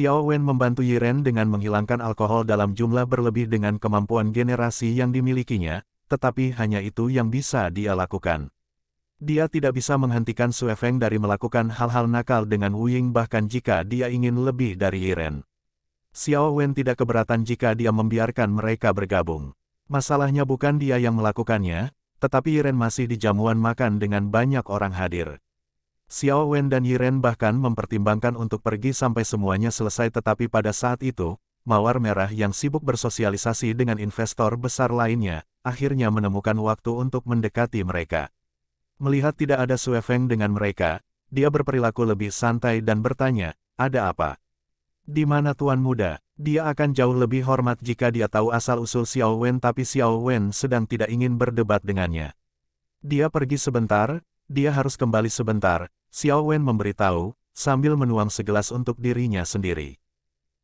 Xiao Wen membantu Yiren dengan menghilangkan alkohol dalam jumlah berlebih dengan kemampuan generasi yang dimilikinya, tetapi hanya itu yang bisa dia lakukan. Dia tidak bisa menghentikan Su Feng dari melakukan hal-hal nakal dengan Wu Ying bahkan jika dia ingin lebih dari Yiren. Xiao Wen tidak keberatan jika dia membiarkan mereka bergabung. Masalahnya bukan dia yang melakukannya, tetapi Yiren masih di jamuan makan dengan banyak orang hadir. Xiao Wen dan Yiren bahkan mempertimbangkan untuk pergi sampai semuanya selesai tetapi pada saat itu, Mawar Merah yang sibuk bersosialisasi dengan investor besar lainnya, akhirnya menemukan waktu untuk mendekati mereka. Melihat tidak ada Sue Feng dengan mereka, dia berperilaku lebih santai dan bertanya, ada apa? Di mana Tuan Muda? Dia akan jauh lebih hormat jika dia tahu asal-usul Xiao Wen tapi Xiao Wen sedang tidak ingin berdebat dengannya. Dia pergi sebentar, dia harus kembali sebentar, Xiao Wen memberitahu, sambil menuang segelas untuk dirinya sendiri.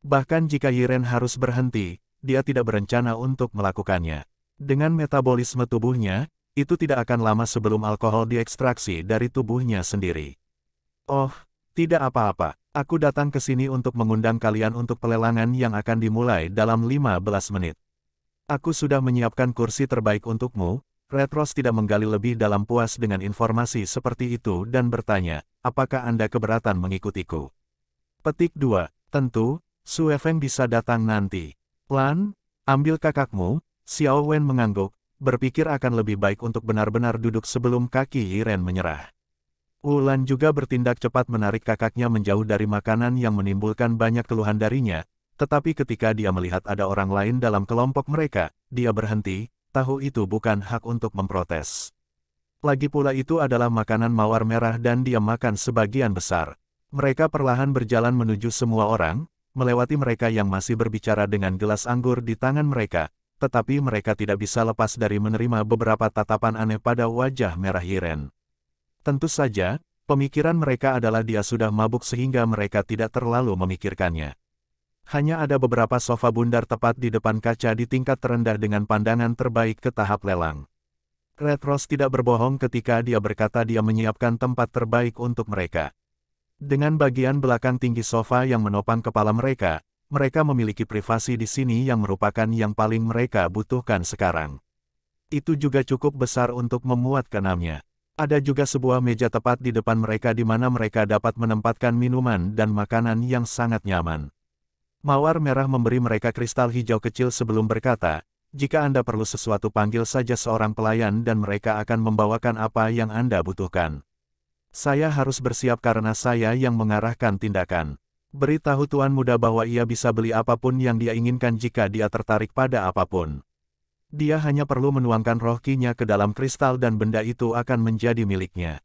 Bahkan jika Yiren harus berhenti, dia tidak berencana untuk melakukannya. Dengan metabolisme tubuhnya, itu tidak akan lama sebelum alkohol diekstraksi dari tubuhnya sendiri. Oh, tidak apa-apa. Aku datang ke sini untuk mengundang kalian untuk pelelangan yang akan dimulai dalam 15 menit. Aku sudah menyiapkan kursi terbaik untukmu, Retros tidak menggali lebih dalam puas dengan informasi seperti itu dan bertanya, apakah Anda keberatan mengikutiku? Petik 2. Tentu, Su Efeng bisa datang nanti. Lan, ambil kakakmu, Xiao Wen mengangguk, berpikir akan lebih baik untuk benar-benar duduk sebelum kaki Yiren menyerah. Ulan juga bertindak cepat menarik kakaknya menjauh dari makanan yang menimbulkan banyak keluhan darinya, tetapi ketika dia melihat ada orang lain dalam kelompok mereka, dia berhenti, tahu itu bukan hak untuk memprotes. Lagi pula itu adalah makanan mawar merah dan dia makan sebagian besar. Mereka perlahan berjalan menuju semua orang, melewati mereka yang masih berbicara dengan gelas anggur di tangan mereka, tetapi mereka tidak bisa lepas dari menerima beberapa tatapan aneh pada wajah merah Hiren. Tentu saja, pemikiran mereka adalah dia sudah mabuk sehingga mereka tidak terlalu memikirkannya. Hanya ada beberapa sofa bundar tepat di depan kaca di tingkat terendah dengan pandangan terbaik ke tahap lelang. Red Rose tidak berbohong ketika dia berkata dia menyiapkan tempat terbaik untuk mereka. Dengan bagian belakang tinggi sofa yang menopang kepala mereka, mereka memiliki privasi di sini yang merupakan yang paling mereka butuhkan sekarang. Itu juga cukup besar untuk memuat keenamnya. Ada juga sebuah meja tepat di depan mereka di mana mereka dapat menempatkan minuman dan makanan yang sangat nyaman. Mawar merah memberi mereka kristal hijau kecil sebelum berkata, jika Anda perlu sesuatu panggil saja seorang pelayan dan mereka akan membawakan apa yang Anda butuhkan. Saya harus bersiap karena saya yang mengarahkan tindakan. Beritahu Tuan Muda bahwa ia bisa beli apapun yang dia inginkan jika dia tertarik pada apapun. Dia hanya perlu menuangkan roh kinya ke dalam kristal dan benda itu akan menjadi miliknya.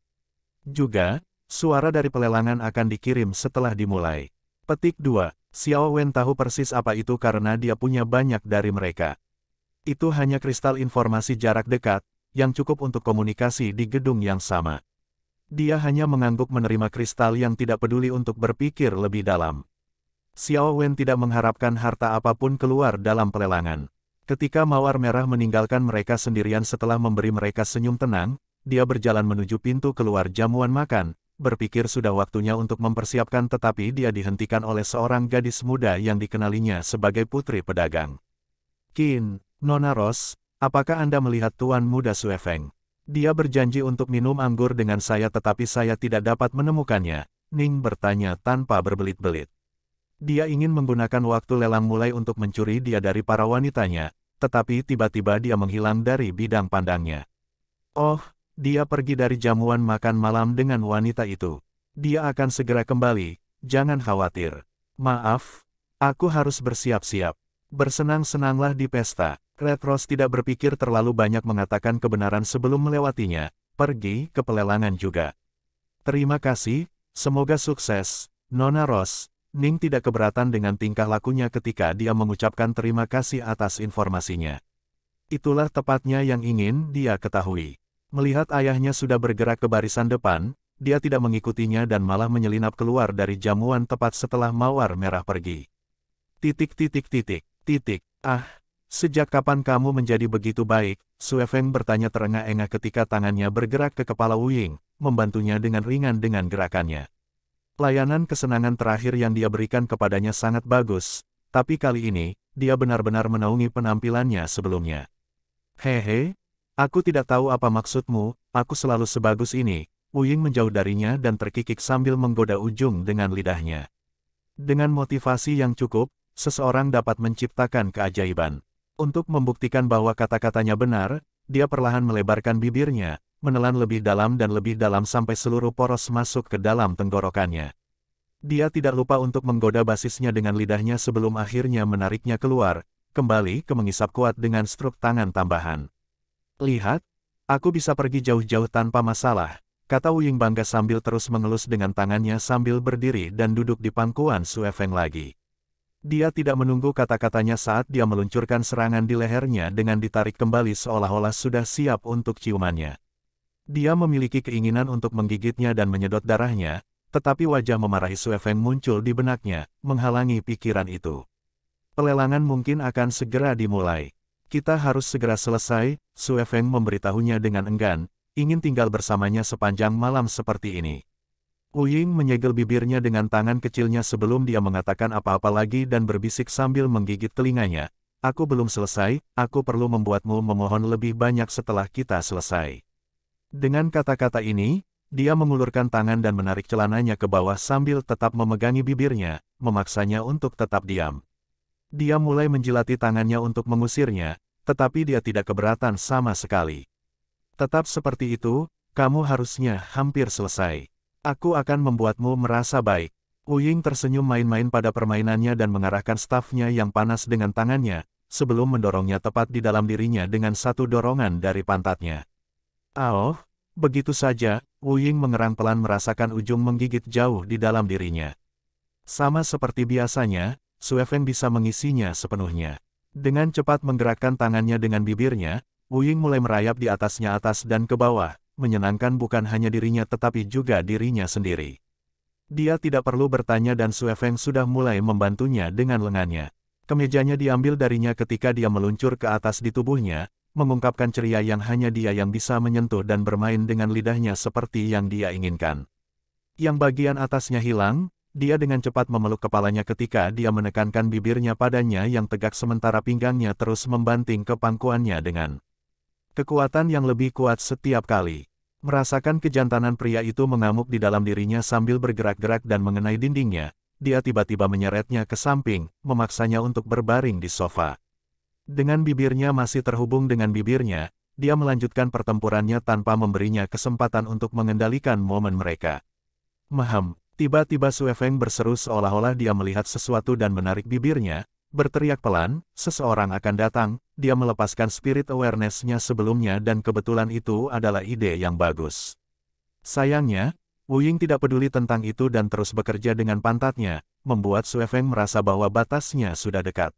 Juga, suara dari pelelangan akan dikirim setelah dimulai. Petik 2. Xiao Wen tahu persis apa itu karena dia punya banyak dari mereka. Itu hanya kristal informasi jarak dekat, yang cukup untuk komunikasi di gedung yang sama. Dia hanya mengangguk menerima kristal yang tidak peduli untuk berpikir lebih dalam. Xiao Wen tidak mengharapkan harta apapun keluar dalam pelelangan. Ketika Mawar Merah meninggalkan mereka sendirian setelah memberi mereka senyum tenang, dia berjalan menuju pintu keluar jamuan makan, berpikir sudah waktunya untuk mempersiapkan tetapi dia dihentikan oleh seorang gadis muda yang dikenalinya sebagai putri pedagang. Kin, Nona Ros, apakah Anda melihat Tuan Muda Suefeng? Dia berjanji untuk minum anggur dengan saya tetapi saya tidak dapat menemukannya, Ning bertanya tanpa berbelit-belit. Dia ingin menggunakan waktu lelang mulai untuk mencuri dia dari para wanitanya, tetapi tiba-tiba dia menghilang dari bidang pandangnya. Oh, dia pergi dari jamuan makan malam dengan wanita itu. Dia akan segera kembali, jangan khawatir. Maaf, aku harus bersiap-siap. Bersenang-senanglah di pesta. Red Rose tidak berpikir terlalu banyak mengatakan kebenaran sebelum melewatinya, pergi ke pelelangan juga. Terima kasih, semoga sukses, Nona Rose. Ning tidak keberatan dengan tingkah lakunya ketika dia mengucapkan terima kasih atas informasinya. Itulah tepatnya yang ingin dia ketahui. Melihat ayahnya sudah bergerak ke barisan depan, dia tidak mengikutinya dan malah menyelinap keluar dari jamuan tepat setelah mawar merah pergi. Titik titik titik, titik, ah, sejak kapan kamu menjadi begitu baik? Su Feng bertanya terengah-engah ketika tangannya bergerak ke kepala Wuying, membantunya dengan ringan dengan gerakannya. Layanan kesenangan terakhir yang dia berikan kepadanya sangat bagus, tapi kali ini, dia benar-benar menaungi penampilannya sebelumnya. Hehe, Aku tidak tahu apa maksudmu, aku selalu sebagus ini. Uying menjauh darinya dan terkikik sambil menggoda ujung dengan lidahnya. Dengan motivasi yang cukup, seseorang dapat menciptakan keajaiban. Untuk membuktikan bahwa kata-katanya benar, dia perlahan melebarkan bibirnya, menelan lebih dalam dan lebih dalam sampai seluruh poros masuk ke dalam tenggorokannya. Dia tidak lupa untuk menggoda basisnya dengan lidahnya sebelum akhirnya menariknya keluar, kembali ke mengisap kuat dengan struk tangan tambahan. Lihat, aku bisa pergi jauh-jauh tanpa masalah, kata Wuying bangga sambil terus mengelus dengan tangannya sambil berdiri dan duduk di pangkuan Su Efeng lagi. Dia tidak menunggu kata-katanya saat dia meluncurkan serangan di lehernya dengan ditarik kembali seolah-olah sudah siap untuk ciumannya. Dia memiliki keinginan untuk menggigitnya dan menyedot darahnya, tetapi wajah memarahi Su Suefeng muncul di benaknya, menghalangi pikiran itu. Pelelangan mungkin akan segera dimulai. Kita harus segera selesai, Su Feng memberitahunya dengan enggan, ingin tinggal bersamanya sepanjang malam seperti ini. Uying menyegel bibirnya dengan tangan kecilnya sebelum dia mengatakan apa-apa lagi dan berbisik sambil menggigit telinganya. Aku belum selesai, aku perlu membuatmu memohon lebih banyak setelah kita selesai. Dengan kata-kata ini, dia mengulurkan tangan dan menarik celananya ke bawah sambil tetap memegangi bibirnya, memaksanya untuk tetap diam. Dia mulai menjilati tangannya untuk mengusirnya, tetapi dia tidak keberatan sama sekali. Tetap seperti itu, kamu harusnya hampir selesai. Aku akan membuatmu merasa baik. Uying tersenyum main-main pada permainannya dan mengarahkan stafnya yang panas dengan tangannya, sebelum mendorongnya tepat di dalam dirinya dengan satu dorongan dari pantatnya. Aoh, begitu saja, Ying mengerang pelan merasakan ujung menggigit jauh di dalam dirinya. Sama seperti biasanya, Sueven bisa mengisinya sepenuhnya. Dengan cepat menggerakkan tangannya dengan bibirnya, Wuying mulai merayap di atasnya atas dan ke bawah, menyenangkan bukan hanya dirinya tetapi juga dirinya sendiri. Dia tidak perlu bertanya dan Suefeng sudah mulai membantunya dengan lengannya. Kemejanya diambil darinya ketika dia meluncur ke atas di tubuhnya, mengungkapkan ceria yang hanya dia yang bisa menyentuh dan bermain dengan lidahnya seperti yang dia inginkan. Yang bagian atasnya hilang, dia dengan cepat memeluk kepalanya ketika dia menekankan bibirnya padanya yang tegak sementara pinggangnya terus membanting ke pangkuannya dengan kekuatan yang lebih kuat setiap kali. Merasakan kejantanan pria itu mengamuk di dalam dirinya sambil bergerak-gerak dan mengenai dindingnya, dia tiba-tiba menyeretnya ke samping, memaksanya untuk berbaring di sofa. Dengan bibirnya masih terhubung dengan bibirnya, dia melanjutkan pertempurannya tanpa memberinya kesempatan untuk mengendalikan momen mereka. Maham, Tiba-tiba Sue Feng berseru seolah-olah dia melihat sesuatu dan menarik bibirnya, berteriak pelan, seseorang akan datang, dia melepaskan spirit awareness-nya sebelumnya dan kebetulan itu adalah ide yang bagus. Sayangnya, Wu Ying tidak peduli tentang itu dan terus bekerja dengan pantatnya, membuat Sue Feng merasa bahwa batasnya sudah dekat.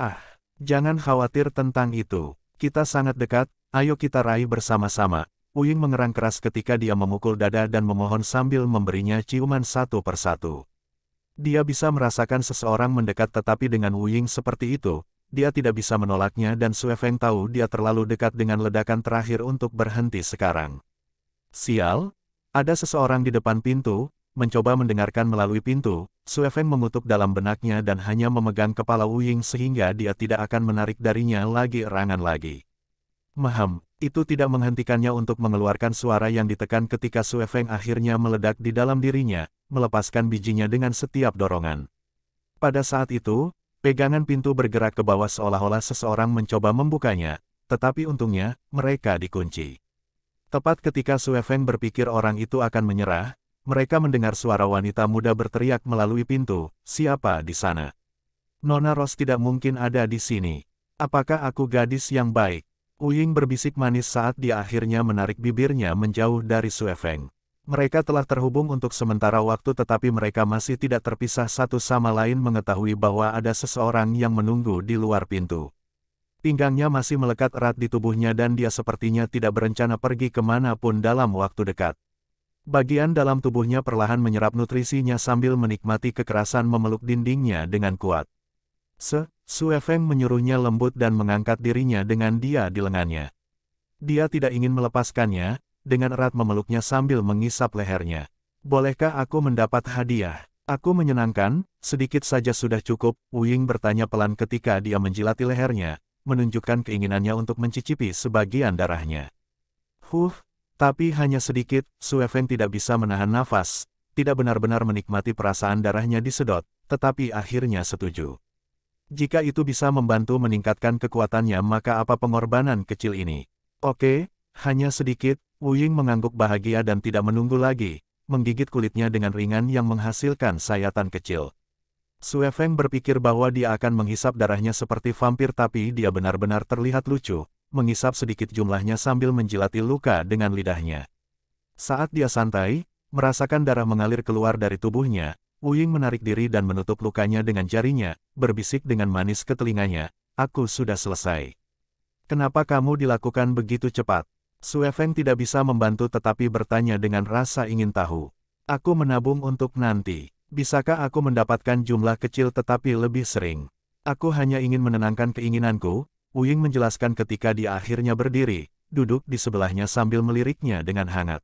Ah, jangan khawatir tentang itu, kita sangat dekat, ayo kita raih bersama-sama, Uying mengerang keras ketika dia memukul dada dan memohon sambil memberinya ciuman satu persatu. Dia bisa merasakan seseorang mendekat tetapi dengan Wuying seperti itu, dia tidak bisa menolaknya dan Sue Feng tahu dia terlalu dekat dengan ledakan terakhir untuk berhenti sekarang. Sial, ada seseorang di depan pintu, mencoba mendengarkan melalui pintu, Sue Feng mengutuk dalam benaknya dan hanya memegang kepala Wuying sehingga dia tidak akan menarik darinya lagi erangan lagi. Maham, itu tidak menghentikannya untuk mengeluarkan suara yang ditekan ketika Su Feng akhirnya meledak di dalam dirinya, melepaskan bijinya dengan setiap dorongan. Pada saat itu, pegangan pintu bergerak ke bawah seolah-olah seseorang mencoba membukanya, tetapi untungnya, mereka dikunci. Tepat ketika Su Feng berpikir orang itu akan menyerah, mereka mendengar suara wanita muda berteriak melalui pintu, siapa di sana? Nona Ros tidak mungkin ada di sini. Apakah aku gadis yang baik? Uying berbisik manis saat dia akhirnya menarik bibirnya menjauh dari Feng. Mereka telah terhubung untuk sementara waktu tetapi mereka masih tidak terpisah satu sama lain mengetahui bahwa ada seseorang yang menunggu di luar pintu. Pinggangnya masih melekat erat di tubuhnya dan dia sepertinya tidak berencana pergi kemanapun dalam waktu dekat. Bagian dalam tubuhnya perlahan menyerap nutrisinya sambil menikmati kekerasan memeluk dindingnya dengan kuat. Se, Feng menyuruhnya lembut dan mengangkat dirinya dengan dia di lengannya. Dia tidak ingin melepaskannya, dengan erat memeluknya sambil mengisap lehernya. Bolehkah aku mendapat hadiah? Aku menyenangkan, sedikit saja sudah cukup, Wuying bertanya pelan ketika dia menjilati lehernya, menunjukkan keinginannya untuk mencicipi sebagian darahnya. Huh, tapi hanya sedikit, Feng tidak bisa menahan nafas, tidak benar-benar menikmati perasaan darahnya disedot, tetapi akhirnya setuju. Jika itu bisa membantu meningkatkan kekuatannya maka apa pengorbanan kecil ini? Oke, hanya sedikit, Wuying mengangguk bahagia dan tidak menunggu lagi, menggigit kulitnya dengan ringan yang menghasilkan sayatan kecil. Sue Feng berpikir bahwa dia akan menghisap darahnya seperti vampir tapi dia benar-benar terlihat lucu, menghisap sedikit jumlahnya sambil menjilati luka dengan lidahnya. Saat dia santai, merasakan darah mengalir keluar dari tubuhnya, Wuying menarik diri dan menutup lukanya dengan jarinya, berbisik dengan manis ke telinganya, aku sudah selesai. Kenapa kamu dilakukan begitu cepat? Su Feng tidak bisa membantu tetapi bertanya dengan rasa ingin tahu. Aku menabung untuk nanti. Bisakah aku mendapatkan jumlah kecil tetapi lebih sering? Aku hanya ingin menenangkan keinginanku, Wuying menjelaskan ketika dia akhirnya berdiri, duduk di sebelahnya sambil meliriknya dengan hangat.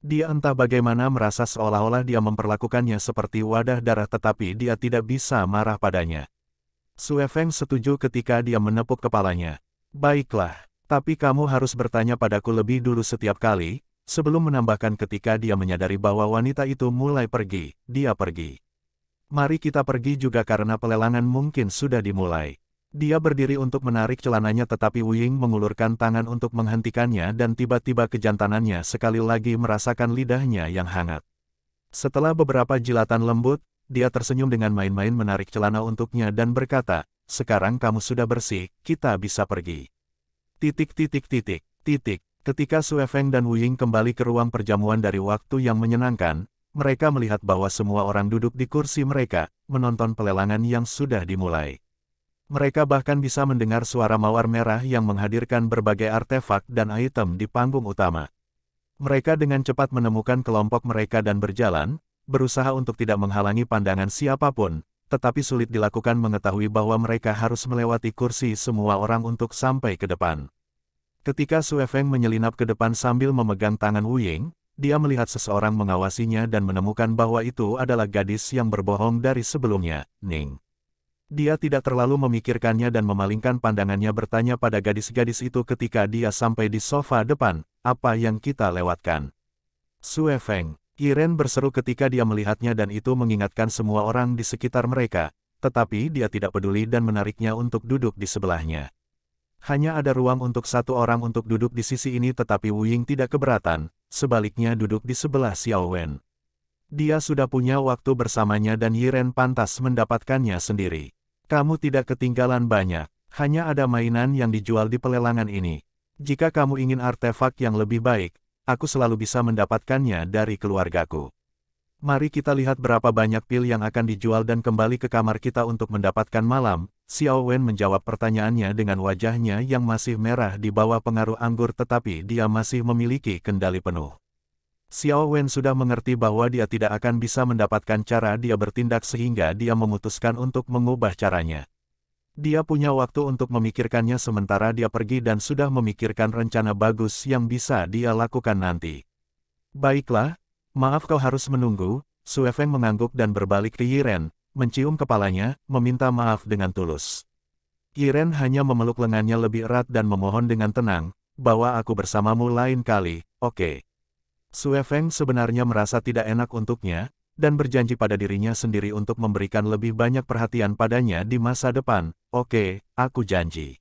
Dia entah bagaimana merasa seolah-olah dia memperlakukannya seperti wadah darah tetapi dia tidak bisa marah padanya. Sue Feng setuju ketika dia menepuk kepalanya. Baiklah, tapi kamu harus bertanya padaku lebih dulu setiap kali, sebelum menambahkan ketika dia menyadari bahwa wanita itu mulai pergi, dia pergi. Mari kita pergi juga karena pelelangan mungkin sudah dimulai. Dia berdiri untuk menarik celananya tetapi Wuying mengulurkan tangan untuk menghentikannya dan tiba-tiba kejantanannya sekali lagi merasakan lidahnya yang hangat. Setelah beberapa jilatan lembut, dia tersenyum dengan main-main menarik celana untuknya dan berkata, sekarang kamu sudah bersih, kita bisa pergi. Titik titik titik, titik. Ketika Sue Feng dan Wuying kembali ke ruang perjamuan dari waktu yang menyenangkan, mereka melihat bahwa semua orang duduk di kursi mereka, menonton pelelangan yang sudah dimulai. Mereka bahkan bisa mendengar suara mawar merah yang menghadirkan berbagai artefak dan item di panggung utama. Mereka dengan cepat menemukan kelompok mereka dan berjalan, berusaha untuk tidak menghalangi pandangan siapapun, tetapi sulit dilakukan mengetahui bahwa mereka harus melewati kursi semua orang untuk sampai ke depan. Ketika Su Efeng menyelinap ke depan sambil memegang tangan Wu Ying, dia melihat seseorang mengawasinya dan menemukan bahwa itu adalah gadis yang berbohong dari sebelumnya, Ning. Dia tidak terlalu memikirkannya dan memalingkan pandangannya bertanya pada gadis-gadis itu ketika dia sampai di sofa depan, apa yang kita lewatkan. Sue Feng, Iren berseru ketika dia melihatnya dan itu mengingatkan semua orang di sekitar mereka, tetapi dia tidak peduli dan menariknya untuk duduk di sebelahnya. Hanya ada ruang untuk satu orang untuk duduk di sisi ini tetapi Wu Ying tidak keberatan, sebaliknya duduk di sebelah Xiao Wen. Dia sudah punya waktu bersamanya dan Yiren pantas mendapatkannya sendiri. Kamu tidak ketinggalan banyak, hanya ada mainan yang dijual di pelelangan ini. Jika kamu ingin artefak yang lebih baik, aku selalu bisa mendapatkannya dari keluargaku. Mari kita lihat berapa banyak pil yang akan dijual dan kembali ke kamar kita untuk mendapatkan malam. Xiao Wen menjawab pertanyaannya dengan wajahnya yang masih merah di bawah pengaruh anggur tetapi dia masih memiliki kendali penuh. Xiao Wen sudah mengerti bahwa dia tidak akan bisa mendapatkan cara dia bertindak sehingga dia memutuskan untuk mengubah caranya. Dia punya waktu untuk memikirkannya sementara dia pergi dan sudah memikirkan rencana bagus yang bisa dia lakukan nanti. Baiklah, maaf kau harus menunggu, Su Feng mengangguk dan berbalik ke Yiren, mencium kepalanya, meminta maaf dengan tulus. Yiren hanya memeluk lengannya lebih erat dan memohon dengan tenang, bahwa aku bersamamu lain kali, oke. Okay. Sue Feng sebenarnya merasa tidak enak untuknya, dan berjanji pada dirinya sendiri untuk memberikan lebih banyak perhatian padanya di masa depan. Oke, aku janji.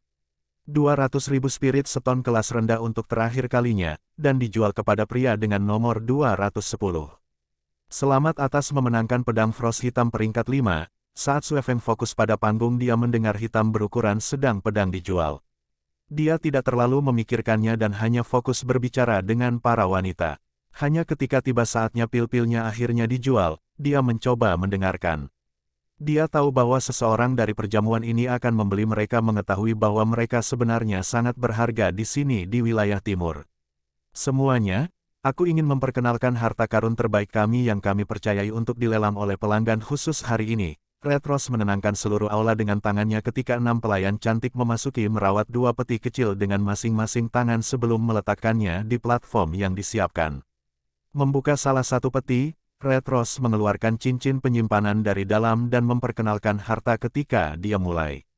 200 ribu spirit seton kelas rendah untuk terakhir kalinya, dan dijual kepada pria dengan nomor 210. Selamat atas memenangkan pedang Frost hitam peringkat 5, saat Sue Feng fokus pada panggung dia mendengar hitam berukuran sedang pedang dijual. Dia tidak terlalu memikirkannya dan hanya fokus berbicara dengan para wanita. Hanya ketika tiba saatnya pil-pilnya akhirnya dijual, dia mencoba mendengarkan. Dia tahu bahwa seseorang dari perjamuan ini akan membeli mereka mengetahui bahwa mereka sebenarnya sangat berharga di sini di wilayah timur. Semuanya, aku ingin memperkenalkan harta karun terbaik kami yang kami percayai untuk dilelang oleh pelanggan khusus hari ini. Red Rose menenangkan seluruh aula dengan tangannya ketika enam pelayan cantik memasuki merawat dua peti kecil dengan masing-masing tangan sebelum meletakkannya di platform yang disiapkan. Membuka salah satu peti, Red Rose mengeluarkan cincin penyimpanan dari dalam dan memperkenalkan harta ketika dia mulai.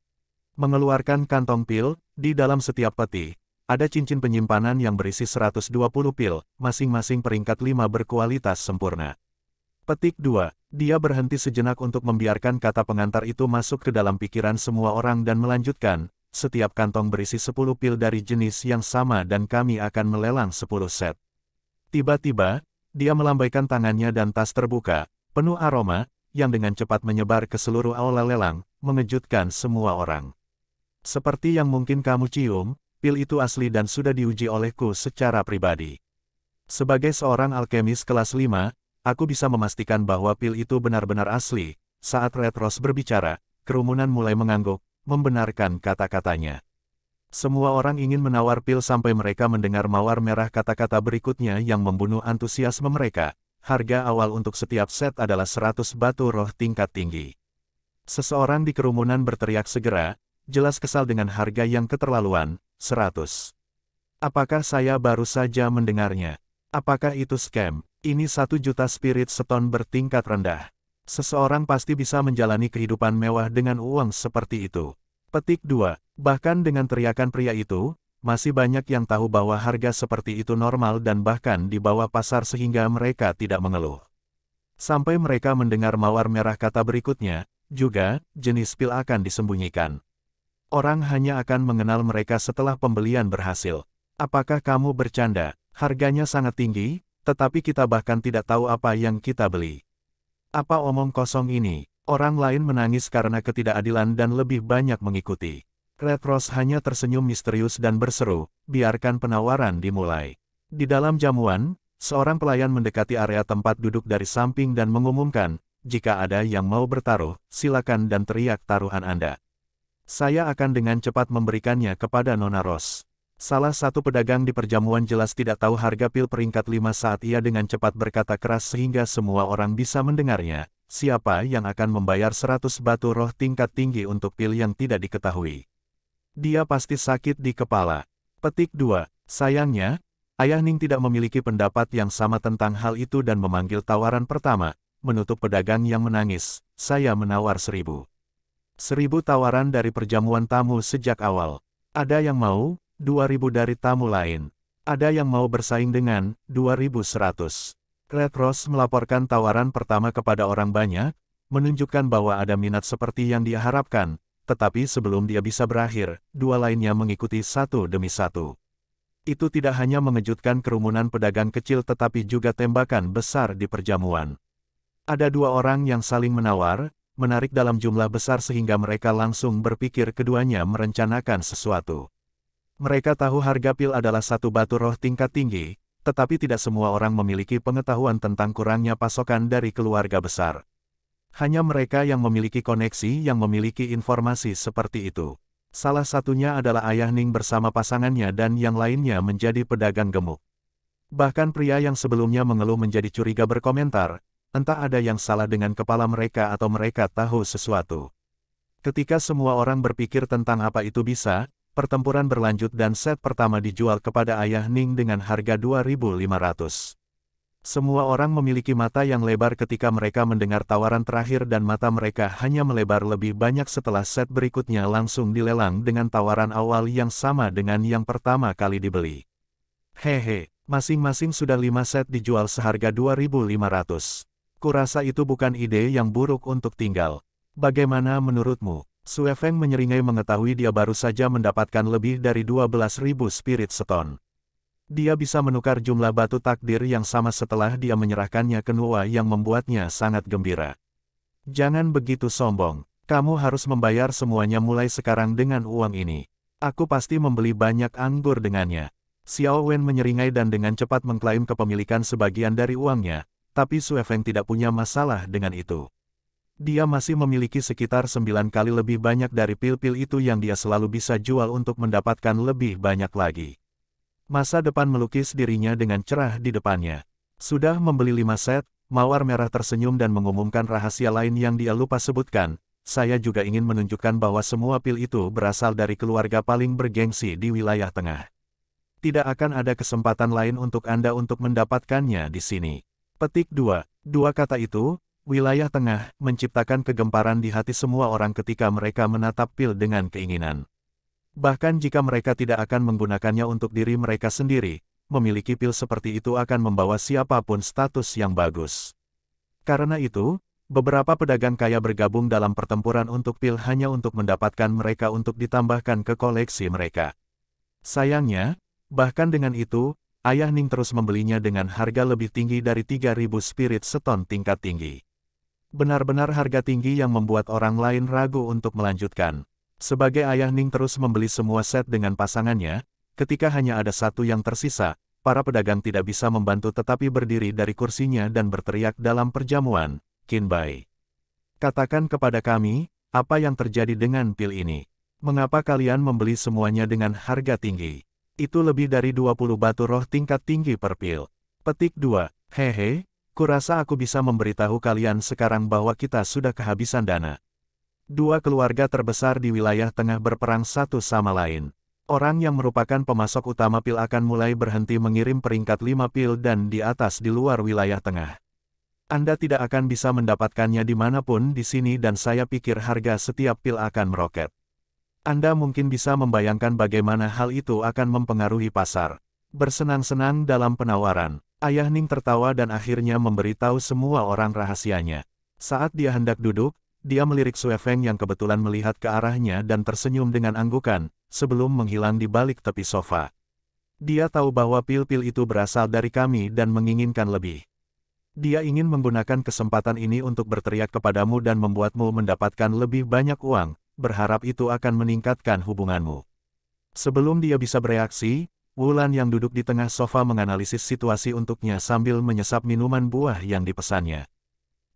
Mengeluarkan kantong pil, di dalam setiap peti, ada cincin penyimpanan yang berisi 120 pil, masing-masing peringkat 5 berkualitas sempurna. Petik 2, dia berhenti sejenak untuk membiarkan kata pengantar itu masuk ke dalam pikiran semua orang dan melanjutkan, setiap kantong berisi 10 pil dari jenis yang sama dan kami akan melelang 10 set. Tiba-tiba, dia melambaikan tangannya dan tas terbuka, penuh aroma, yang dengan cepat menyebar ke seluruh aula lelang, mengejutkan semua orang. Seperti yang mungkin kamu cium, pil itu asli dan sudah diuji olehku secara pribadi. Sebagai seorang alkemis kelas 5, aku bisa memastikan bahwa pil itu benar-benar asli. Saat Red Rose berbicara, kerumunan mulai mengangguk, membenarkan kata-katanya. Semua orang ingin menawar pil sampai mereka mendengar mawar merah kata-kata berikutnya yang membunuh antusiasme mereka. Harga awal untuk setiap set adalah 100 batu roh tingkat tinggi. Seseorang di kerumunan berteriak segera, jelas kesal dengan harga yang keterlaluan, 100. Apakah saya baru saja mendengarnya? Apakah itu scam? Ini satu juta spirit stone bertingkat rendah. Seseorang pasti bisa menjalani kehidupan mewah dengan uang seperti itu. Petik 2. Bahkan dengan teriakan pria itu, masih banyak yang tahu bahwa harga seperti itu normal dan bahkan di bawah pasar sehingga mereka tidak mengeluh. Sampai mereka mendengar mawar merah kata berikutnya, juga, jenis pil akan disembunyikan. Orang hanya akan mengenal mereka setelah pembelian berhasil. Apakah kamu bercanda? Harganya sangat tinggi, tetapi kita bahkan tidak tahu apa yang kita beli. Apa omong kosong ini? Orang lain menangis karena ketidakadilan dan lebih banyak mengikuti. Red Rose hanya tersenyum misterius dan berseru, biarkan penawaran dimulai. Di dalam jamuan, seorang pelayan mendekati area tempat duduk dari samping dan mengumumkan, jika ada yang mau bertaruh, silakan dan teriak taruhan Anda. Saya akan dengan cepat memberikannya kepada Nona Rose. Salah satu pedagang di perjamuan jelas tidak tahu harga pil peringkat 5 saat ia dengan cepat berkata keras sehingga semua orang bisa mendengarnya, siapa yang akan membayar seratus batu roh tingkat tinggi untuk pil yang tidak diketahui? Dia pasti sakit di kepala. Petik 2. Sayangnya, Ayah Ning tidak memiliki pendapat yang sama tentang hal itu dan memanggil tawaran pertama, menutup pedagang yang menangis, saya menawar seribu. Seribu tawaran dari perjamuan tamu sejak awal. Ada yang mau, dua ribu dari tamu lain. Ada yang mau bersaing dengan, dua ribu seratus. Red Ross melaporkan tawaran pertama kepada orang banyak, menunjukkan bahwa ada minat seperti yang dia harapkan, tetapi sebelum dia bisa berakhir, dua lainnya mengikuti satu demi satu. Itu tidak hanya mengejutkan kerumunan pedagang kecil tetapi juga tembakan besar di perjamuan. Ada dua orang yang saling menawar, menarik dalam jumlah besar sehingga mereka langsung berpikir keduanya merencanakan sesuatu. Mereka tahu harga pil adalah satu batu roh tingkat tinggi, tetapi tidak semua orang memiliki pengetahuan tentang kurangnya pasokan dari keluarga besar. Hanya mereka yang memiliki koneksi yang memiliki informasi seperti itu. Salah satunya adalah Ayah Ning bersama pasangannya dan yang lainnya menjadi pedagang gemuk. Bahkan pria yang sebelumnya mengeluh menjadi curiga berkomentar, entah ada yang salah dengan kepala mereka atau mereka tahu sesuatu. Ketika semua orang berpikir tentang apa itu bisa, pertempuran berlanjut dan set pertama dijual kepada Ayah Ning dengan harga 2.500. Semua orang memiliki mata yang lebar ketika mereka mendengar tawaran terakhir dan mata mereka hanya melebar lebih banyak setelah set berikutnya langsung dilelang dengan tawaran awal yang sama dengan yang pertama kali dibeli. Hehe, masing-masing sudah 5 set dijual seharga 2.500. Kurasa itu bukan ide yang buruk untuk tinggal. Bagaimana menurutmu? Sue Feng menyeringai mengetahui dia baru saja mendapatkan lebih dari 12.000 spirit stone. Dia bisa menukar jumlah batu takdir yang sama setelah dia menyerahkannya ke Nuwa yang membuatnya sangat gembira. Jangan begitu sombong, kamu harus membayar semuanya mulai sekarang dengan uang ini. Aku pasti membeli banyak anggur dengannya. Xiao Wen menyeringai dan dengan cepat mengklaim kepemilikan sebagian dari uangnya, tapi Sue Feng tidak punya masalah dengan itu. Dia masih memiliki sekitar sembilan kali lebih banyak dari pil-pil itu yang dia selalu bisa jual untuk mendapatkan lebih banyak lagi. Masa depan melukis dirinya dengan cerah di depannya. Sudah membeli lima set, Mawar Merah tersenyum dan mengumumkan rahasia lain yang dia lupa sebutkan, saya juga ingin menunjukkan bahwa semua pil itu berasal dari keluarga paling bergengsi di wilayah tengah. Tidak akan ada kesempatan lain untuk Anda untuk mendapatkannya di sini. Petik 2. Dua kata itu, wilayah tengah, menciptakan kegemparan di hati semua orang ketika mereka menatap pil dengan keinginan. Bahkan jika mereka tidak akan menggunakannya untuk diri mereka sendiri, memiliki pil seperti itu akan membawa siapapun status yang bagus. Karena itu, beberapa pedagang kaya bergabung dalam pertempuran untuk pil hanya untuk mendapatkan mereka untuk ditambahkan ke koleksi mereka. Sayangnya, bahkan dengan itu, Ayah Ning terus membelinya dengan harga lebih tinggi dari 3.000 spirit seton tingkat tinggi. Benar-benar harga tinggi yang membuat orang lain ragu untuk melanjutkan. Sebagai ayah Ning terus membeli semua set dengan pasangannya, ketika hanya ada satu yang tersisa, para pedagang tidak bisa membantu tetapi berdiri dari kursinya dan berteriak dalam perjamuan, Bai, Katakan kepada kami, apa yang terjadi dengan pil ini? Mengapa kalian membeli semuanya dengan harga tinggi? Itu lebih dari 20 batu roh tingkat tinggi per pil. Petik 2. Hehe, kurasa aku bisa memberitahu kalian sekarang bahwa kita sudah kehabisan dana. Dua keluarga terbesar di wilayah tengah berperang satu sama lain. Orang yang merupakan pemasok utama pil akan mulai berhenti mengirim peringkat 5 pil dan di atas di luar wilayah tengah. Anda tidak akan bisa mendapatkannya dimanapun di sini dan saya pikir harga setiap pil akan meroket. Anda mungkin bisa membayangkan bagaimana hal itu akan mempengaruhi pasar. Bersenang-senang dalam penawaran, Ayah Ning tertawa dan akhirnya memberitahu semua orang rahasianya. Saat dia hendak duduk, dia melirik Sue Feng yang kebetulan melihat ke arahnya dan tersenyum dengan anggukan, sebelum menghilang di balik tepi sofa. Dia tahu bahwa pil-pil itu berasal dari kami dan menginginkan lebih. Dia ingin menggunakan kesempatan ini untuk berteriak kepadamu dan membuatmu mendapatkan lebih banyak uang, berharap itu akan meningkatkan hubunganmu. Sebelum dia bisa bereaksi, Wulan yang duduk di tengah sofa menganalisis situasi untuknya sambil menyesap minuman buah yang dipesannya.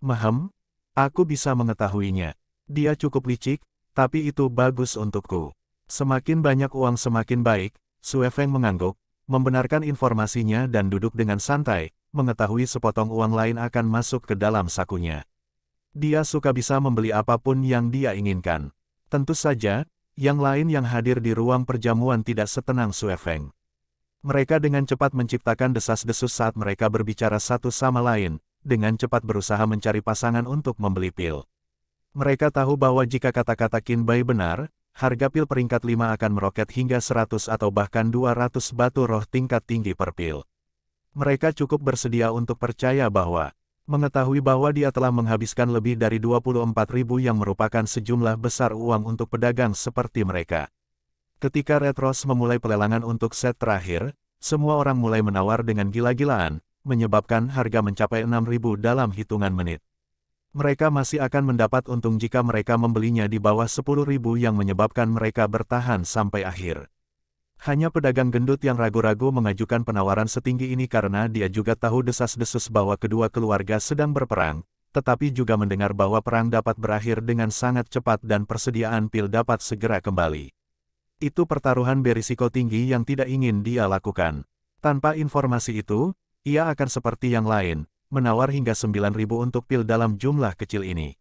Mahem, aku bisa mengetahuinya. Dia cukup licik, tapi itu bagus untukku. Semakin banyak uang semakin baik, Suefeng mengangguk, membenarkan informasinya dan duduk dengan santai, mengetahui sepotong uang lain akan masuk ke dalam sakunya. Dia suka bisa membeli apapun yang dia inginkan. Tentu saja, yang lain yang hadir di ruang perjamuan tidak setenang Suefeng. Mereka dengan cepat menciptakan desas-desus saat mereka berbicara satu sama lain, dengan cepat berusaha mencari pasangan untuk membeli pil. Mereka tahu bahwa jika kata-kata Bai benar, harga pil peringkat 5 akan meroket hingga 100 atau bahkan 200 batu roh tingkat tinggi per pil. Mereka cukup bersedia untuk percaya bahwa mengetahui bahwa dia telah menghabiskan lebih dari ribu yang merupakan sejumlah besar uang untuk pedagang seperti mereka. Ketika Red Rose memulai pelelangan untuk set terakhir, semua orang mulai menawar dengan gila-gilaan, menyebabkan harga mencapai 6.000 dalam hitungan menit. Mereka masih akan mendapat untung jika mereka membelinya di bawah 10.000 yang menyebabkan mereka bertahan sampai akhir. Hanya pedagang gendut yang ragu-ragu mengajukan penawaran setinggi ini karena dia juga tahu desas-desus bahwa kedua keluarga sedang berperang, tetapi juga mendengar bahwa perang dapat berakhir dengan sangat cepat dan persediaan pil dapat segera kembali. Itu pertaruhan berisiko tinggi yang tidak ingin dia lakukan. Tanpa informasi itu, ia akan seperti yang lain, menawar hingga 9.000 untuk pil dalam jumlah kecil ini.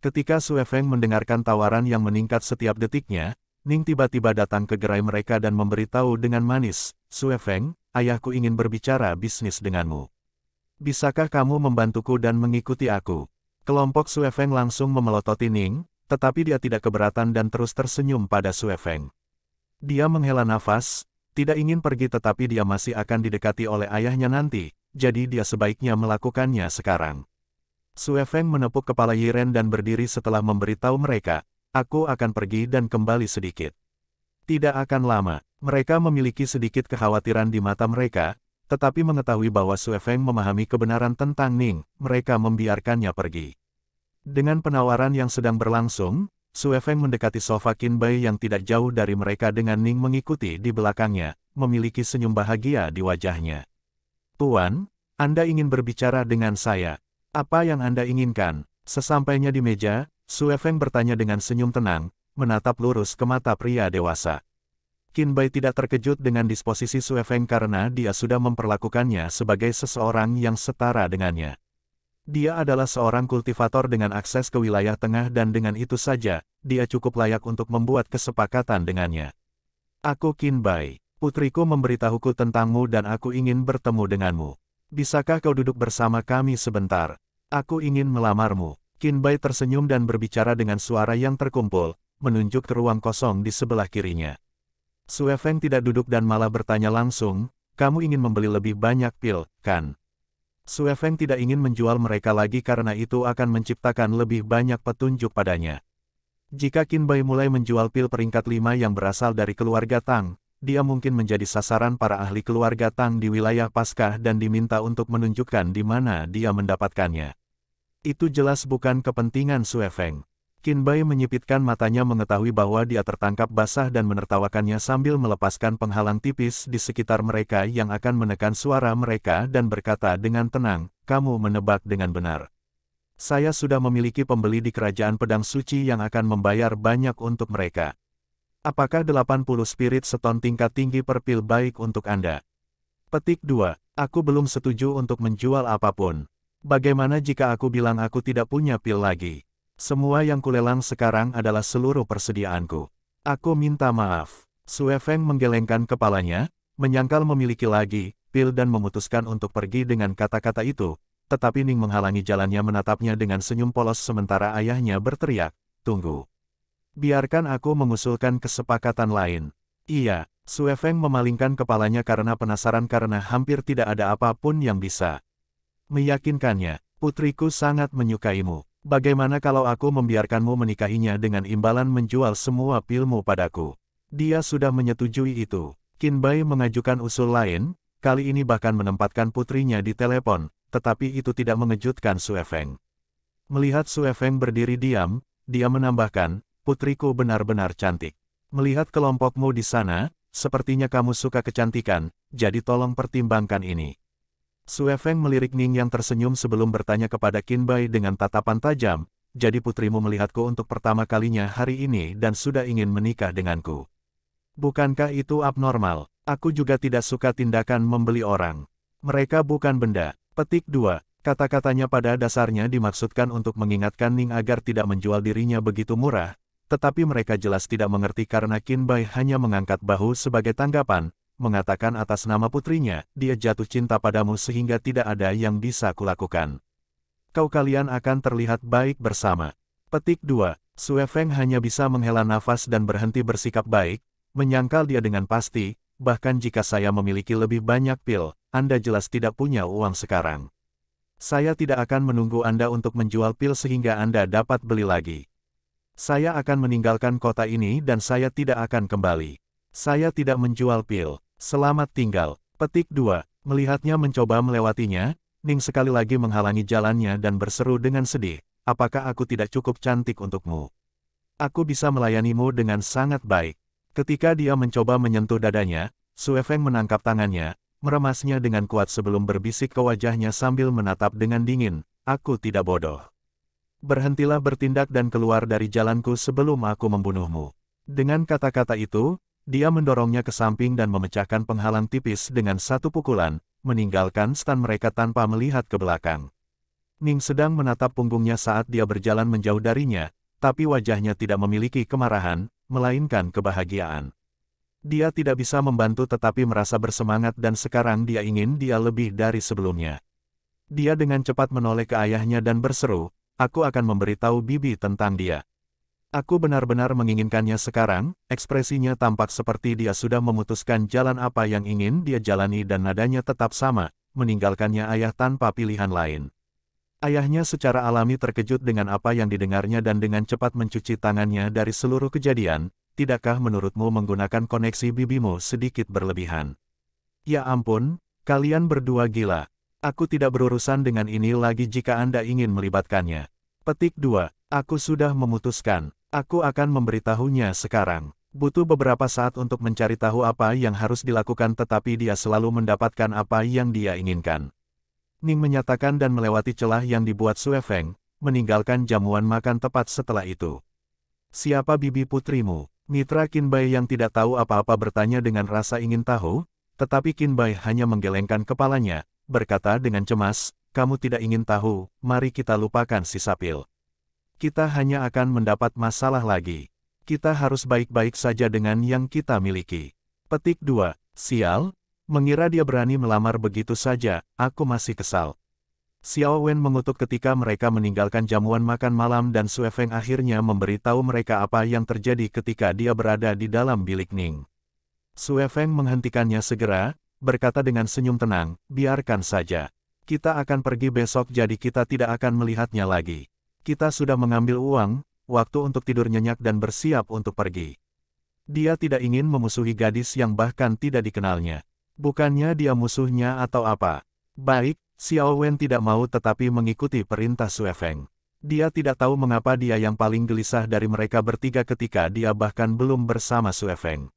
Ketika Sue Feng mendengarkan tawaran yang meningkat setiap detiknya, Ning tiba-tiba datang ke gerai mereka dan memberitahu dengan manis, Sue Feng, ayahku ingin berbicara bisnis denganmu. Bisakah kamu membantuku dan mengikuti aku? Kelompok Sue Feng langsung memelototi Ning, tetapi dia tidak keberatan dan terus tersenyum pada Sue Feng. Dia menghela nafas, tidak ingin pergi tetapi dia masih akan didekati oleh ayahnya nanti, jadi dia sebaiknya melakukannya sekarang. Sue Feng menepuk kepala Yiren dan berdiri setelah memberitahu mereka, aku akan pergi dan kembali sedikit. Tidak akan lama, mereka memiliki sedikit kekhawatiran di mata mereka, tetapi mengetahui bahwa Sue Feng memahami kebenaran tentang Ning, mereka membiarkannya pergi. Dengan penawaran yang sedang berlangsung, Suefeng mendekati sofa Bai yang tidak jauh dari mereka dengan Ning mengikuti di belakangnya, memiliki senyum bahagia di wajahnya. Tuan, Anda ingin berbicara dengan saya. Apa yang Anda inginkan? Sesampainya di meja, Suefeng bertanya dengan senyum tenang, menatap lurus ke mata pria dewasa. Bai tidak terkejut dengan disposisi Suefeng karena dia sudah memperlakukannya sebagai seseorang yang setara dengannya. Dia adalah seorang kultivator dengan akses ke wilayah tengah dan dengan itu saja, dia cukup layak untuk membuat kesepakatan dengannya. Aku Kinbai, putriku memberitahuku tentangmu dan aku ingin bertemu denganmu. Bisakah kau duduk bersama kami sebentar? Aku ingin melamarmu. Kinbai tersenyum dan berbicara dengan suara yang terkumpul, menunjuk ke ruang kosong di sebelah kirinya. Sue Feng tidak duduk dan malah bertanya langsung, kamu ingin membeli lebih banyak pil, kan? Feng tidak ingin menjual mereka lagi karena itu akan menciptakan lebih banyak petunjuk padanya. Jika Qin Bai mulai menjual pil peringkat 5 yang berasal dari keluarga Tang, dia mungkin menjadi sasaran para ahli keluarga Tang di wilayah Paskah dan diminta untuk menunjukkan di mana dia mendapatkannya. Itu jelas bukan kepentingan Feng. Kinbai menyipitkan matanya mengetahui bahwa dia tertangkap basah dan menertawakannya sambil melepaskan penghalang tipis di sekitar mereka yang akan menekan suara mereka dan berkata dengan tenang, kamu menebak dengan benar. Saya sudah memiliki pembeli di kerajaan pedang suci yang akan membayar banyak untuk mereka. Apakah 80 spirit seton tingkat tinggi per pil baik untuk Anda? Petik 2. Aku belum setuju untuk menjual apapun. Bagaimana jika aku bilang aku tidak punya pil lagi? Semua yang kulelang sekarang adalah seluruh persediaanku. Aku minta maaf. Sue Feng menggelengkan kepalanya, menyangkal memiliki lagi, pil dan memutuskan untuk pergi dengan kata-kata itu, tetapi Ning menghalangi jalannya menatapnya dengan senyum polos sementara ayahnya berteriak, Tunggu. Biarkan aku mengusulkan kesepakatan lain. Iya, Sue Feng memalingkan kepalanya karena penasaran karena hampir tidak ada apapun yang bisa meyakinkannya. Putriku sangat menyukaimu. Bagaimana kalau aku membiarkanmu menikahinya dengan imbalan menjual semua pilmu padaku? Dia sudah menyetujui itu. Qin Bai mengajukan usul lain, kali ini bahkan menempatkan putrinya di telepon, tetapi itu tidak mengejutkan Su Feng. Melihat Su Feng berdiri diam, dia menambahkan, putriku benar-benar cantik. Melihat kelompokmu di sana, sepertinya kamu suka kecantikan, jadi tolong pertimbangkan ini. Sue Feng melirik Ning yang tersenyum sebelum bertanya kepada Qin Bai dengan tatapan tajam, jadi putrimu melihatku untuk pertama kalinya hari ini dan sudah ingin menikah denganku. Bukankah itu abnormal? Aku juga tidak suka tindakan membeli orang. Mereka bukan benda. Petik 2. Kata-katanya pada dasarnya dimaksudkan untuk mengingatkan Ning agar tidak menjual dirinya begitu murah, tetapi mereka jelas tidak mengerti karena Qin Bai hanya mengangkat bahu sebagai tanggapan, mengatakan atas nama putrinya, dia jatuh cinta padamu sehingga tidak ada yang bisa kulakukan. Kau kalian akan terlihat baik bersama. Petik 2. Sue Feng hanya bisa menghela nafas dan berhenti bersikap baik, menyangkal dia dengan pasti, bahkan jika saya memiliki lebih banyak pil, Anda jelas tidak punya uang sekarang. Saya tidak akan menunggu Anda untuk menjual pil sehingga Anda dapat beli lagi. Saya akan meninggalkan kota ini dan saya tidak akan kembali. Saya tidak menjual pil. Selamat tinggal. Petik 2. Melihatnya mencoba melewatinya, Ning sekali lagi menghalangi jalannya dan berseru dengan sedih, apakah aku tidak cukup cantik untukmu? Aku bisa melayanimu dengan sangat baik. Ketika dia mencoba menyentuh dadanya, Sue Feng menangkap tangannya, meremasnya dengan kuat sebelum berbisik ke wajahnya sambil menatap dengan dingin, aku tidak bodoh. Berhentilah bertindak dan keluar dari jalanku sebelum aku membunuhmu. Dengan kata-kata itu, dia mendorongnya ke samping dan memecahkan penghalang tipis dengan satu pukulan, meninggalkan stan mereka tanpa melihat ke belakang. Ning sedang menatap punggungnya saat dia berjalan menjauh darinya, tapi wajahnya tidak memiliki kemarahan, melainkan kebahagiaan. Dia tidak bisa membantu tetapi merasa bersemangat dan sekarang dia ingin dia lebih dari sebelumnya. Dia dengan cepat menoleh ke ayahnya dan berseru, aku akan memberitahu Bibi tentang dia. Aku benar-benar menginginkannya sekarang, ekspresinya tampak seperti dia sudah memutuskan jalan apa yang ingin dia jalani dan nadanya tetap sama, meninggalkannya ayah tanpa pilihan lain. Ayahnya secara alami terkejut dengan apa yang didengarnya dan dengan cepat mencuci tangannya dari seluruh kejadian, tidakkah menurutmu menggunakan koneksi bibimu sedikit berlebihan? Ya ampun, kalian berdua gila. Aku tidak berurusan dengan ini lagi jika Anda ingin melibatkannya. Petik 2. Aku sudah memutuskan. Aku akan memberitahunya sekarang. Butuh beberapa saat untuk mencari tahu apa yang harus dilakukan tetapi dia selalu mendapatkan apa yang dia inginkan. Ning menyatakan dan melewati celah yang dibuat Sue Feng, meninggalkan jamuan makan tepat setelah itu. Siapa bibi putrimu? Mitra Kinbai yang tidak tahu apa-apa bertanya dengan rasa ingin tahu, tetapi Kinbai hanya menggelengkan kepalanya, berkata dengan cemas, kamu tidak ingin tahu, mari kita lupakan si sapil kita hanya akan mendapat masalah lagi. Kita harus baik-baik saja dengan yang kita miliki. Petik 2. Sial, mengira dia berani melamar begitu saja, aku masih kesal. Xiao Wen mengutuk ketika mereka meninggalkan jamuan makan malam dan Sue Feng akhirnya memberitahu mereka apa yang terjadi ketika dia berada di dalam bilik Ning. Sue Feng menghentikannya segera, berkata dengan senyum tenang, biarkan saja. Kita akan pergi besok jadi kita tidak akan melihatnya lagi. Kita sudah mengambil uang, waktu untuk tidur nyenyak dan bersiap untuk pergi. Dia tidak ingin memusuhi gadis yang bahkan tidak dikenalnya. Bukannya dia musuhnya atau apa. Baik, Xiao Wen tidak mau tetapi mengikuti perintah Su Feng. Dia tidak tahu mengapa dia yang paling gelisah dari mereka bertiga ketika dia bahkan belum bersama Su Feng.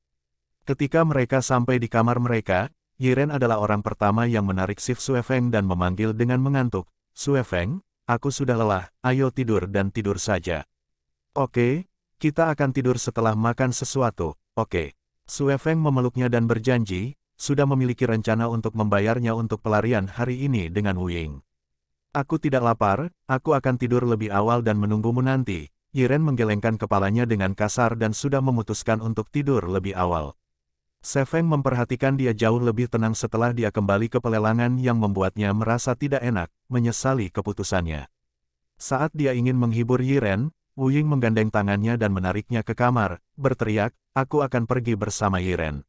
Ketika mereka sampai di kamar mereka, Yiren adalah orang pertama yang menarik Sif Su Feng dan memanggil dengan mengantuk, Su Feng, Aku sudah lelah, ayo tidur dan tidur saja. Oke, kita akan tidur setelah makan sesuatu, oke. Sue Feng memeluknya dan berjanji, sudah memiliki rencana untuk membayarnya untuk pelarian hari ini dengan Wu Aku tidak lapar, aku akan tidur lebih awal dan menunggumu nanti. Yiren menggelengkan kepalanya dengan kasar dan sudah memutuskan untuk tidur lebih awal. Sefeng memperhatikan dia jauh lebih tenang setelah dia kembali ke pelelangan yang membuatnya merasa tidak enak, menyesali keputusannya. Saat dia ingin menghibur Yiren, Wu Ying menggandeng tangannya dan menariknya ke kamar, berteriak, aku akan pergi bersama Yiren.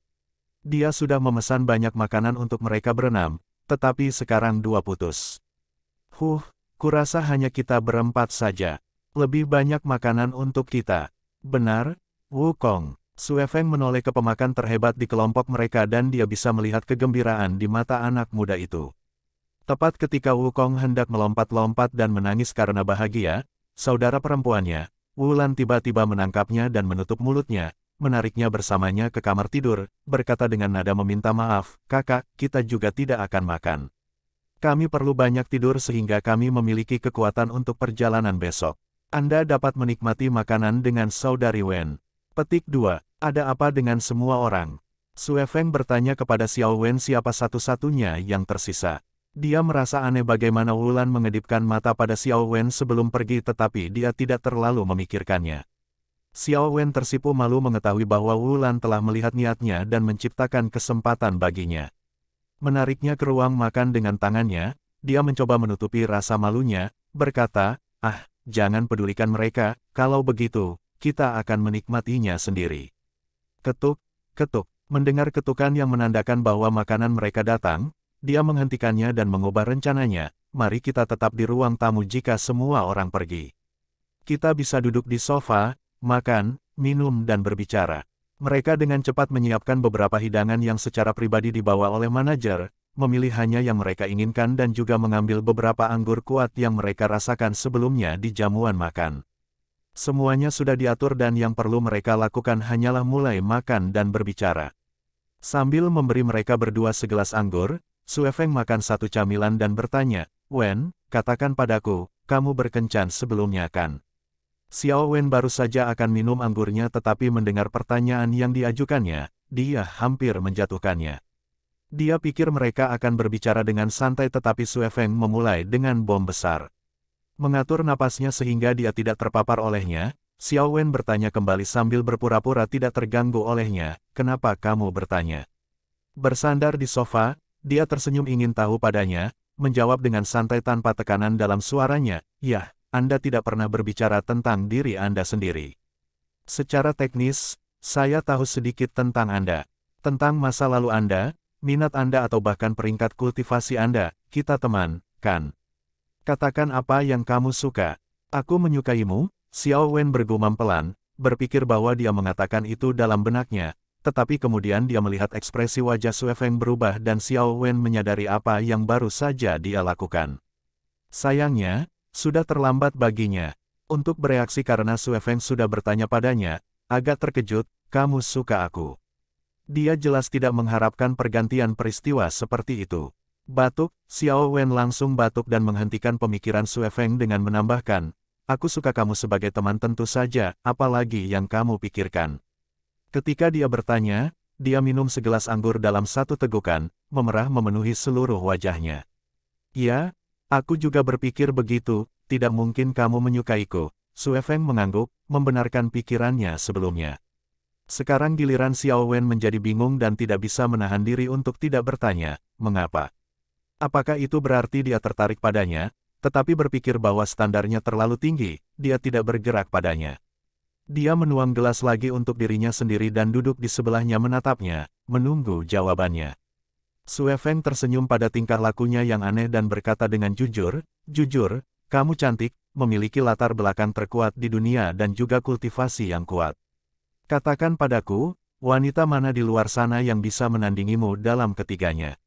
Dia sudah memesan banyak makanan untuk mereka berenam, tetapi sekarang dua putus. Huh, kurasa hanya kita berempat saja. Lebih banyak makanan untuk kita. Benar, Wu Kong. Sue Feng menoleh ke pemakan terhebat di kelompok mereka dan dia bisa melihat kegembiraan di mata anak muda itu. Tepat ketika Wukong hendak melompat-lompat dan menangis karena bahagia, saudara perempuannya, Wulan tiba-tiba menangkapnya dan menutup mulutnya, menariknya bersamanya ke kamar tidur, berkata dengan nada meminta maaf, kakak, kita juga tidak akan makan. Kami perlu banyak tidur sehingga kami memiliki kekuatan untuk perjalanan besok. Anda dapat menikmati makanan dengan saudari Wen. Petik 2. Ada apa dengan semua orang? Sue Feng bertanya kepada Xiao Wen siapa satu-satunya yang tersisa. Dia merasa aneh bagaimana Wulan mengedipkan mata pada Xiao Wen sebelum pergi tetapi dia tidak terlalu memikirkannya. Xiao Wen tersipu malu mengetahui bahwa Wulan telah melihat niatnya dan menciptakan kesempatan baginya. Menariknya ke ruang makan dengan tangannya, dia mencoba menutupi rasa malunya, berkata, Ah, jangan pedulikan mereka, kalau begitu, kita akan menikmatinya sendiri. Ketuk, ketuk, mendengar ketukan yang menandakan bahwa makanan mereka datang, dia menghentikannya dan mengubah rencananya, mari kita tetap di ruang tamu jika semua orang pergi. Kita bisa duduk di sofa, makan, minum dan berbicara. Mereka dengan cepat menyiapkan beberapa hidangan yang secara pribadi dibawa oleh manajer, memilih hanya yang mereka inginkan dan juga mengambil beberapa anggur kuat yang mereka rasakan sebelumnya di jamuan makan. Semuanya sudah diatur dan yang perlu mereka lakukan hanyalah mulai makan dan berbicara. Sambil memberi mereka berdua segelas anggur, Suefeng makan satu camilan dan bertanya, Wen, katakan padaku, kamu berkencan sebelumnya kan? Xiao Wen baru saja akan minum anggurnya tetapi mendengar pertanyaan yang diajukannya, dia hampir menjatuhkannya. Dia pikir mereka akan berbicara dengan santai tetapi Suefeng memulai dengan bom besar. Mengatur napasnya sehingga dia tidak terpapar olehnya, Xiao Wen bertanya kembali sambil berpura-pura tidak terganggu olehnya, kenapa kamu bertanya? Bersandar di sofa, dia tersenyum ingin tahu padanya, menjawab dengan santai tanpa tekanan dalam suaranya, Yah, Anda tidak pernah berbicara tentang diri Anda sendiri. Secara teknis, saya tahu sedikit tentang Anda. Tentang masa lalu Anda, minat Anda atau bahkan peringkat kultivasi Anda, kita teman, kan? Katakan apa yang kamu suka. Aku menyukaimu, Xiao Wen bergumam pelan, berpikir bahwa dia mengatakan itu dalam benaknya, tetapi kemudian dia melihat ekspresi wajah Sue Feng berubah dan Xiao Wen menyadari apa yang baru saja dia lakukan. Sayangnya, sudah terlambat baginya. Untuk bereaksi karena Sue Feng sudah bertanya padanya, agak terkejut, kamu suka aku. Dia jelas tidak mengharapkan pergantian peristiwa seperti itu. Batuk, Xiao Wen langsung batuk dan menghentikan pemikiran Sue Feng dengan menambahkan, Aku suka kamu sebagai teman tentu saja, apalagi yang kamu pikirkan. Ketika dia bertanya, dia minum segelas anggur dalam satu tegukan, memerah memenuhi seluruh wajahnya. Ya, aku juga berpikir begitu, tidak mungkin kamu menyukaiku. Sue Feng mengangguk, membenarkan pikirannya sebelumnya. Sekarang giliran Xiao Wen menjadi bingung dan tidak bisa menahan diri untuk tidak bertanya, mengapa. Apakah itu berarti dia tertarik padanya, tetapi berpikir bahwa standarnya terlalu tinggi, dia tidak bergerak padanya. Dia menuang gelas lagi untuk dirinya sendiri dan duduk di sebelahnya menatapnya, menunggu jawabannya. Sue Feng tersenyum pada tingkah lakunya yang aneh dan berkata dengan jujur, Jujur, kamu cantik, memiliki latar belakang terkuat di dunia dan juga kultivasi yang kuat. Katakan padaku, wanita mana di luar sana yang bisa menandingimu dalam ketiganya.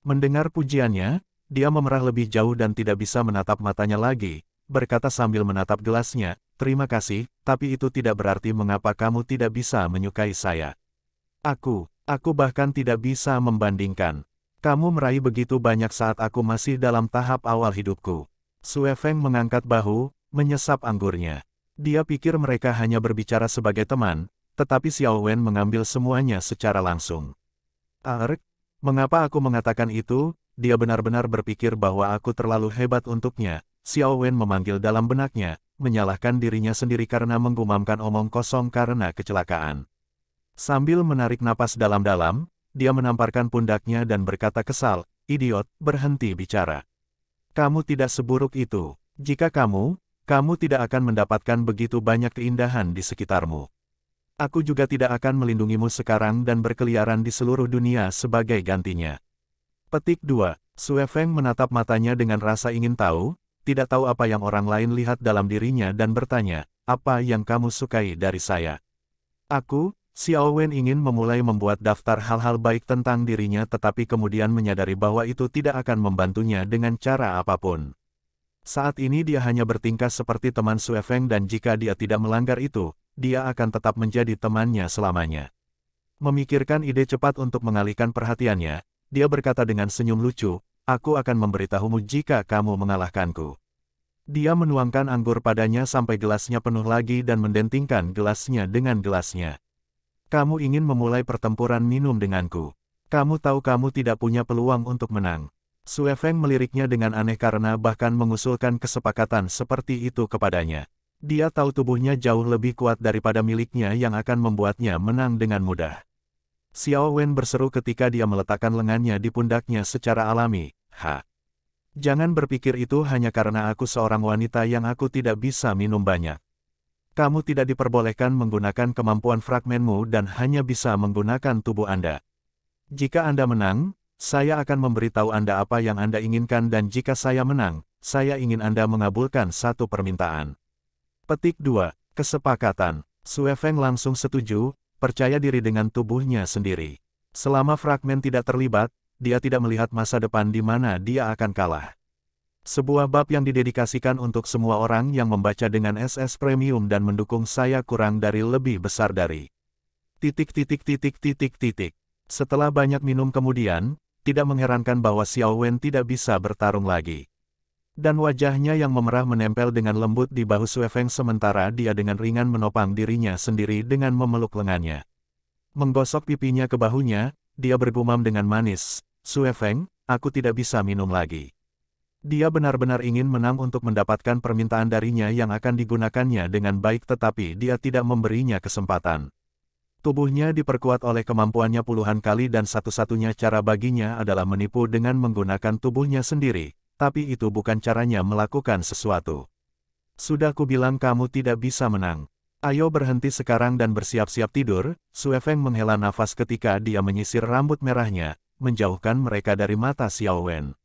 Mendengar pujiannya, dia memerah lebih jauh dan tidak bisa menatap matanya lagi, berkata sambil menatap gelasnya, terima kasih, tapi itu tidak berarti mengapa kamu tidak bisa menyukai saya. Aku, aku bahkan tidak bisa membandingkan. Kamu meraih begitu banyak saat aku masih dalam tahap awal hidupku. Sue Feng mengangkat bahu, menyesap anggurnya. Dia pikir mereka hanya berbicara sebagai teman, tetapi Xiao Wen mengambil semuanya secara langsung. Ark, Mengapa aku mengatakan itu? Dia benar-benar berpikir bahwa aku terlalu hebat untuknya. Xiao Wen memanggil dalam benaknya, menyalahkan dirinya sendiri karena menggumamkan omong kosong karena kecelakaan. Sambil menarik napas dalam-dalam, dia menamparkan pundaknya dan berkata kesal, idiot, berhenti bicara. Kamu tidak seburuk itu. Jika kamu, kamu tidak akan mendapatkan begitu banyak keindahan di sekitarmu aku juga tidak akan melindungimu sekarang dan berkeliaran di seluruh dunia sebagai gantinya. Petik 2. Sue Feng menatap matanya dengan rasa ingin tahu, tidak tahu apa yang orang lain lihat dalam dirinya dan bertanya, apa yang kamu sukai dari saya? Aku, Xiao Wen ingin memulai membuat daftar hal-hal baik tentang dirinya tetapi kemudian menyadari bahwa itu tidak akan membantunya dengan cara apapun. Saat ini dia hanya bertingkah seperti teman Sue Feng dan jika dia tidak melanggar itu, dia akan tetap menjadi temannya selamanya. Memikirkan ide cepat untuk mengalihkan perhatiannya, dia berkata dengan senyum lucu, aku akan memberitahumu jika kamu mengalahkanku. Dia menuangkan anggur padanya sampai gelasnya penuh lagi dan mendentingkan gelasnya dengan gelasnya. Kamu ingin memulai pertempuran minum denganku. Kamu tahu kamu tidak punya peluang untuk menang. Sue Feng meliriknya dengan aneh karena bahkan mengusulkan kesepakatan seperti itu kepadanya. Dia tahu tubuhnya jauh lebih kuat daripada miliknya yang akan membuatnya menang dengan mudah. Xiao Wen berseru ketika dia meletakkan lengannya di pundaknya secara alami, Ha! Jangan berpikir itu hanya karena aku seorang wanita yang aku tidak bisa minum banyak. Kamu tidak diperbolehkan menggunakan kemampuan fragmenmu dan hanya bisa menggunakan tubuh Anda. Jika Anda menang, saya akan memberitahu Anda apa yang Anda inginkan dan jika saya menang, saya ingin Anda mengabulkan satu permintaan. Petik 2. Kesepakatan. Suefeng langsung setuju, percaya diri dengan tubuhnya sendiri. Selama fragmen tidak terlibat, dia tidak melihat masa depan di mana dia akan kalah. Sebuah bab yang didedikasikan untuk semua orang yang membaca dengan SS Premium dan mendukung saya kurang dari lebih besar dari. Titik titik titik titik titik. Setelah banyak minum kemudian, tidak mengherankan bahwa Xiao Wen tidak bisa bertarung lagi. Dan wajahnya yang memerah menempel dengan lembut di bahu Suefeng sementara dia dengan ringan menopang dirinya sendiri dengan memeluk lengannya. Menggosok pipinya ke bahunya, dia bergumam dengan manis, Suefeng, aku tidak bisa minum lagi. Dia benar-benar ingin menang untuk mendapatkan permintaan darinya yang akan digunakannya dengan baik tetapi dia tidak memberinya kesempatan. Tubuhnya diperkuat oleh kemampuannya puluhan kali dan satu-satunya cara baginya adalah menipu dengan menggunakan tubuhnya sendiri, tapi itu bukan caranya melakukan sesuatu. Sudah kubilang kamu tidak bisa menang. Ayo berhenti sekarang dan bersiap-siap tidur, Sue Feng menghela nafas ketika dia menyisir rambut merahnya, menjauhkan mereka dari mata Xiao Wen.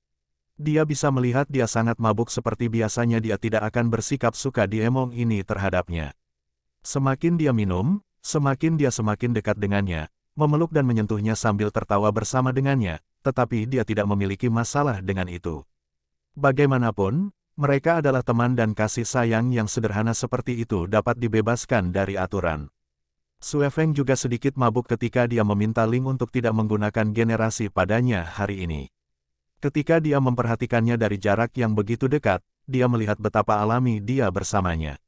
Dia bisa melihat dia sangat mabuk seperti biasanya dia tidak akan bersikap suka di Emong ini terhadapnya. Semakin dia minum, semakin dia semakin dekat dengannya, memeluk dan menyentuhnya sambil tertawa bersama dengannya, tetapi dia tidak memiliki masalah dengan itu. Bagaimanapun, mereka adalah teman dan kasih sayang yang sederhana seperti itu dapat dibebaskan dari aturan. Suefeng juga sedikit mabuk ketika dia meminta Ling untuk tidak menggunakan generasi padanya hari ini. Ketika dia memperhatikannya dari jarak yang begitu dekat, dia melihat betapa alami dia bersamanya.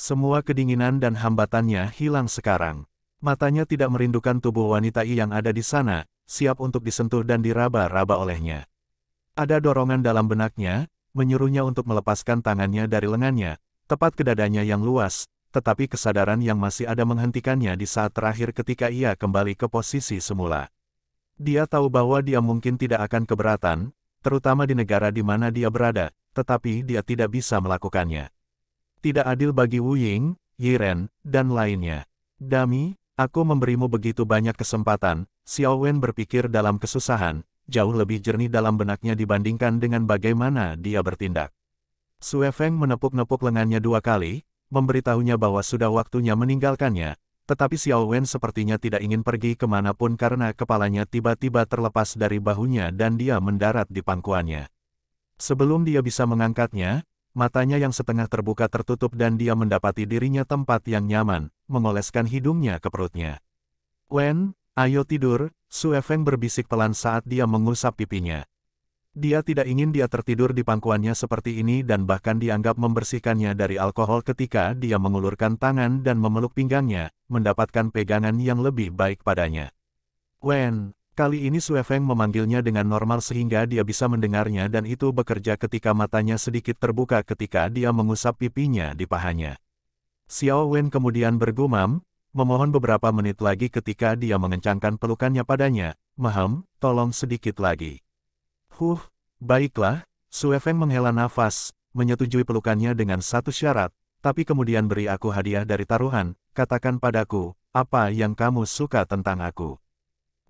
Semua kedinginan dan hambatannya hilang sekarang. Matanya tidak merindukan tubuh wanita I yang ada di sana, siap untuk disentuh dan diraba-raba olehnya. Ada dorongan dalam benaknya, menyuruhnya untuk melepaskan tangannya dari lengannya, tepat ke dadanya yang luas, tetapi kesadaran yang masih ada menghentikannya di saat terakhir ketika ia kembali ke posisi semula. Dia tahu bahwa dia mungkin tidak akan keberatan, terutama di negara di mana dia berada, tetapi dia tidak bisa melakukannya. Tidak adil bagi Wu Ying, Yiren, dan lainnya. Dami, aku memberimu begitu banyak kesempatan, Xiao Wen berpikir dalam kesusahan, jauh lebih jernih dalam benaknya dibandingkan dengan bagaimana dia bertindak. Sue Feng menepuk-nepuk lengannya dua kali, memberitahunya bahwa sudah waktunya meninggalkannya, tetapi Xiao Wen sepertinya tidak ingin pergi kemanapun karena kepalanya tiba-tiba terlepas dari bahunya dan dia mendarat di pangkuannya. Sebelum dia bisa mengangkatnya, matanya yang setengah terbuka tertutup dan dia mendapati dirinya tempat yang nyaman, mengoleskan hidungnya ke perutnya. Wen, ayo tidur, Su Feng berbisik pelan saat dia mengusap pipinya. Dia tidak ingin dia tertidur di pangkuannya seperti ini dan bahkan dianggap membersihkannya dari alkohol ketika dia mengulurkan tangan dan memeluk pinggangnya, mendapatkan pegangan yang lebih baik padanya. Wen, kali ini Su Feng memanggilnya dengan normal sehingga dia bisa mendengarnya dan itu bekerja ketika matanya sedikit terbuka ketika dia mengusap pipinya di pahanya. Xiao Wen kemudian bergumam, memohon beberapa menit lagi ketika dia mengencangkan pelukannya padanya, Maham, tolong sedikit lagi. Huh, baiklah, Suefeng menghela nafas, menyetujui pelukannya dengan satu syarat, tapi kemudian beri aku hadiah dari taruhan, katakan padaku, apa yang kamu suka tentang aku.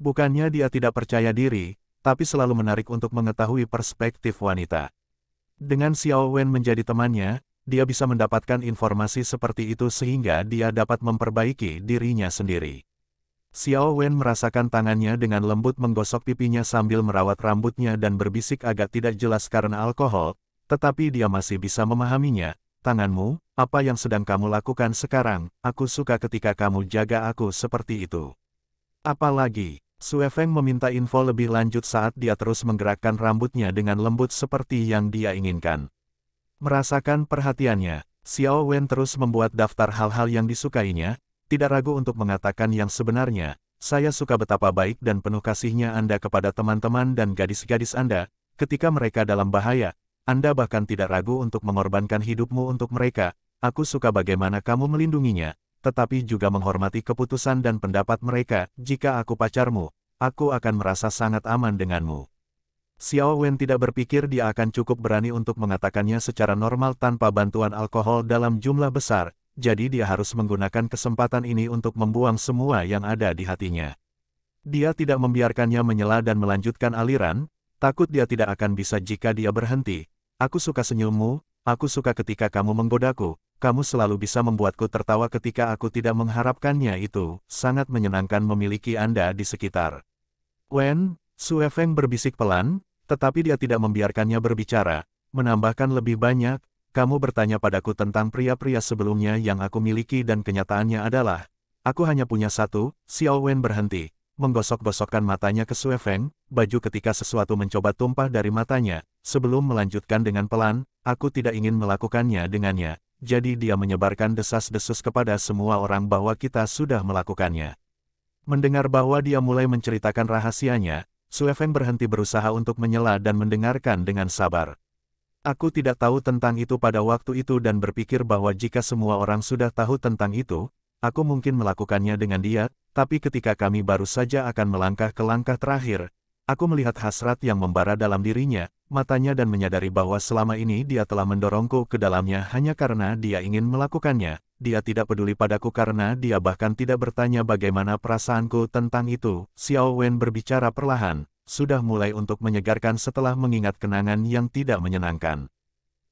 Bukannya dia tidak percaya diri, tapi selalu menarik untuk mengetahui perspektif wanita. Dengan Xiao Wen menjadi temannya, dia bisa mendapatkan informasi seperti itu sehingga dia dapat memperbaiki dirinya sendiri. Xiao Wen merasakan tangannya dengan lembut menggosok pipinya sambil merawat rambutnya dan berbisik agak tidak jelas karena alkohol, tetapi dia masih bisa memahaminya. Tanganmu, apa yang sedang kamu lakukan sekarang, aku suka ketika kamu jaga aku seperti itu. Apalagi, Sue Feng meminta info lebih lanjut saat dia terus menggerakkan rambutnya dengan lembut seperti yang dia inginkan. Merasakan perhatiannya, Xiao Wen terus membuat daftar hal-hal yang disukainya, tidak ragu untuk mengatakan yang sebenarnya, saya suka betapa baik dan penuh kasihnya Anda kepada teman-teman dan gadis-gadis Anda, ketika mereka dalam bahaya, Anda bahkan tidak ragu untuk mengorbankan hidupmu untuk mereka, aku suka bagaimana kamu melindunginya, tetapi juga menghormati keputusan dan pendapat mereka, jika aku pacarmu, aku akan merasa sangat aman denganmu. Xiao Wen tidak berpikir dia akan cukup berani untuk mengatakannya secara normal tanpa bantuan alkohol dalam jumlah besar, jadi dia harus menggunakan kesempatan ini untuk membuang semua yang ada di hatinya. Dia tidak membiarkannya menyela dan melanjutkan aliran, takut dia tidak akan bisa jika dia berhenti. Aku suka senyummu, aku suka ketika kamu menggodaku, kamu selalu bisa membuatku tertawa ketika aku tidak mengharapkannya itu, sangat menyenangkan memiliki Anda di sekitar. Wen, Su Feng berbisik pelan, tetapi dia tidak membiarkannya berbicara, menambahkan lebih banyak, kamu bertanya padaku tentang pria-pria sebelumnya yang aku miliki dan kenyataannya adalah, aku hanya punya satu, Xiao Wen berhenti, menggosok-gosokkan matanya ke Su Feng, baju ketika sesuatu mencoba tumpah dari matanya, sebelum melanjutkan dengan pelan, aku tidak ingin melakukannya dengannya, jadi dia menyebarkan desas-desus kepada semua orang bahwa kita sudah melakukannya. Mendengar bahwa dia mulai menceritakan rahasianya, Sueven berhenti berusaha untuk menyela dan mendengarkan dengan sabar. Aku tidak tahu tentang itu pada waktu itu dan berpikir bahwa jika semua orang sudah tahu tentang itu, aku mungkin melakukannya dengan dia, tapi ketika kami baru saja akan melangkah ke langkah terakhir, aku melihat hasrat yang membara dalam dirinya, matanya dan menyadari bahwa selama ini dia telah mendorongku ke dalamnya hanya karena dia ingin melakukannya dia tidak peduli padaku karena dia bahkan tidak bertanya bagaimana perasaanku tentang itu. Xiao Wen berbicara perlahan, sudah mulai untuk menyegarkan setelah mengingat kenangan yang tidak menyenangkan.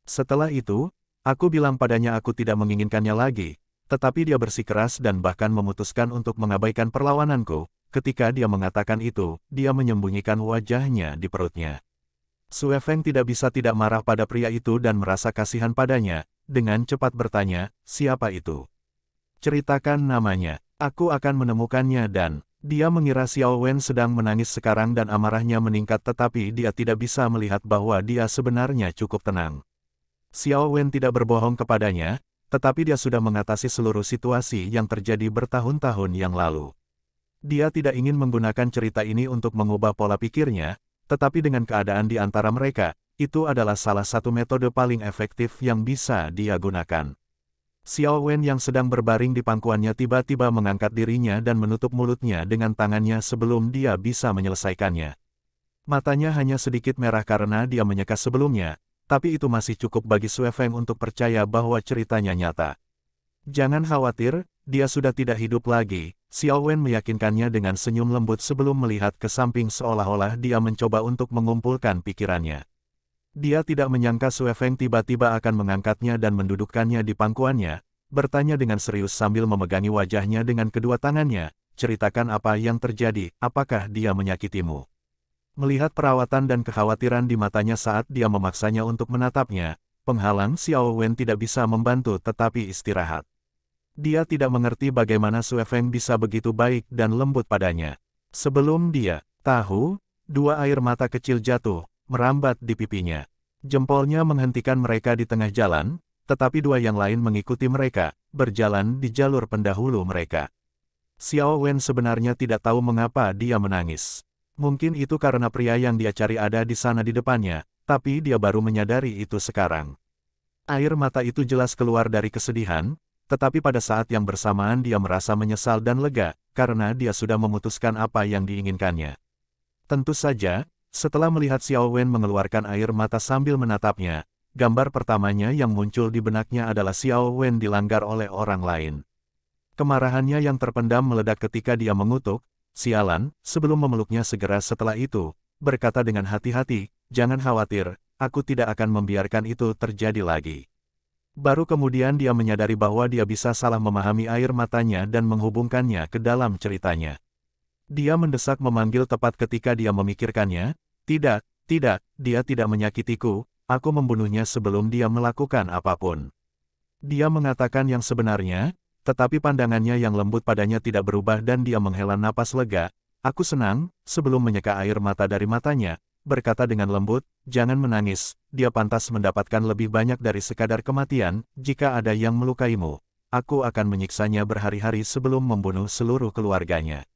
Setelah itu, aku bilang padanya aku tidak menginginkannya lagi, tetapi dia bersikeras dan bahkan memutuskan untuk mengabaikan perlawananku. Ketika dia mengatakan itu, dia menyembunyikan wajahnya di perutnya. Su Feng tidak bisa tidak marah pada pria itu dan merasa kasihan padanya, dengan cepat bertanya, siapa itu? Ceritakan namanya, aku akan menemukannya dan, dia mengira Xiao Wen sedang menangis sekarang dan amarahnya meningkat tetapi dia tidak bisa melihat bahwa dia sebenarnya cukup tenang. Xiao Wen tidak berbohong kepadanya, tetapi dia sudah mengatasi seluruh situasi yang terjadi bertahun-tahun yang lalu. Dia tidak ingin menggunakan cerita ini untuk mengubah pola pikirnya, tetapi dengan keadaan di antara mereka, itu adalah salah satu metode paling efektif yang bisa dia gunakan. Xiao Wen yang sedang berbaring di pangkuannya tiba-tiba mengangkat dirinya dan menutup mulutnya dengan tangannya sebelum dia bisa menyelesaikannya. Matanya hanya sedikit merah karena dia menyeka sebelumnya, tapi itu masih cukup bagi Sue Feng untuk percaya bahwa ceritanya nyata. Jangan khawatir, dia sudah tidak hidup lagi, Xiao Wen meyakinkannya dengan senyum lembut sebelum melihat ke samping seolah-olah dia mencoba untuk mengumpulkan pikirannya. Dia tidak menyangka Sue Feng tiba-tiba akan mengangkatnya dan mendudukkannya di pangkuannya, bertanya dengan serius sambil memegangi wajahnya dengan kedua tangannya, ceritakan apa yang terjadi, apakah dia menyakitimu. Melihat perawatan dan kekhawatiran di matanya saat dia memaksanya untuk menatapnya, penghalang Xiao Wen tidak bisa membantu tetapi istirahat. Dia tidak mengerti bagaimana Sue Feng bisa begitu baik dan lembut padanya. Sebelum dia tahu, dua air mata kecil jatuh, merambat di pipinya. Jempolnya menghentikan mereka di tengah jalan, tetapi dua yang lain mengikuti mereka, berjalan di jalur pendahulu mereka. Xiao Wen sebenarnya tidak tahu mengapa dia menangis. Mungkin itu karena pria yang dia cari ada di sana di depannya, tapi dia baru menyadari itu sekarang. Air mata itu jelas keluar dari kesedihan, tetapi pada saat yang bersamaan dia merasa menyesal dan lega, karena dia sudah memutuskan apa yang diinginkannya. Tentu saja, setelah melihat Xiao Wen mengeluarkan air mata sambil menatapnya, gambar pertamanya yang muncul di benaknya adalah Xiao Wen dilanggar oleh orang lain. Kemarahannya yang terpendam meledak ketika dia mengutuk, sialan, sebelum memeluknya segera setelah itu, berkata dengan hati-hati, jangan khawatir, aku tidak akan membiarkan itu terjadi lagi. Baru kemudian dia menyadari bahwa dia bisa salah memahami air matanya dan menghubungkannya ke dalam ceritanya. Dia mendesak memanggil tepat ketika dia memikirkannya, tidak, tidak, dia tidak menyakitiku, aku membunuhnya sebelum dia melakukan apapun. Dia mengatakan yang sebenarnya, tetapi pandangannya yang lembut padanya tidak berubah dan dia menghela napas lega, aku senang, sebelum menyeka air mata dari matanya, berkata dengan lembut, jangan menangis, dia pantas mendapatkan lebih banyak dari sekadar kematian, jika ada yang melukaimu. Aku akan menyiksanya berhari-hari sebelum membunuh seluruh keluarganya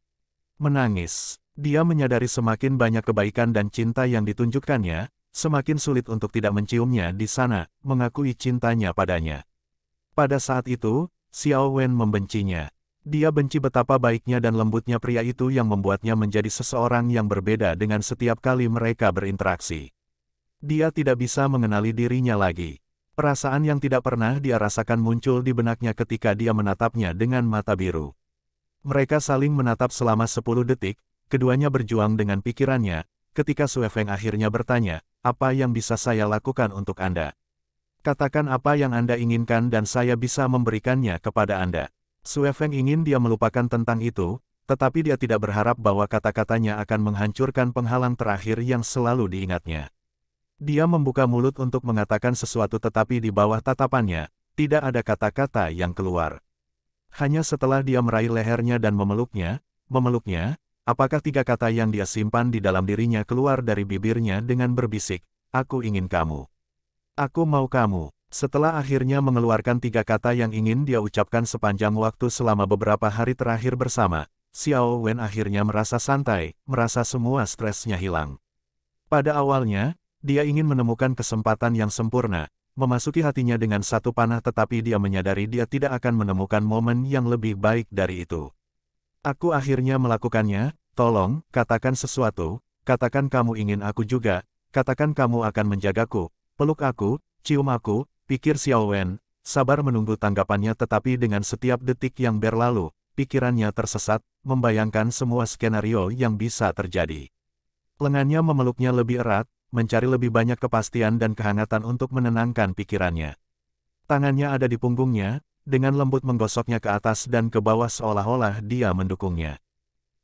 menangis. Dia menyadari semakin banyak kebaikan dan cinta yang ditunjukkannya, semakin sulit untuk tidak menciumnya di sana, mengakui cintanya padanya. Pada saat itu, Xiao Wen membencinya. Dia benci betapa baiknya dan lembutnya pria itu yang membuatnya menjadi seseorang yang berbeda dengan setiap kali mereka berinteraksi. Dia tidak bisa mengenali dirinya lagi. Perasaan yang tidak pernah dia rasakan muncul di benaknya ketika dia menatapnya dengan mata biru. Mereka saling menatap selama 10 detik, keduanya berjuang dengan pikirannya, ketika Sue Feng akhirnya bertanya, apa yang bisa saya lakukan untuk Anda? Katakan apa yang Anda inginkan dan saya bisa memberikannya kepada Anda. Sue Feng ingin dia melupakan tentang itu, tetapi dia tidak berharap bahwa kata-katanya akan menghancurkan penghalang terakhir yang selalu diingatnya. Dia membuka mulut untuk mengatakan sesuatu tetapi di bawah tatapannya, tidak ada kata-kata yang keluar. Hanya setelah dia meraih lehernya dan memeluknya, memeluknya, apakah tiga kata yang dia simpan di dalam dirinya keluar dari bibirnya dengan berbisik, Aku ingin kamu. Aku mau kamu. Setelah akhirnya mengeluarkan tiga kata yang ingin dia ucapkan sepanjang waktu selama beberapa hari terakhir bersama, Xiao Wen akhirnya merasa santai, merasa semua stresnya hilang. Pada awalnya, dia ingin menemukan kesempatan yang sempurna, memasuki hatinya dengan satu panah tetapi dia menyadari dia tidak akan menemukan momen yang lebih baik dari itu. Aku akhirnya melakukannya, tolong, katakan sesuatu, katakan kamu ingin aku juga, katakan kamu akan menjagaku, peluk aku, cium aku, pikir Xiao Wen, sabar menunggu tanggapannya tetapi dengan setiap detik yang berlalu, pikirannya tersesat, membayangkan semua skenario yang bisa terjadi. Lengannya memeluknya lebih erat, mencari lebih banyak kepastian dan kehangatan untuk menenangkan pikirannya. Tangannya ada di punggungnya, dengan lembut menggosoknya ke atas dan ke bawah seolah-olah dia mendukungnya.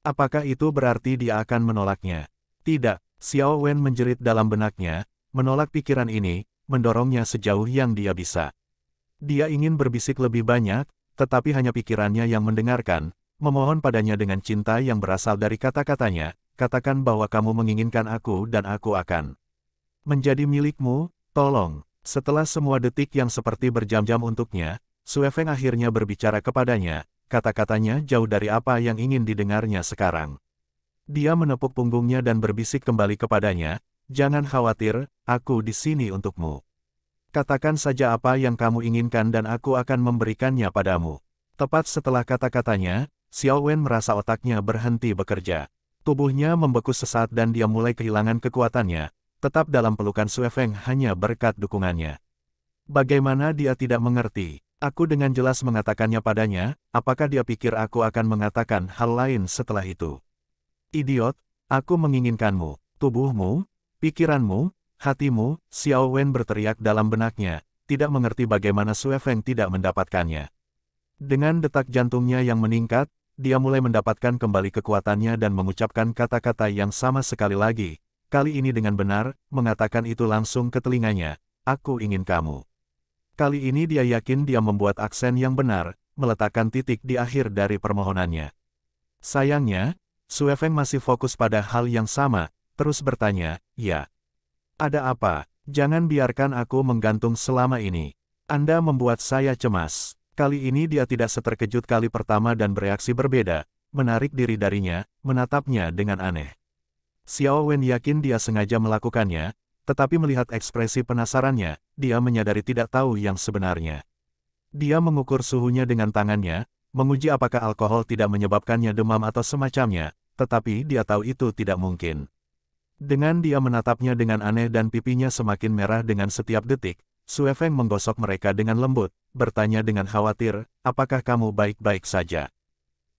Apakah itu berarti dia akan menolaknya? Tidak, Xiao Wen menjerit dalam benaknya, menolak pikiran ini, mendorongnya sejauh yang dia bisa. Dia ingin berbisik lebih banyak, tetapi hanya pikirannya yang mendengarkan, memohon padanya dengan cinta yang berasal dari kata-katanya, katakan bahwa kamu menginginkan aku dan aku akan. Menjadi milikmu, tolong. Setelah semua detik yang seperti berjam-jam untuknya, Suefeng akhirnya berbicara kepadanya, kata-katanya jauh dari apa yang ingin didengarnya sekarang. Dia menepuk punggungnya dan berbisik kembali kepadanya, Jangan khawatir, aku di sini untukmu. Katakan saja apa yang kamu inginkan dan aku akan memberikannya padamu. Tepat setelah kata-katanya, Xiao Wen merasa otaknya berhenti bekerja. Tubuhnya membeku sesaat dan dia mulai kehilangan kekuatannya, tetap dalam pelukan Sue Feng hanya berkat dukungannya. Bagaimana dia tidak mengerti? Aku dengan jelas mengatakannya padanya, apakah dia pikir aku akan mengatakan hal lain setelah itu? Idiot, aku menginginkanmu, tubuhmu, pikiranmu, hatimu, Xiao Wen berteriak dalam benaknya, tidak mengerti bagaimana Sue Feng tidak mendapatkannya. Dengan detak jantungnya yang meningkat, dia mulai mendapatkan kembali kekuatannya dan mengucapkan kata-kata yang sama sekali lagi, kali ini dengan benar, mengatakan itu langsung ke telinganya, aku ingin kamu. Kali ini dia yakin dia membuat aksen yang benar, meletakkan titik di akhir dari permohonannya. Sayangnya, Suefeng masih fokus pada hal yang sama, terus bertanya, ya. Ada apa? Jangan biarkan aku menggantung selama ini. Anda membuat saya cemas. Kali ini dia tidak seterkejut kali pertama dan bereaksi berbeda, menarik diri darinya, menatapnya dengan aneh. Xiao Wen yakin dia sengaja melakukannya, tetapi melihat ekspresi penasarannya, dia menyadari tidak tahu yang sebenarnya. Dia mengukur suhunya dengan tangannya, menguji apakah alkohol tidak menyebabkannya demam atau semacamnya, tetapi dia tahu itu tidak mungkin. Dengan dia menatapnya dengan aneh dan pipinya semakin merah dengan setiap detik, Sue Feng menggosok mereka dengan lembut, bertanya dengan khawatir, apakah kamu baik-baik saja?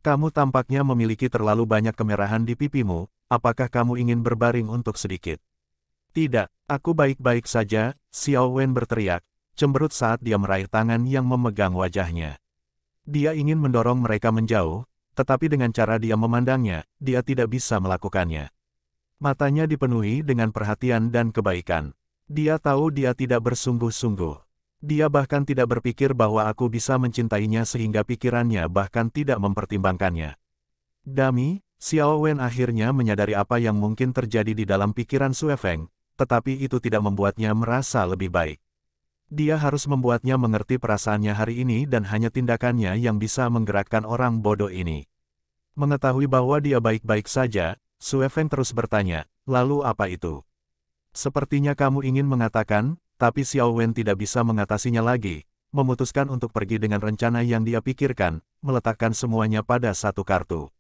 Kamu tampaknya memiliki terlalu banyak kemerahan di pipimu, apakah kamu ingin berbaring untuk sedikit? Tidak, aku baik-baik saja, Xiao Wen berteriak, cemberut saat dia meraih tangan yang memegang wajahnya. Dia ingin mendorong mereka menjauh, tetapi dengan cara dia memandangnya, dia tidak bisa melakukannya. Matanya dipenuhi dengan perhatian dan kebaikan. Dia tahu dia tidak bersungguh-sungguh. Dia bahkan tidak berpikir bahwa aku bisa mencintainya sehingga pikirannya bahkan tidak mempertimbangkannya. Dami, Xiao Wen akhirnya menyadari apa yang mungkin terjadi di dalam pikiran Sue Feng, tetapi itu tidak membuatnya merasa lebih baik. Dia harus membuatnya mengerti perasaannya hari ini dan hanya tindakannya yang bisa menggerakkan orang bodoh ini. Mengetahui bahwa dia baik-baik saja, Sue Feng terus bertanya, lalu apa itu? Sepertinya kamu ingin mengatakan, tapi Xiao Wen tidak bisa mengatasinya lagi, memutuskan untuk pergi dengan rencana yang dia pikirkan, meletakkan semuanya pada satu kartu.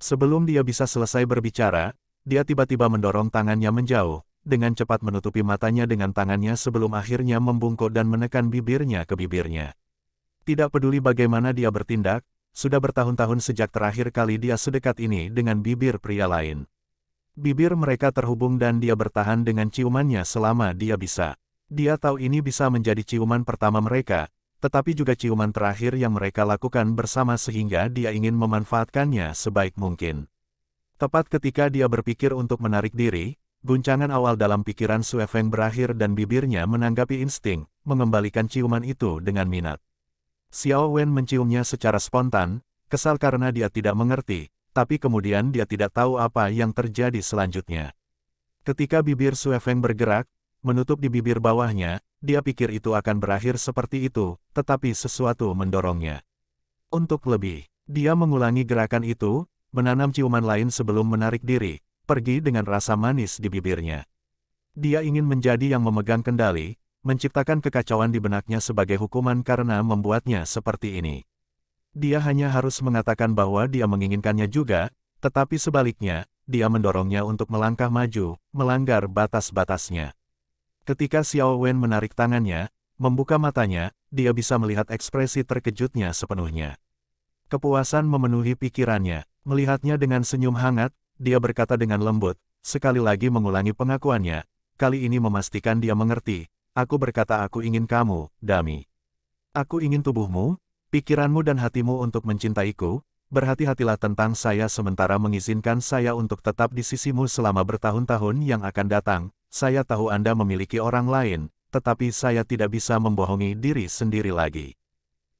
Sebelum dia bisa selesai berbicara, dia tiba-tiba mendorong tangannya menjauh, dengan cepat menutupi matanya dengan tangannya sebelum akhirnya membungkuk dan menekan bibirnya ke bibirnya. Tidak peduli bagaimana dia bertindak, sudah bertahun-tahun sejak terakhir kali dia sedekat ini dengan bibir pria lain. Bibir mereka terhubung dan dia bertahan dengan ciumannya selama dia bisa. Dia tahu ini bisa menjadi ciuman pertama mereka, tetapi juga ciuman terakhir yang mereka lakukan bersama sehingga dia ingin memanfaatkannya sebaik mungkin. Tepat ketika dia berpikir untuk menarik diri, guncangan awal dalam pikiran Feng berakhir dan bibirnya menanggapi insting, mengembalikan ciuman itu dengan minat. Xiao Wen menciumnya secara spontan, kesal karena dia tidak mengerti, tapi kemudian dia tidak tahu apa yang terjadi selanjutnya. Ketika bibir Feng bergerak, menutup di bibir bawahnya, dia pikir itu akan berakhir seperti itu, tetapi sesuatu mendorongnya. Untuk lebih, dia mengulangi gerakan itu, menanam ciuman lain sebelum menarik diri, pergi dengan rasa manis di bibirnya. Dia ingin menjadi yang memegang kendali, menciptakan kekacauan di benaknya sebagai hukuman karena membuatnya seperti ini. Dia hanya harus mengatakan bahwa dia menginginkannya juga, tetapi sebaliknya, dia mendorongnya untuk melangkah maju, melanggar batas-batasnya. Ketika Xiao Wen menarik tangannya, membuka matanya, dia bisa melihat ekspresi terkejutnya sepenuhnya. Kepuasan memenuhi pikirannya, melihatnya dengan senyum hangat, dia berkata dengan lembut, sekali lagi mengulangi pengakuannya, kali ini memastikan dia mengerti, aku berkata aku ingin kamu, Dami. Aku ingin tubuhmu, pikiranmu dan hatimu untuk mencintaiku, berhati-hatilah tentang saya sementara mengizinkan saya untuk tetap di sisimu selama bertahun-tahun yang akan datang, saya tahu Anda memiliki orang lain, tetapi saya tidak bisa membohongi diri sendiri lagi.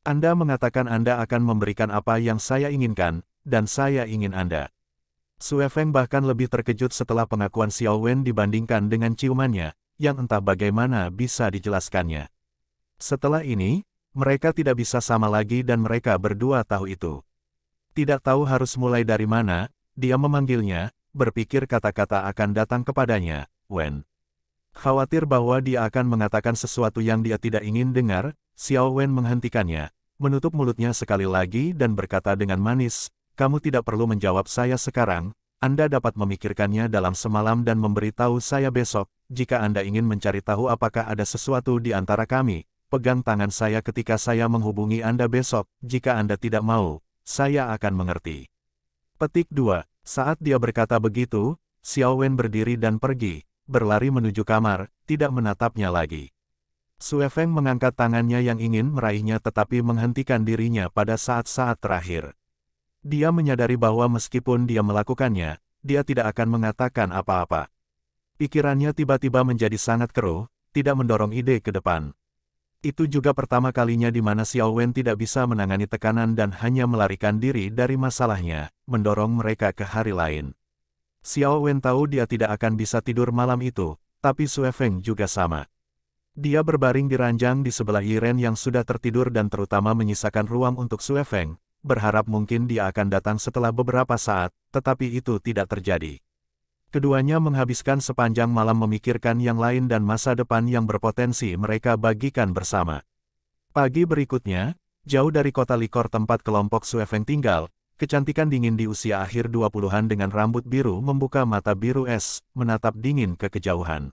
Anda mengatakan Anda akan memberikan apa yang saya inginkan, dan saya ingin Anda. Suefeng bahkan lebih terkejut setelah pengakuan Xiao Wen dibandingkan dengan ciumannya, yang entah bagaimana bisa dijelaskannya. Setelah ini, mereka tidak bisa sama lagi dan mereka berdua tahu itu. Tidak tahu harus mulai dari mana, dia memanggilnya, berpikir kata-kata akan datang kepadanya, Wen. Khawatir bahwa dia akan mengatakan sesuatu yang dia tidak ingin dengar, Xiao Wen menghentikannya, menutup mulutnya sekali lagi dan berkata dengan manis, kamu tidak perlu menjawab saya sekarang, Anda dapat memikirkannya dalam semalam dan memberitahu saya besok, jika Anda ingin mencari tahu apakah ada sesuatu di antara kami, pegang tangan saya ketika saya menghubungi Anda besok, jika Anda tidak mau, saya akan mengerti. Petik 2. Saat dia berkata begitu, Xiao Wen berdiri dan pergi, berlari menuju kamar, tidak menatapnya lagi. Sue Feng mengangkat tangannya yang ingin meraihnya tetapi menghentikan dirinya pada saat-saat terakhir. Dia menyadari bahwa meskipun dia melakukannya, dia tidak akan mengatakan apa-apa. Pikirannya tiba-tiba menjadi sangat keruh, tidak mendorong ide ke depan. Itu juga pertama kalinya di mana Xiao Wen tidak bisa menangani tekanan dan hanya melarikan diri dari masalahnya, mendorong mereka ke hari lain. Xiao Wen tahu dia tidak akan bisa tidur malam itu, tapi Sue Feng juga sama. Dia berbaring di ranjang di sebelah Yiren yang sudah tertidur dan terutama menyisakan ruang untuk Sue Feng, berharap mungkin dia akan datang setelah beberapa saat, tetapi itu tidak terjadi. Keduanya menghabiskan sepanjang malam memikirkan yang lain dan masa depan yang berpotensi mereka bagikan bersama. Pagi berikutnya, jauh dari kota Likor tempat kelompok Sue Feng tinggal, Kecantikan dingin di usia akhir 20-an dengan rambut biru membuka mata biru es, menatap dingin ke kejauhan.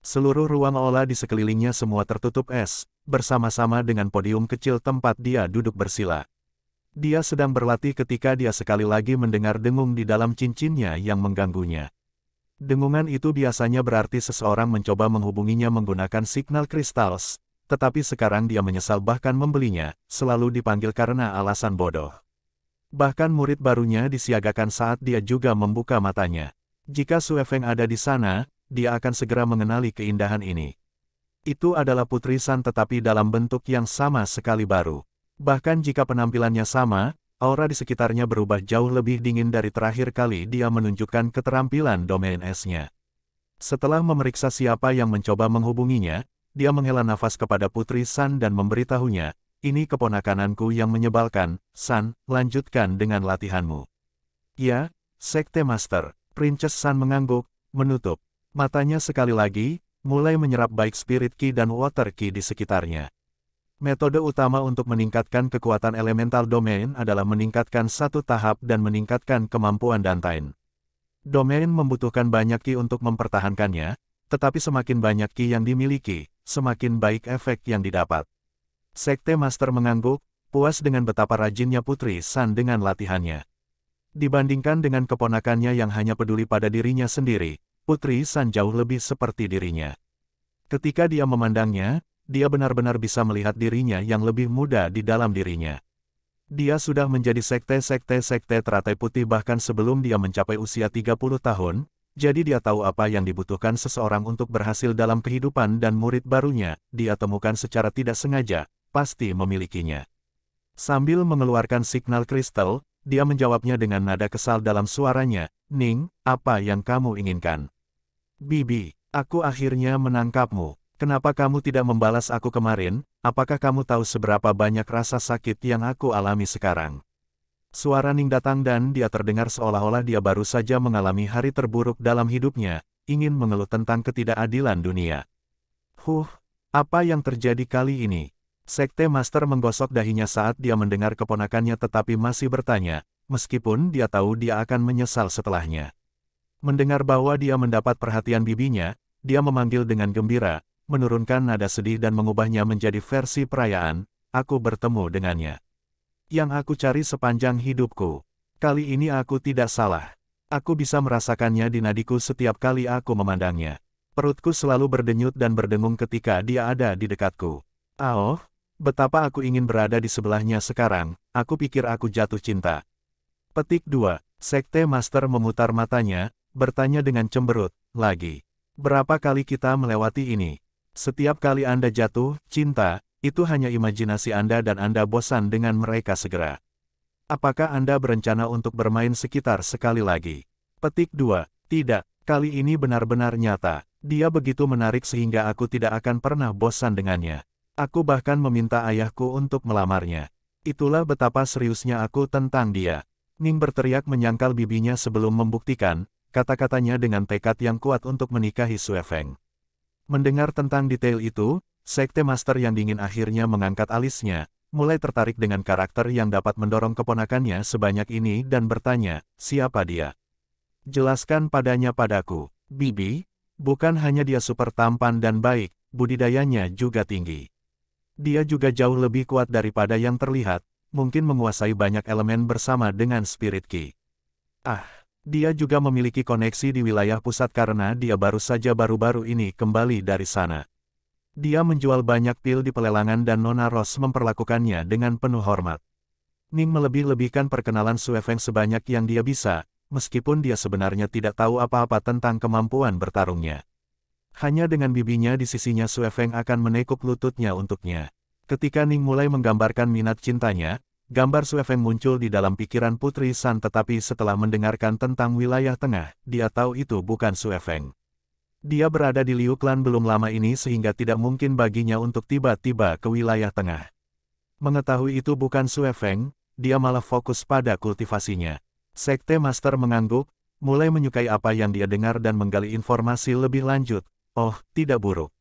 Seluruh ruang olah di sekelilingnya semua tertutup es, bersama-sama dengan podium kecil tempat dia duduk bersila. Dia sedang berlatih ketika dia sekali lagi mendengar dengung di dalam cincinnya yang mengganggunya. Dengungan itu biasanya berarti seseorang mencoba menghubunginya menggunakan signal kristals, tetapi sekarang dia menyesal bahkan membelinya, selalu dipanggil karena alasan bodoh. Bahkan murid barunya disiagakan saat dia juga membuka matanya. Jika Suefeng ada di sana, dia akan segera mengenali keindahan ini. Itu adalah Putri San tetapi dalam bentuk yang sama sekali baru. Bahkan jika penampilannya sama, aura di sekitarnya berubah jauh lebih dingin dari terakhir kali dia menunjukkan keterampilan domain esnya. Setelah memeriksa siapa yang mencoba menghubunginya, dia menghela nafas kepada Putri San dan memberitahunya, ini keponakananku yang menyebalkan, San, lanjutkan dengan latihanmu. Ya, Sekte Master, Princess San mengangguk, menutup. Matanya sekali lagi, mulai menyerap baik Spirit Ki dan Water Ki di sekitarnya. Metode utama untuk meningkatkan kekuatan elemental domain adalah meningkatkan satu tahap dan meningkatkan kemampuan Dantain. Domain membutuhkan banyak ki untuk mempertahankannya, tetapi semakin banyak ki yang dimiliki, semakin baik efek yang didapat. Sekte Master mengangguk, puas dengan betapa rajinnya Putri San dengan latihannya. Dibandingkan dengan keponakannya yang hanya peduli pada dirinya sendiri, Putri San jauh lebih seperti dirinya. Ketika dia memandangnya, dia benar-benar bisa melihat dirinya yang lebih muda di dalam dirinya. Dia sudah menjadi sekte-sekte-sekte teratai putih bahkan sebelum dia mencapai usia 30 tahun, jadi dia tahu apa yang dibutuhkan seseorang untuk berhasil dalam kehidupan dan murid barunya, dia temukan secara tidak sengaja, pasti memilikinya. Sambil mengeluarkan signal kristal, dia menjawabnya dengan nada kesal dalam suaranya, Ning, apa yang kamu inginkan? Bibi, aku akhirnya menangkapmu. Kenapa kamu tidak membalas aku kemarin? Apakah kamu tahu seberapa banyak rasa sakit yang aku alami sekarang? Suara Ning datang dan dia terdengar seolah-olah dia baru saja mengalami hari terburuk dalam hidupnya, ingin mengeluh tentang ketidakadilan dunia. Huh, apa yang terjadi kali ini? Sekte Master menggosok dahinya saat dia mendengar keponakannya tetapi masih bertanya, meskipun dia tahu dia akan menyesal setelahnya. Mendengar bahwa dia mendapat perhatian bibinya, dia memanggil dengan gembira, menurunkan nada sedih dan mengubahnya menjadi versi perayaan, aku bertemu dengannya. Yang aku cari sepanjang hidupku. Kali ini aku tidak salah. Aku bisa merasakannya di nadiku setiap kali aku memandangnya. Perutku selalu berdenyut dan berdengung ketika dia ada di dekatku. Aoh, Betapa aku ingin berada di sebelahnya sekarang, aku pikir aku jatuh cinta. Petik 2. Sekte Master memutar matanya, bertanya dengan cemberut, lagi. Berapa kali kita melewati ini? Setiap kali Anda jatuh, cinta, itu hanya imajinasi Anda dan Anda bosan dengan mereka segera. Apakah Anda berencana untuk bermain sekitar sekali lagi? Petik 2. Tidak, kali ini benar-benar nyata. Dia begitu menarik sehingga aku tidak akan pernah bosan dengannya. Aku bahkan meminta ayahku untuk melamarnya. Itulah betapa seriusnya aku tentang dia. Ning berteriak menyangkal bibinya sebelum membuktikan, kata-katanya dengan tekad yang kuat untuk menikahi Suefeng. Mendengar tentang detail itu, Sekte Master yang dingin akhirnya mengangkat alisnya, mulai tertarik dengan karakter yang dapat mendorong keponakannya sebanyak ini dan bertanya, siapa dia? Jelaskan padanya padaku, Bibi, bukan hanya dia super tampan dan baik, budidayanya juga tinggi. Dia juga jauh lebih kuat daripada yang terlihat, mungkin menguasai banyak elemen bersama dengan Spirit Key. Ah, dia juga memiliki koneksi di wilayah pusat karena dia baru saja baru-baru ini kembali dari sana. Dia menjual banyak pil di pelelangan dan Nona Ross memperlakukannya dengan penuh hormat. Ning melebih-lebihkan perkenalan Suefeng sebanyak yang dia bisa, meskipun dia sebenarnya tidak tahu apa-apa tentang kemampuan bertarungnya. Hanya dengan bibinya di sisinya Feng akan menekuk lututnya untuknya. Ketika Ning mulai menggambarkan minat cintanya, gambar Feng muncul di dalam pikiran Putri San tetapi setelah mendengarkan tentang wilayah tengah, dia tahu itu bukan Feng. Dia berada di Liu Klan belum lama ini sehingga tidak mungkin baginya untuk tiba-tiba ke wilayah tengah. Mengetahui itu bukan Feng, dia malah fokus pada kultivasinya. Sekte Master mengangguk, mulai menyukai apa yang dia dengar dan menggali informasi lebih lanjut, Oh, tidak buruk.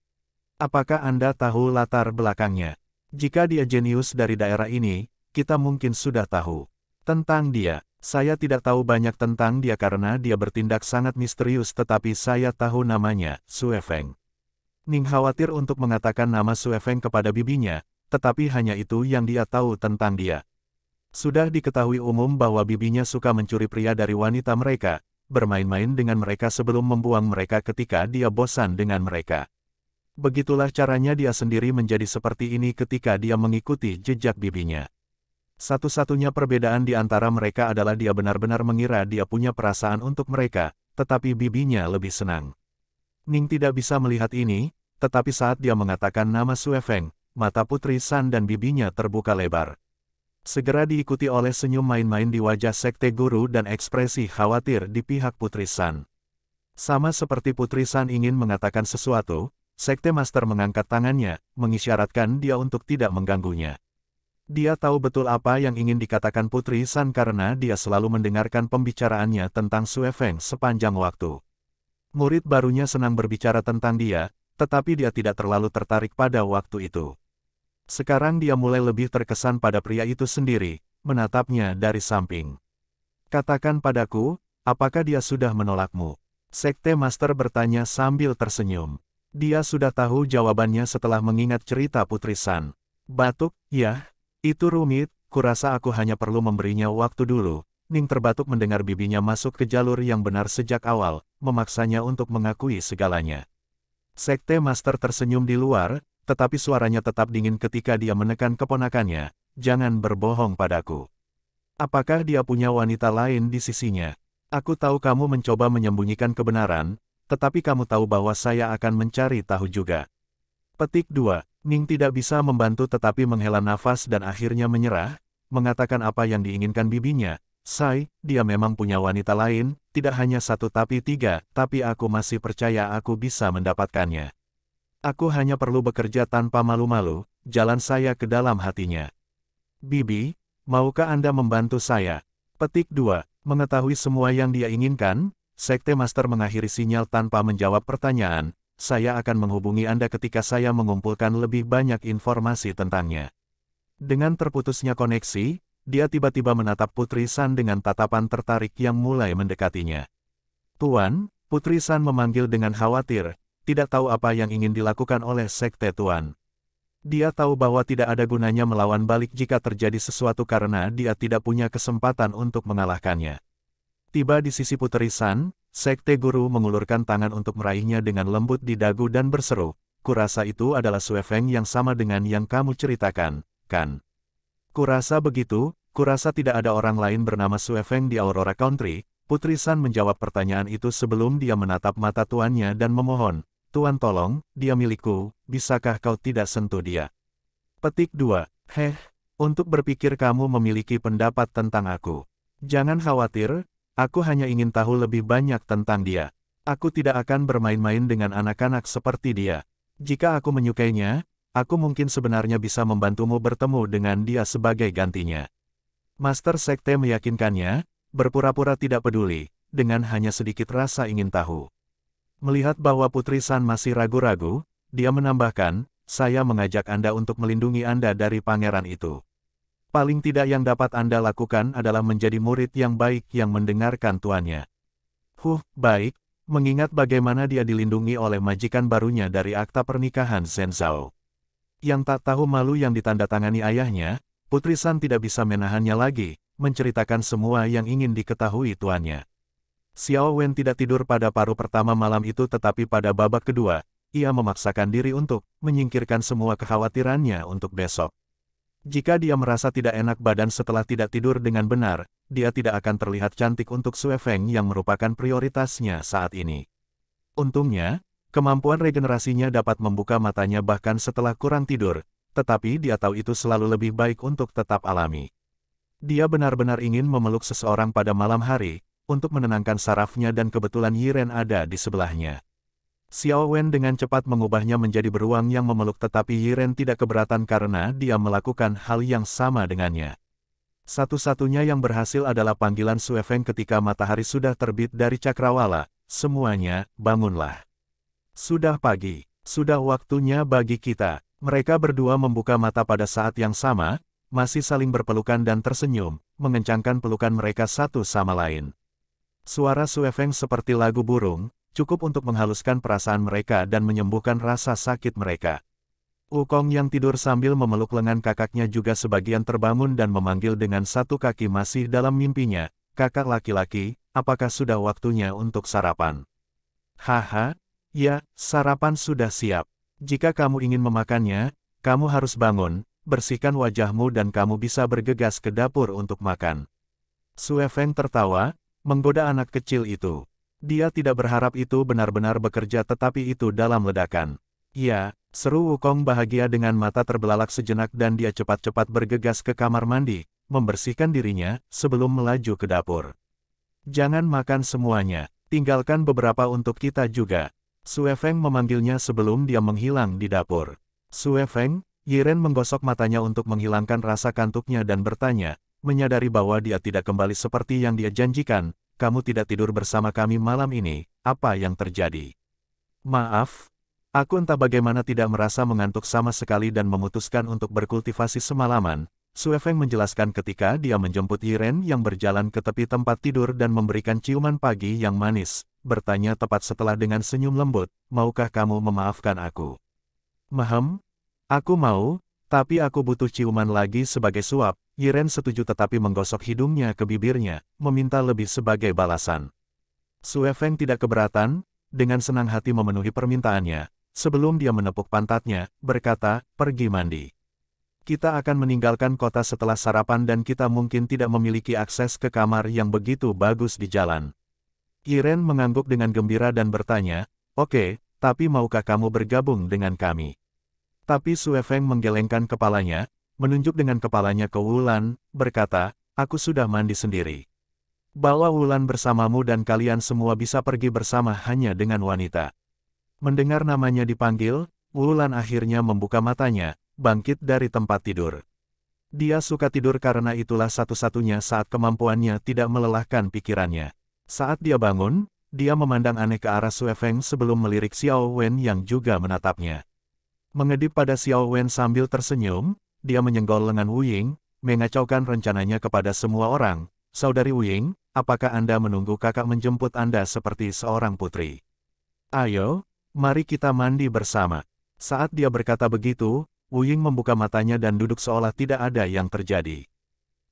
Apakah Anda tahu latar belakangnya? Jika dia jenius dari daerah ini, kita mungkin sudah tahu. Tentang dia, saya tidak tahu banyak tentang dia karena dia bertindak sangat misterius tetapi saya tahu namanya, Suefeng. Ning khawatir untuk mengatakan nama Suefeng kepada bibinya, tetapi hanya itu yang dia tahu tentang dia. Sudah diketahui umum bahwa bibinya suka mencuri pria dari wanita mereka, bermain-main dengan mereka sebelum membuang mereka ketika dia bosan dengan mereka. Begitulah caranya dia sendiri menjadi seperti ini ketika dia mengikuti jejak bibinya. Satu-satunya perbedaan di antara mereka adalah dia benar-benar mengira dia punya perasaan untuk mereka, tetapi bibinya lebih senang. Ning tidak bisa melihat ini, tetapi saat dia mengatakan nama Sue Feng, mata putri San dan bibinya terbuka lebar segera diikuti oleh senyum main-main di wajah sekte guru dan ekspresi khawatir di pihak Putri San. Sama seperti Putri San ingin mengatakan sesuatu, Sekte Master mengangkat tangannya, mengisyaratkan dia untuk tidak mengganggunya. Dia tahu betul apa yang ingin dikatakan Putri San karena dia selalu mendengarkan pembicaraannya tentang Sue Feng sepanjang waktu. Murid barunya senang berbicara tentang dia, tetapi dia tidak terlalu tertarik pada waktu itu. Sekarang dia mulai lebih terkesan pada pria itu sendiri, menatapnya dari samping. Katakan padaku, apakah dia sudah menolakmu? Sekte Master bertanya sambil tersenyum. Dia sudah tahu jawabannya setelah mengingat cerita Putri San. Batuk, ya, itu rumit, kurasa aku hanya perlu memberinya waktu dulu. Ning terbatuk mendengar bibinya masuk ke jalur yang benar sejak awal, memaksanya untuk mengakui segalanya. Sekte Master tersenyum di luar, tetapi suaranya tetap dingin ketika dia menekan keponakannya, jangan berbohong padaku. Apakah dia punya wanita lain di sisinya? Aku tahu kamu mencoba menyembunyikan kebenaran, tetapi kamu tahu bahwa saya akan mencari tahu juga. Petik 2. Ning tidak bisa membantu tetapi menghela nafas dan akhirnya menyerah, mengatakan apa yang diinginkan bibinya. Sai, dia memang punya wanita lain, tidak hanya satu tapi tiga, tapi aku masih percaya aku bisa mendapatkannya. Aku hanya perlu bekerja tanpa malu-malu, jalan saya ke dalam hatinya. Bibi, maukah Anda membantu saya? Petik 2. Mengetahui semua yang dia inginkan, Sekte Master mengakhiri sinyal tanpa menjawab pertanyaan, saya akan menghubungi Anda ketika saya mengumpulkan lebih banyak informasi tentangnya. Dengan terputusnya koneksi, dia tiba-tiba menatap Putri San dengan tatapan tertarik yang mulai mendekatinya. Tuan, Putri San memanggil dengan khawatir, tidak tahu apa yang ingin dilakukan oleh Sekte Tuan. Dia tahu bahwa tidak ada gunanya melawan balik jika terjadi sesuatu karena dia tidak punya kesempatan untuk mengalahkannya. Tiba di sisi Puteri San, Sekte Guru mengulurkan tangan untuk meraihnya dengan lembut di dagu dan berseru, Kurasa itu adalah Suefeng yang sama dengan yang kamu ceritakan, kan? Kurasa begitu, kurasa tidak ada orang lain bernama Suefeng di Aurora Country, Putri San menjawab pertanyaan itu sebelum dia menatap mata tuannya dan memohon, Tuan tolong, dia milikku, bisakah kau tidak sentuh dia? Petik 2. Heh, untuk berpikir kamu memiliki pendapat tentang aku. Jangan khawatir, aku hanya ingin tahu lebih banyak tentang dia. Aku tidak akan bermain-main dengan anak-anak seperti dia. Jika aku menyukainya, aku mungkin sebenarnya bisa membantumu bertemu dengan dia sebagai gantinya. Master Sekte meyakinkannya, berpura-pura tidak peduli, dengan hanya sedikit rasa ingin tahu. Melihat bahwa Putri San masih ragu-ragu, dia menambahkan, saya mengajak Anda untuk melindungi Anda dari pangeran itu. Paling tidak yang dapat Anda lakukan adalah menjadi murid yang baik yang mendengarkan tuannya. Huh, baik, mengingat bagaimana dia dilindungi oleh majikan barunya dari akta pernikahan Zhao. Yang tak tahu malu yang ditandatangani ayahnya, Putri San tidak bisa menahannya lagi, menceritakan semua yang ingin diketahui tuannya. Xiao Wen tidak tidur pada paruh pertama malam itu tetapi pada babak kedua, ia memaksakan diri untuk menyingkirkan semua kekhawatirannya untuk besok. Jika dia merasa tidak enak badan setelah tidak tidur dengan benar, dia tidak akan terlihat cantik untuk Sue Feng yang merupakan prioritasnya saat ini. Untungnya, kemampuan regenerasinya dapat membuka matanya bahkan setelah kurang tidur, tetapi dia tahu itu selalu lebih baik untuk tetap alami. Dia benar-benar ingin memeluk seseorang pada malam hari, untuk menenangkan sarafnya dan kebetulan Yiren ada di sebelahnya. Xiao Wen dengan cepat mengubahnya menjadi beruang yang memeluk tetapi Yiren tidak keberatan karena dia melakukan hal yang sama dengannya. Satu-satunya yang berhasil adalah panggilan Sue ketika matahari sudah terbit dari cakrawala, semuanya, bangunlah. Sudah pagi, sudah waktunya bagi kita. Mereka berdua membuka mata pada saat yang sama, masih saling berpelukan dan tersenyum, mengencangkan pelukan mereka satu sama lain. Suara Suefeng seperti lagu burung, cukup untuk menghaluskan perasaan mereka dan menyembuhkan rasa sakit mereka. Wukong yang tidur sambil memeluk lengan kakaknya juga sebagian terbangun dan memanggil dengan satu kaki masih dalam mimpinya, kakak laki-laki, apakah sudah waktunya untuk sarapan? Haha, ya, sarapan sudah siap. Jika kamu ingin memakannya, kamu harus bangun, bersihkan wajahmu dan kamu bisa bergegas ke dapur untuk makan. Sue Feng tertawa, menggoda anak kecil itu. Dia tidak berharap itu benar-benar bekerja tetapi itu dalam ledakan. Ya, seru Wukong bahagia dengan mata terbelalak sejenak dan dia cepat-cepat bergegas ke kamar mandi, membersihkan dirinya, sebelum melaju ke dapur. Jangan makan semuanya, tinggalkan beberapa untuk kita juga. Sue Feng memanggilnya sebelum dia menghilang di dapur. Sue Feng, Yiren menggosok matanya untuk menghilangkan rasa kantuknya dan bertanya, menyadari bahwa dia tidak kembali seperti yang dia janjikan, kamu tidak tidur bersama kami malam ini, apa yang terjadi? Maaf, aku entah bagaimana tidak merasa mengantuk sama sekali dan memutuskan untuk berkultivasi semalaman, Suefeng menjelaskan ketika dia menjemput Yiren yang berjalan ke tepi tempat tidur dan memberikan ciuman pagi yang manis, bertanya tepat setelah dengan senyum lembut, maukah kamu memaafkan aku? Mahem? Aku mau, tapi aku butuh ciuman lagi sebagai suap, Yiren setuju tetapi menggosok hidungnya ke bibirnya, meminta lebih sebagai balasan. Sue Feng tidak keberatan, dengan senang hati memenuhi permintaannya, sebelum dia menepuk pantatnya, berkata, pergi mandi. Kita akan meninggalkan kota setelah sarapan dan kita mungkin tidak memiliki akses ke kamar yang begitu bagus di jalan. Yiren mengangguk dengan gembira dan bertanya, oke, okay, tapi maukah kamu bergabung dengan kami? Tapi Sue Feng menggelengkan kepalanya, menunjuk dengan kepalanya ke Wulan, berkata, aku sudah mandi sendiri. Bawa Wulan bersamamu dan kalian semua bisa pergi bersama hanya dengan wanita. Mendengar namanya dipanggil, Wulan akhirnya membuka matanya, bangkit dari tempat tidur. Dia suka tidur karena itulah satu-satunya saat kemampuannya tidak melelahkan pikirannya. Saat dia bangun, dia memandang aneh ke arah Sue Feng sebelum melirik Xiao Wen yang juga menatapnya. Mengedip pada Xiao Wen sambil tersenyum, dia menyenggol lengan Wu mengacaukan rencananya kepada semua orang. Saudari Wu apakah Anda menunggu kakak menjemput Anda seperti seorang putri? Ayo, mari kita mandi bersama. Saat dia berkata begitu, Wu membuka matanya dan duduk seolah tidak ada yang terjadi.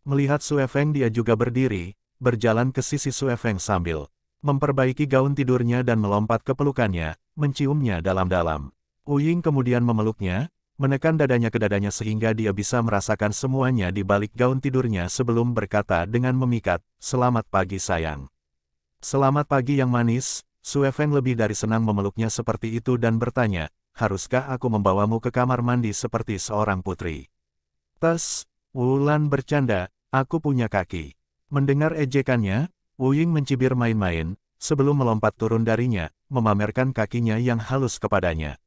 Melihat Su Feng dia juga berdiri, berjalan ke sisi Su Feng sambil memperbaiki gaun tidurnya dan melompat ke pelukannya, menciumnya dalam-dalam. Wu kemudian memeluknya, menekan dadanya ke dadanya sehingga dia bisa merasakan semuanya di balik gaun tidurnya sebelum berkata dengan memikat, Selamat pagi sayang. Selamat pagi yang manis, Sue Feng lebih dari senang memeluknya seperti itu dan bertanya, haruskah aku membawamu ke kamar mandi seperti seorang putri? Tes, Wulan bercanda, aku punya kaki. Mendengar ejekannya, Wuying mencibir main-main, sebelum melompat turun darinya, memamerkan kakinya yang halus kepadanya.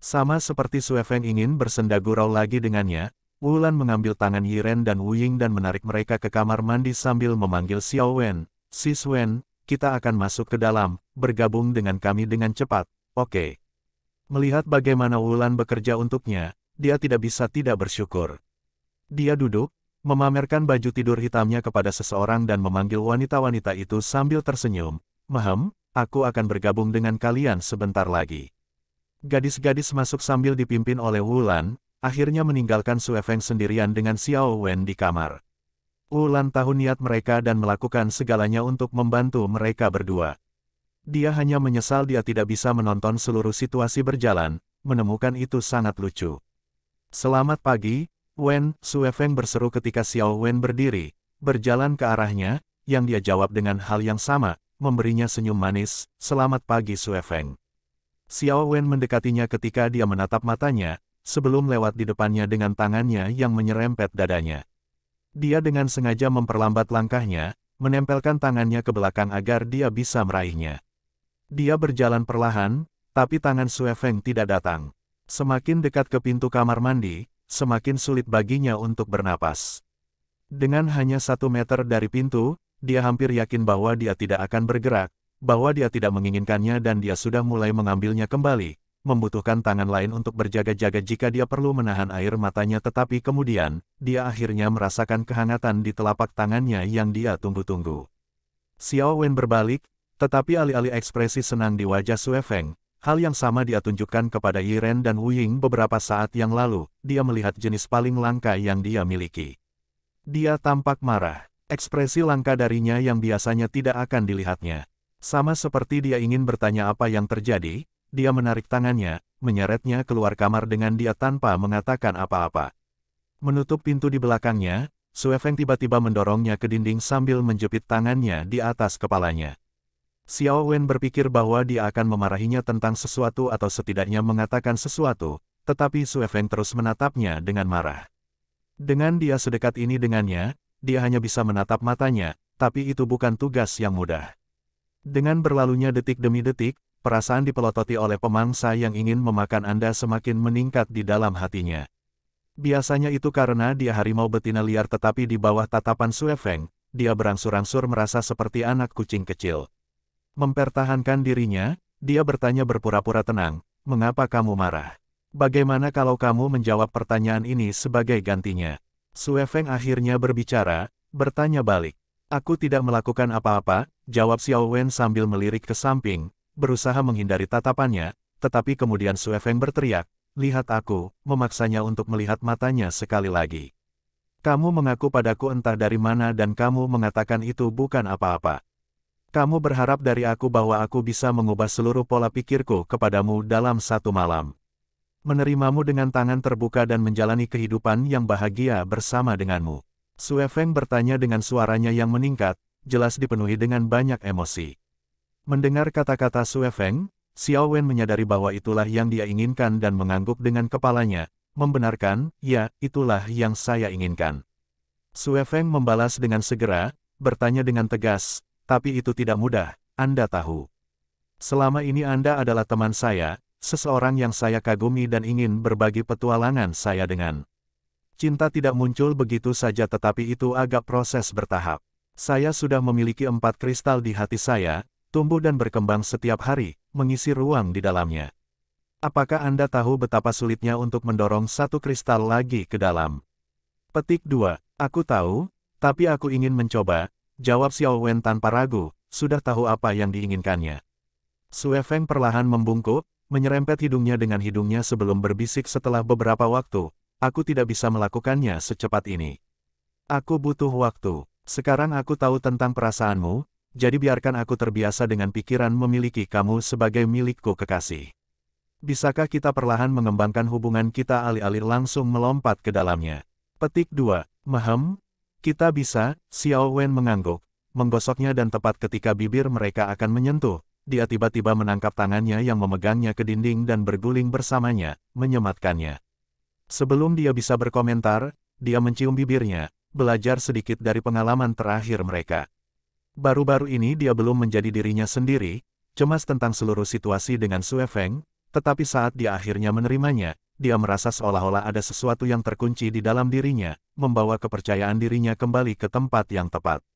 Sama seperti Suefeng ingin bersenda gurau lagi dengannya, Wulan mengambil tangan Yiren dan Wuying dan menarik mereka ke kamar mandi sambil memanggil Xiao Wen, Si Wen, kita akan masuk ke dalam, bergabung dengan kami dengan cepat, oke. Okay. Melihat bagaimana Wulan bekerja untuknya, dia tidak bisa tidak bersyukur. Dia duduk, memamerkan baju tidur hitamnya kepada seseorang dan memanggil wanita-wanita itu sambil tersenyum, Mahem, aku akan bergabung dengan kalian sebentar lagi. Gadis-gadis masuk sambil dipimpin oleh Wulan, akhirnya meninggalkan Su Feng sendirian dengan Xiao Wen di kamar. Wulan tahu niat mereka dan melakukan segalanya untuk membantu mereka berdua. Dia hanya menyesal dia tidak bisa menonton seluruh situasi berjalan, menemukan itu sangat lucu. Selamat pagi, Wen, Su Feng berseru ketika Xiao Wen berdiri, berjalan ke arahnya, yang dia jawab dengan hal yang sama, memberinya senyum manis, selamat pagi Su Feng. Xiao Wen mendekatinya ketika dia menatap matanya, sebelum lewat di depannya dengan tangannya yang menyerempet dadanya. Dia dengan sengaja memperlambat langkahnya, menempelkan tangannya ke belakang agar dia bisa meraihnya. Dia berjalan perlahan, tapi tangan Sue Feng tidak datang. Semakin dekat ke pintu kamar mandi, semakin sulit baginya untuk bernapas. Dengan hanya satu meter dari pintu, dia hampir yakin bahwa dia tidak akan bergerak, bahwa dia tidak menginginkannya dan dia sudah mulai mengambilnya kembali, membutuhkan tangan lain untuk berjaga-jaga jika dia perlu menahan air matanya tetapi kemudian, dia akhirnya merasakan kehangatan di telapak tangannya yang dia tunggu-tunggu. Xiao Wen berbalik, tetapi alih-alih ekspresi senang di wajah Sue Feng, hal yang sama dia tunjukkan kepada Yiren dan Wu Ying beberapa saat yang lalu, dia melihat jenis paling langka yang dia miliki. Dia tampak marah, ekspresi langka darinya yang biasanya tidak akan dilihatnya. Sama seperti dia ingin bertanya apa yang terjadi, dia menarik tangannya, menyeretnya keluar kamar dengan dia tanpa mengatakan apa-apa. Menutup pintu di belakangnya, Suefeng tiba-tiba mendorongnya ke dinding sambil menjepit tangannya di atas kepalanya. Xiao Wen berpikir bahwa dia akan memarahinya tentang sesuatu atau setidaknya mengatakan sesuatu, tetapi Suefeng terus menatapnya dengan marah. Dengan dia sedekat ini dengannya, dia hanya bisa menatap matanya, tapi itu bukan tugas yang mudah. Dengan berlalunya detik demi detik, perasaan dipelototi oleh pemangsa yang ingin memakan Anda semakin meningkat di dalam hatinya. Biasanya itu karena dia harimau betina liar tetapi di bawah tatapan Suefeng, dia berangsur-angsur merasa seperti anak kucing kecil. Mempertahankan dirinya, dia bertanya berpura-pura tenang, mengapa kamu marah? Bagaimana kalau kamu menjawab pertanyaan ini sebagai gantinya? Sue Feng akhirnya berbicara, bertanya balik. Aku tidak melakukan apa-apa, jawab Xiao Wen sambil melirik ke samping, berusaha menghindari tatapannya, tetapi kemudian Su Feng berteriak, lihat aku, memaksanya untuk melihat matanya sekali lagi. Kamu mengaku padaku entah dari mana dan kamu mengatakan itu bukan apa-apa. Kamu berharap dari aku bahwa aku bisa mengubah seluruh pola pikirku kepadamu dalam satu malam. Menerimamu dengan tangan terbuka dan menjalani kehidupan yang bahagia bersama denganmu. Sue Feng bertanya dengan suaranya yang meningkat, jelas dipenuhi dengan banyak emosi. Mendengar kata-kata Sue Feng, Xiao Wen menyadari bahwa itulah yang dia inginkan dan mengangguk dengan kepalanya, membenarkan, ya, itulah yang saya inginkan. Sue Feng membalas dengan segera, bertanya dengan tegas, tapi itu tidak mudah, Anda tahu. Selama ini Anda adalah teman saya, seseorang yang saya kagumi dan ingin berbagi petualangan saya dengan. Cinta tidak muncul begitu saja tetapi itu agak proses bertahap. Saya sudah memiliki empat kristal di hati saya, tumbuh dan berkembang setiap hari, mengisi ruang di dalamnya. Apakah Anda tahu betapa sulitnya untuk mendorong satu kristal lagi ke dalam? Petik 2. Aku tahu, tapi aku ingin mencoba, jawab Xiao Wen tanpa ragu, sudah tahu apa yang diinginkannya. Sue Feng perlahan membungkuk, menyerempet hidungnya dengan hidungnya sebelum berbisik setelah beberapa waktu, Aku tidak bisa melakukannya secepat ini. Aku butuh waktu. Sekarang aku tahu tentang perasaanmu, jadi biarkan aku terbiasa dengan pikiran memiliki kamu sebagai milikku kekasih. Bisakah kita perlahan mengembangkan hubungan kita alih-alih langsung melompat ke dalamnya? Petik 2. Mehem? Kita bisa, Xiao Wen mengangguk, menggosoknya dan tepat ketika bibir mereka akan menyentuh, dia tiba-tiba menangkap tangannya yang memegangnya ke dinding dan berguling bersamanya, menyematkannya. Sebelum dia bisa berkomentar, dia mencium bibirnya, belajar sedikit dari pengalaman terakhir mereka. Baru-baru ini dia belum menjadi dirinya sendiri, cemas tentang seluruh situasi dengan Sue Feng, tetapi saat dia akhirnya menerimanya, dia merasa seolah-olah ada sesuatu yang terkunci di dalam dirinya, membawa kepercayaan dirinya kembali ke tempat yang tepat.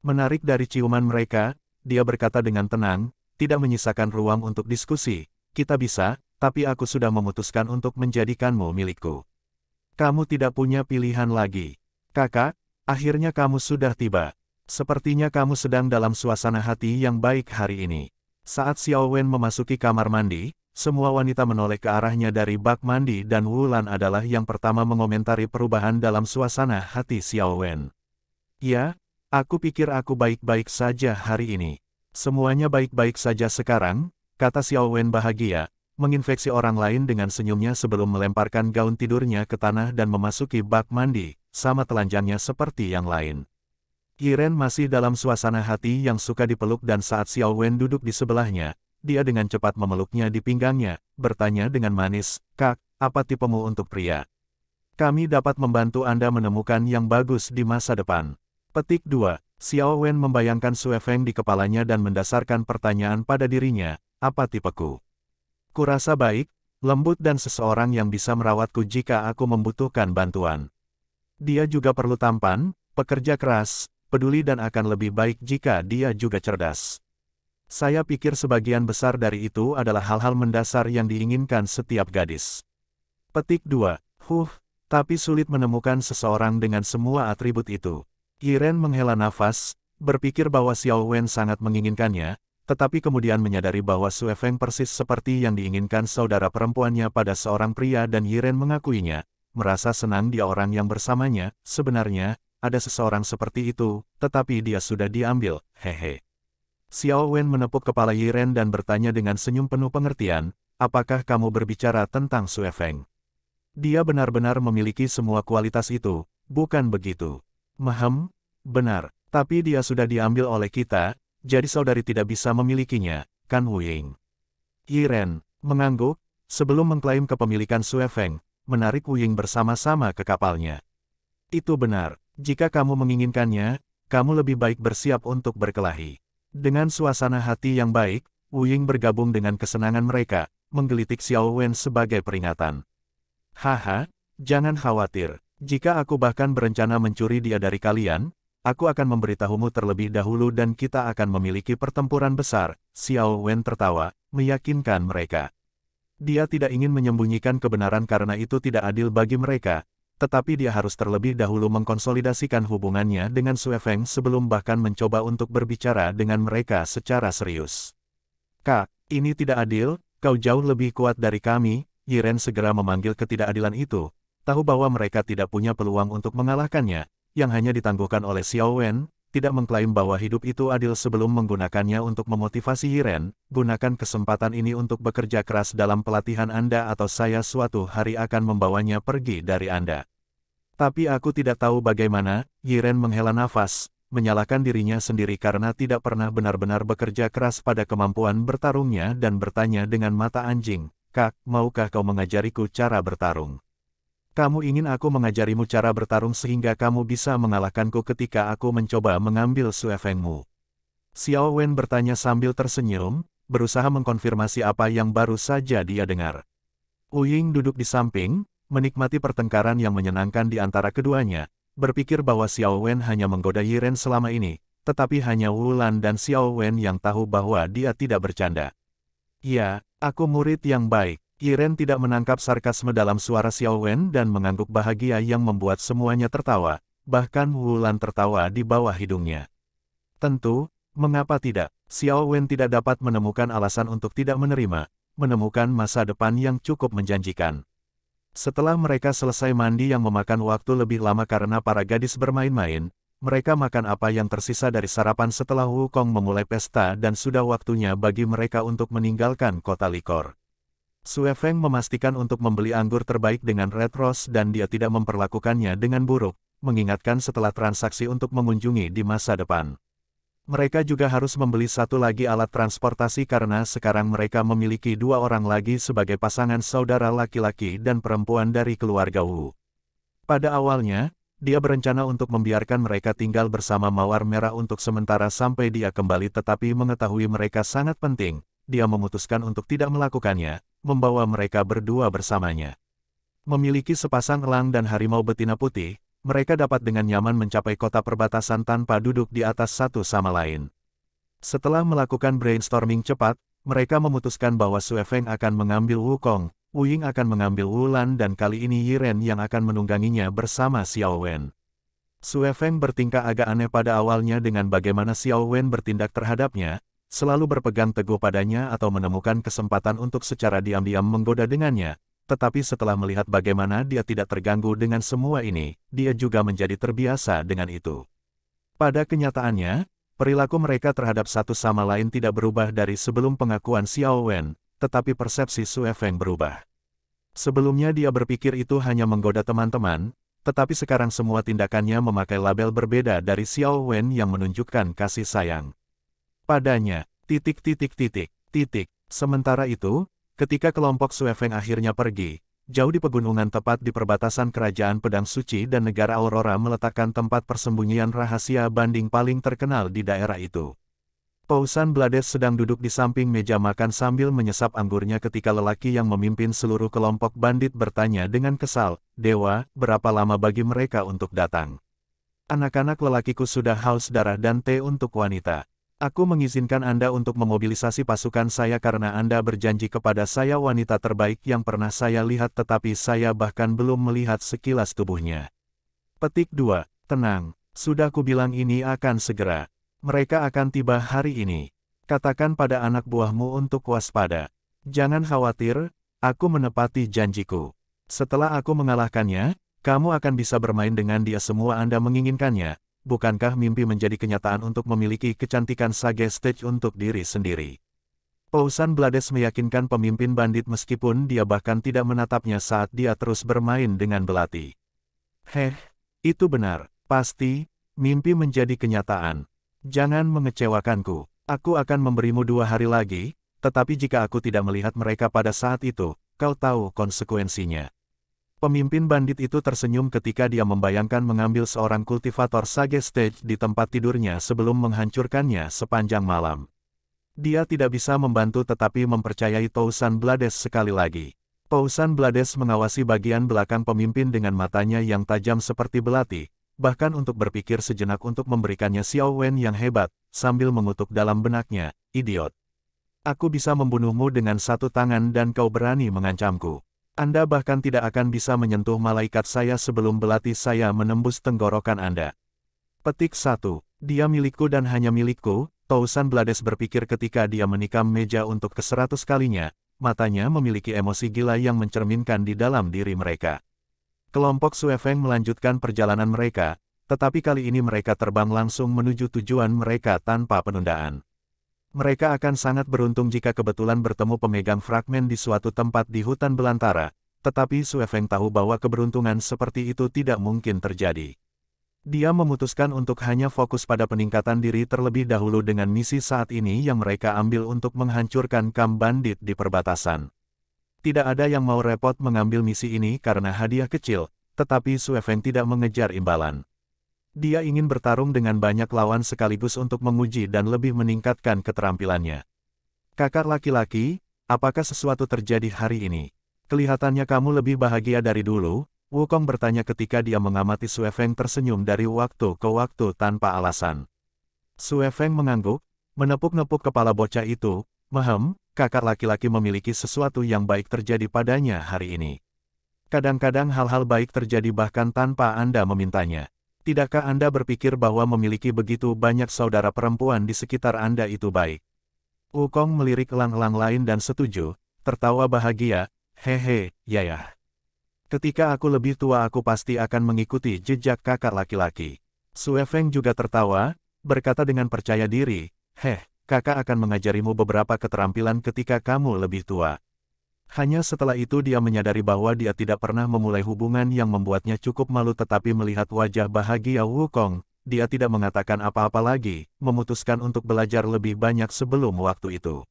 Menarik dari ciuman mereka, dia berkata dengan tenang, tidak menyisakan ruang untuk diskusi, kita bisa, tapi aku sudah memutuskan untuk menjadikanmu milikku. Kamu tidak punya pilihan lagi. Kakak, akhirnya kamu sudah tiba. Sepertinya kamu sedang dalam suasana hati yang baik hari ini. Saat Xiao Wen memasuki kamar mandi, semua wanita menoleh ke arahnya dari bak mandi dan Wulan adalah yang pertama mengomentari perubahan dalam suasana hati Xiao Wen. Ya, aku pikir aku baik-baik saja hari ini. Semuanya baik-baik saja sekarang, kata Xiao Wen bahagia, menginfeksi orang lain dengan senyumnya sebelum melemparkan gaun tidurnya ke tanah dan memasuki bak mandi, sama telanjangnya seperti yang lain. Yiren masih dalam suasana hati yang suka dipeluk dan saat Xiao Wen duduk di sebelahnya, dia dengan cepat memeluknya di pinggangnya, bertanya dengan manis, Kak, apa tipemu untuk pria? Kami dapat membantu Anda menemukan yang bagus di masa depan. Petik 2. Xiao Wen membayangkan Sue Feng di kepalanya dan mendasarkan pertanyaan pada dirinya, apa tipeku? Kurasa baik, lembut dan seseorang yang bisa merawatku jika aku membutuhkan bantuan. Dia juga perlu tampan, pekerja keras, peduli dan akan lebih baik jika dia juga cerdas. Saya pikir sebagian besar dari itu adalah hal-hal mendasar yang diinginkan setiap gadis. Petik 2. Huh, tapi sulit menemukan seseorang dengan semua atribut itu. Yiren menghela nafas, berpikir bahwa Xiao Wen sangat menginginkannya, tetapi kemudian menyadari bahwa Su Feng persis seperti yang diinginkan saudara perempuannya pada seorang pria dan Yiren mengakuinya, merasa senang dia orang yang bersamanya, sebenarnya, ada seseorang seperti itu, tetapi dia sudah diambil, hehe. Xiao Wen menepuk kepala Yiren dan bertanya dengan senyum penuh pengertian, apakah kamu berbicara tentang Su Feng? Dia benar-benar memiliki semua kualitas itu, bukan begitu? Mahem? Benar, tapi dia sudah diambil oleh kita, jadi saudari tidak bisa memilikinya, Kan Wuying. Yiren, mengangguk, sebelum mengklaim kepemilikan Suefeng, menarik Wuying bersama-sama ke kapalnya. Itu benar, jika kamu menginginkannya, kamu lebih baik bersiap untuk berkelahi. Dengan suasana hati yang baik, Wuying bergabung dengan kesenangan mereka, menggelitik Xiao Wen sebagai peringatan. Haha, jangan khawatir, jika aku bahkan berencana mencuri dia dari kalian, aku akan memberitahumu terlebih dahulu dan kita akan memiliki pertempuran besar, Xiao Wen tertawa, meyakinkan mereka. Dia tidak ingin menyembunyikan kebenaran karena itu tidak adil bagi mereka, tetapi dia harus terlebih dahulu mengkonsolidasikan hubungannya dengan Sue Feng sebelum bahkan mencoba untuk berbicara dengan mereka secara serius. Kak, ini tidak adil, kau jauh lebih kuat dari kami, Yiren segera memanggil ketidakadilan itu, tahu bahwa mereka tidak punya peluang untuk mengalahkannya, yang hanya ditangguhkan oleh Xiao Wen, tidak mengklaim bahwa hidup itu adil sebelum menggunakannya untuk memotivasi Hiren, gunakan kesempatan ini untuk bekerja keras dalam pelatihan Anda atau saya suatu hari akan membawanya pergi dari Anda. Tapi aku tidak tahu bagaimana, Yiren menghela nafas, menyalahkan dirinya sendiri karena tidak pernah benar-benar bekerja keras pada kemampuan bertarungnya dan bertanya dengan mata anjing, Kak, maukah kau mengajariku cara bertarung? Kamu ingin aku mengajarimu cara bertarung sehingga kamu bisa mengalahkanku ketika aku mencoba mengambil suefengmu. Xiao Wen bertanya sambil tersenyum, berusaha mengkonfirmasi apa yang baru saja dia dengar. Uying duduk di samping, menikmati pertengkaran yang menyenangkan di antara keduanya, berpikir bahwa Xiao Wen hanya menggoda Yiren selama ini, tetapi hanya Wulan dan Xiao Wen yang tahu bahwa dia tidak bercanda. Ya, aku murid yang baik. Yiren tidak menangkap sarkasme dalam suara Xiao Wen dan mengangguk bahagia yang membuat semuanya tertawa, bahkan Wulan tertawa di bawah hidungnya. Tentu, mengapa tidak? Xiao Wen tidak dapat menemukan alasan untuk tidak menerima, menemukan masa depan yang cukup menjanjikan. Setelah mereka selesai mandi yang memakan waktu lebih lama karena para gadis bermain-main, mereka makan apa yang tersisa dari sarapan setelah Wukong memulai pesta dan sudah waktunya bagi mereka untuk meninggalkan kota Likor. Sue Feng memastikan untuk membeli anggur terbaik dengan Red Rose dan dia tidak memperlakukannya dengan buruk, mengingatkan setelah transaksi untuk mengunjungi di masa depan. Mereka juga harus membeli satu lagi alat transportasi karena sekarang mereka memiliki dua orang lagi sebagai pasangan saudara laki-laki dan perempuan dari keluarga Wu. Pada awalnya, dia berencana untuk membiarkan mereka tinggal bersama Mawar Merah untuk sementara sampai dia kembali tetapi mengetahui mereka sangat penting, dia memutuskan untuk tidak melakukannya, membawa mereka berdua bersamanya. Memiliki sepasang elang dan harimau betina putih, mereka dapat dengan nyaman mencapai kota perbatasan tanpa duduk di atas satu sama lain. Setelah melakukan brainstorming cepat, mereka memutuskan bahwa Su Feng akan mengambil Wukong, Wuying akan mengambil Wulan dan kali ini Yiren yang akan menungganginya bersama Xiao Wen. Su Feng bertingkah agak aneh pada awalnya dengan bagaimana Xiao Wen bertindak terhadapnya, selalu berpegang teguh padanya atau menemukan kesempatan untuk secara diam-diam menggoda dengannya, tetapi setelah melihat bagaimana dia tidak terganggu dengan semua ini, dia juga menjadi terbiasa dengan itu. Pada kenyataannya, perilaku mereka terhadap satu sama lain tidak berubah dari sebelum pengakuan Xiao Wen, tetapi persepsi Sue Feng berubah. Sebelumnya dia berpikir itu hanya menggoda teman-teman, tetapi sekarang semua tindakannya memakai label berbeda dari Xiao Wen yang menunjukkan kasih sayang padanya, titik titik titik, titik. Sementara itu, ketika kelompok Suefeng akhirnya pergi, jauh di pegunungan tepat di perbatasan Kerajaan Pedang Suci dan negara Aurora meletakkan tempat persembunyian rahasia banding paling terkenal di daerah itu. Pausan Blades sedang duduk di samping meja makan sambil menyesap anggurnya ketika lelaki yang memimpin seluruh kelompok bandit bertanya dengan kesal, Dewa, berapa lama bagi mereka untuk datang? Anak-anak lelakiku sudah haus darah dan teh untuk wanita. Aku mengizinkan Anda untuk memobilisasi pasukan saya karena Anda berjanji kepada saya wanita terbaik yang pernah saya lihat tetapi saya bahkan belum melihat sekilas tubuhnya. Petik 2. Tenang, sudah kubilang ini akan segera. Mereka akan tiba hari ini. Katakan pada anak buahmu untuk waspada. Jangan khawatir, aku menepati janjiku. Setelah aku mengalahkannya, kamu akan bisa bermain dengan dia semua Anda menginginkannya, bukankah mimpi menjadi kenyataan untuk memiliki kecantikan sage stage untuk diri sendiri? Pausan Blades meyakinkan pemimpin bandit meskipun dia bahkan tidak menatapnya saat dia terus bermain dengan belati. Heh, itu benar, pasti, mimpi menjadi kenyataan. Jangan mengecewakanku, aku akan memberimu dua hari lagi, tetapi jika aku tidak melihat mereka pada saat itu, kau tahu konsekuensinya. Pemimpin bandit itu tersenyum ketika dia membayangkan mengambil seorang kultivator Sage Stage di tempat tidurnya sebelum menghancurkannya sepanjang malam. Dia tidak bisa membantu tetapi mempercayai Tousan Blades sekali lagi. Tousan Blades mengawasi bagian belakang pemimpin dengan matanya yang tajam seperti belati, bahkan untuk berpikir sejenak untuk memberikannya Xiao Wen yang hebat, sambil mengutuk dalam benaknya, idiot. Aku bisa membunuhmu dengan satu tangan dan kau berani mengancamku. Anda bahkan tidak akan bisa menyentuh malaikat saya sebelum belati saya menembus tenggorokan Anda. Petik satu, Dia milikku dan hanya milikku, Tausan Blades berpikir ketika dia menikam meja untuk keseratus kalinya, matanya memiliki emosi gila yang mencerminkan di dalam diri mereka. Kelompok Suefeng melanjutkan perjalanan mereka, tetapi kali ini mereka terbang langsung menuju tujuan mereka tanpa penundaan. Mereka akan sangat beruntung jika kebetulan bertemu pemegang fragmen di suatu tempat di hutan belantara, tetapi Su Feng tahu bahwa keberuntungan seperti itu tidak mungkin terjadi. Dia memutuskan untuk hanya fokus pada peningkatan diri terlebih dahulu dengan misi saat ini yang mereka ambil untuk menghancurkan kam bandit di perbatasan. Tidak ada yang mau repot mengambil misi ini karena hadiah kecil, tetapi Su Feng tidak mengejar imbalan. Dia ingin bertarung dengan banyak lawan sekaligus untuk menguji dan lebih meningkatkan keterampilannya. Kakak laki-laki, apakah sesuatu terjadi hari ini? Kelihatannya kamu lebih bahagia dari dulu, Wukong bertanya ketika dia mengamati Sue Feng tersenyum dari waktu ke waktu tanpa alasan. Sue Feng mengangguk, menepuk-nepuk kepala bocah itu, mehem, kakak laki-laki memiliki sesuatu yang baik terjadi padanya hari ini. Kadang-kadang hal-hal baik terjadi bahkan tanpa Anda memintanya. Tidakkah Anda berpikir bahwa memiliki begitu banyak saudara perempuan di sekitar Anda itu baik? Wukong melirik elang-elang lain dan setuju, tertawa bahagia, hehe, yayah. Ketika aku lebih tua aku pasti akan mengikuti jejak kakak laki-laki. Sue Feng juga tertawa, berkata dengan percaya diri, heh, kakak akan mengajarimu beberapa keterampilan ketika kamu lebih tua. Hanya setelah itu dia menyadari bahwa dia tidak pernah memulai hubungan yang membuatnya cukup malu tetapi melihat wajah bahagia Wukong, dia tidak mengatakan apa-apa lagi, memutuskan untuk belajar lebih banyak sebelum waktu itu.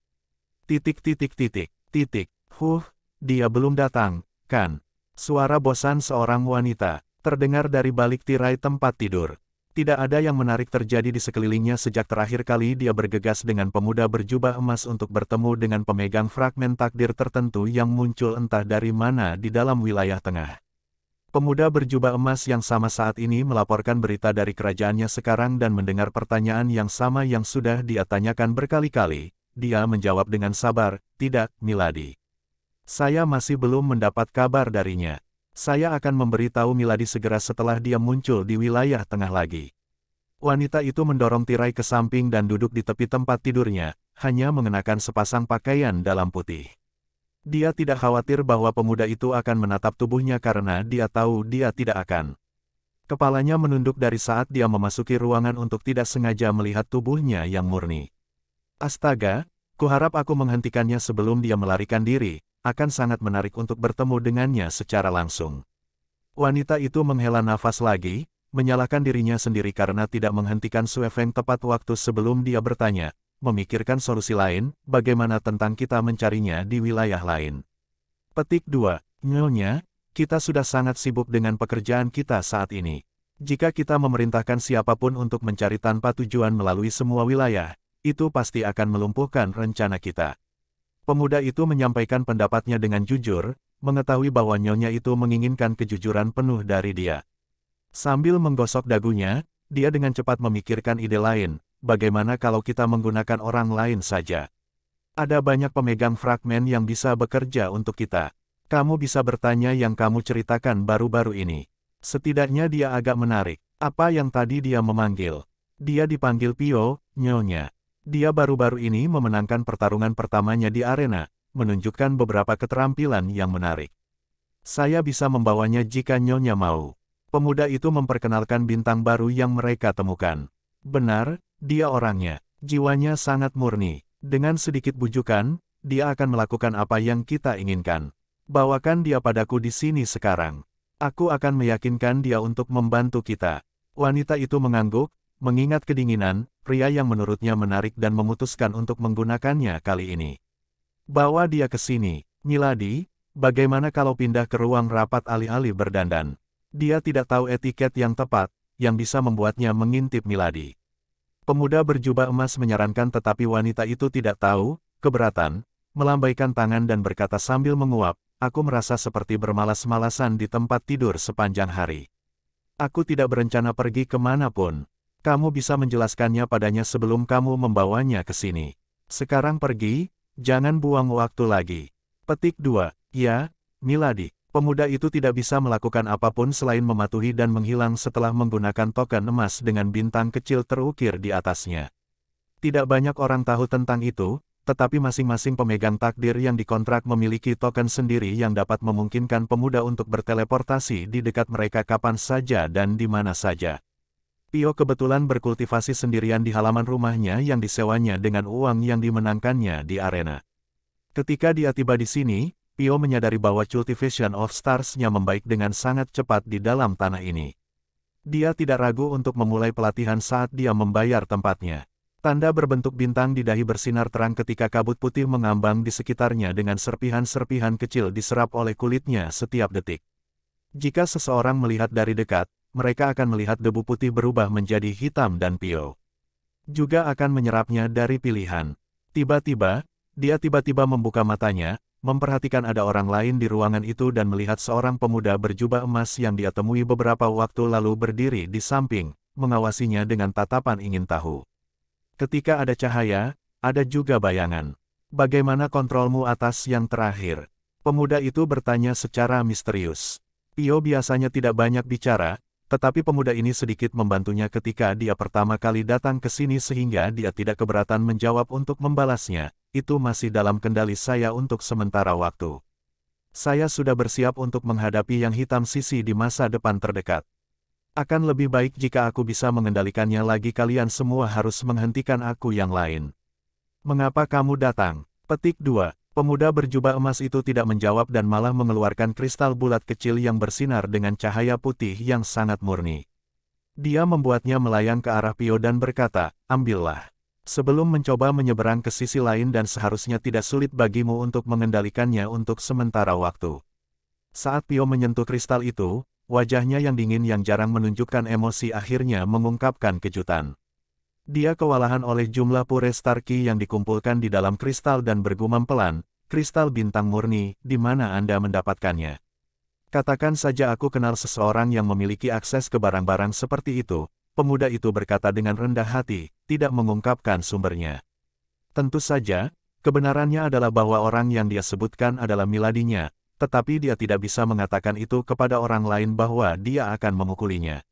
Titik titik titik, titik, huh, dia belum datang, kan? Suara bosan seorang wanita, terdengar dari balik tirai tempat tidur. Tidak ada yang menarik terjadi di sekelilingnya sejak terakhir kali dia bergegas dengan pemuda berjubah emas untuk bertemu dengan pemegang fragmen takdir tertentu yang muncul entah dari mana di dalam wilayah tengah. Pemuda berjubah emas yang sama saat ini melaporkan berita dari kerajaannya sekarang dan mendengar pertanyaan yang sama yang sudah dia tanyakan berkali-kali, dia menjawab dengan sabar, tidak, Miladi. Saya masih belum mendapat kabar darinya. Saya akan memberitahu Miladi segera setelah dia muncul di wilayah tengah lagi. Wanita itu mendorong tirai ke samping dan duduk di tepi tempat tidurnya, hanya mengenakan sepasang pakaian dalam putih. Dia tidak khawatir bahwa pemuda itu akan menatap tubuhnya karena dia tahu dia tidak akan. Kepalanya menunduk dari saat dia memasuki ruangan untuk tidak sengaja melihat tubuhnya yang murni. Astaga, kuharap aku menghentikannya sebelum dia melarikan diri, akan sangat menarik untuk bertemu dengannya secara langsung. Wanita itu menghela nafas lagi, menyalahkan dirinya sendiri karena tidak menghentikan Sue tepat waktu sebelum dia bertanya, memikirkan solusi lain, bagaimana tentang kita mencarinya di wilayah lain. Petik 2. Nyonya, kita sudah sangat sibuk dengan pekerjaan kita saat ini. Jika kita memerintahkan siapapun untuk mencari tanpa tujuan melalui semua wilayah, itu pasti akan melumpuhkan rencana kita. Pemuda itu menyampaikan pendapatnya dengan jujur, mengetahui bahwa nyonya itu menginginkan kejujuran penuh dari dia. Sambil menggosok dagunya, dia dengan cepat memikirkan ide lain, bagaimana kalau kita menggunakan orang lain saja. Ada banyak pemegang fragmen yang bisa bekerja untuk kita. Kamu bisa bertanya yang kamu ceritakan baru-baru ini. Setidaknya dia agak menarik. Apa yang tadi dia memanggil? Dia dipanggil Pio, nyonya. Dia baru-baru ini memenangkan pertarungan pertamanya di arena, menunjukkan beberapa keterampilan yang menarik. Saya bisa membawanya jika Nyonya mau. Pemuda itu memperkenalkan bintang baru yang mereka temukan. Benar, dia orangnya. Jiwanya sangat murni. Dengan sedikit bujukan, dia akan melakukan apa yang kita inginkan. Bawakan dia padaku di sini sekarang. Aku akan meyakinkan dia untuk membantu kita. Wanita itu mengangguk, Mengingat kedinginan, pria yang menurutnya menarik dan memutuskan untuk menggunakannya kali ini. Bawa dia ke sini, Miladi, bagaimana kalau pindah ke ruang rapat alih-alih berdandan? Dia tidak tahu etiket yang tepat, yang bisa membuatnya mengintip Miladi. Pemuda berjubah emas menyarankan tetapi wanita itu tidak tahu, keberatan, melambaikan tangan dan berkata sambil menguap, aku merasa seperti bermalas-malasan di tempat tidur sepanjang hari. Aku tidak berencana pergi kemanapun kamu bisa menjelaskannya padanya sebelum kamu membawanya ke sini. Sekarang pergi, jangan buang waktu lagi. Petik 2. Ya, Miladi, pemuda itu tidak bisa melakukan apapun selain mematuhi dan menghilang setelah menggunakan token emas dengan bintang kecil terukir di atasnya. Tidak banyak orang tahu tentang itu, tetapi masing-masing pemegang takdir yang dikontrak memiliki token sendiri yang dapat memungkinkan pemuda untuk berteleportasi di dekat mereka kapan saja dan di mana saja. Pio kebetulan berkultivasi sendirian di halaman rumahnya yang disewanya dengan uang yang dimenangkannya di arena. Ketika dia tiba di sini, Pio menyadari bahwa cultivation of stars-nya membaik dengan sangat cepat di dalam tanah ini. Dia tidak ragu untuk memulai pelatihan saat dia membayar tempatnya. Tanda berbentuk bintang di dahi bersinar terang ketika kabut putih mengambang di sekitarnya dengan serpihan-serpihan kecil diserap oleh kulitnya setiap detik. Jika seseorang melihat dari dekat, mereka akan melihat debu putih berubah menjadi hitam dan pio. Juga akan menyerapnya dari pilihan. Tiba-tiba, dia tiba-tiba membuka matanya, memperhatikan ada orang lain di ruangan itu dan melihat seorang pemuda berjubah emas yang dia temui beberapa waktu lalu berdiri di samping, mengawasinya dengan tatapan ingin tahu. Ketika ada cahaya, ada juga bayangan. Bagaimana kontrolmu atas yang terakhir? Pemuda itu bertanya secara misterius. Pio biasanya tidak banyak bicara, tetapi pemuda ini sedikit membantunya ketika dia pertama kali datang ke sini sehingga dia tidak keberatan menjawab untuk membalasnya, itu masih dalam kendali saya untuk sementara waktu. Saya sudah bersiap untuk menghadapi yang hitam sisi di masa depan terdekat. Akan lebih baik jika aku bisa mengendalikannya lagi kalian semua harus menghentikan aku yang lain. Mengapa kamu datang? Petik 2. Pemuda berjubah emas itu tidak menjawab dan malah mengeluarkan kristal bulat kecil yang bersinar dengan cahaya putih yang sangat murni. Dia membuatnya melayang ke arah Pio dan berkata, ambillah. Sebelum mencoba menyeberang ke sisi lain dan seharusnya tidak sulit bagimu untuk mengendalikannya untuk sementara waktu. Saat Pio menyentuh kristal itu, wajahnya yang dingin yang jarang menunjukkan emosi akhirnya mengungkapkan kejutan. Dia kewalahan oleh jumlah pure Starkey yang dikumpulkan di dalam kristal dan bergumam pelan, kristal bintang murni, di mana Anda mendapatkannya. Katakan saja aku kenal seseorang yang memiliki akses ke barang-barang seperti itu, pemuda itu berkata dengan rendah hati, tidak mengungkapkan sumbernya. Tentu saja, kebenarannya adalah bahwa orang yang dia sebutkan adalah miladinya, tetapi dia tidak bisa mengatakan itu kepada orang lain bahwa dia akan memukulinya.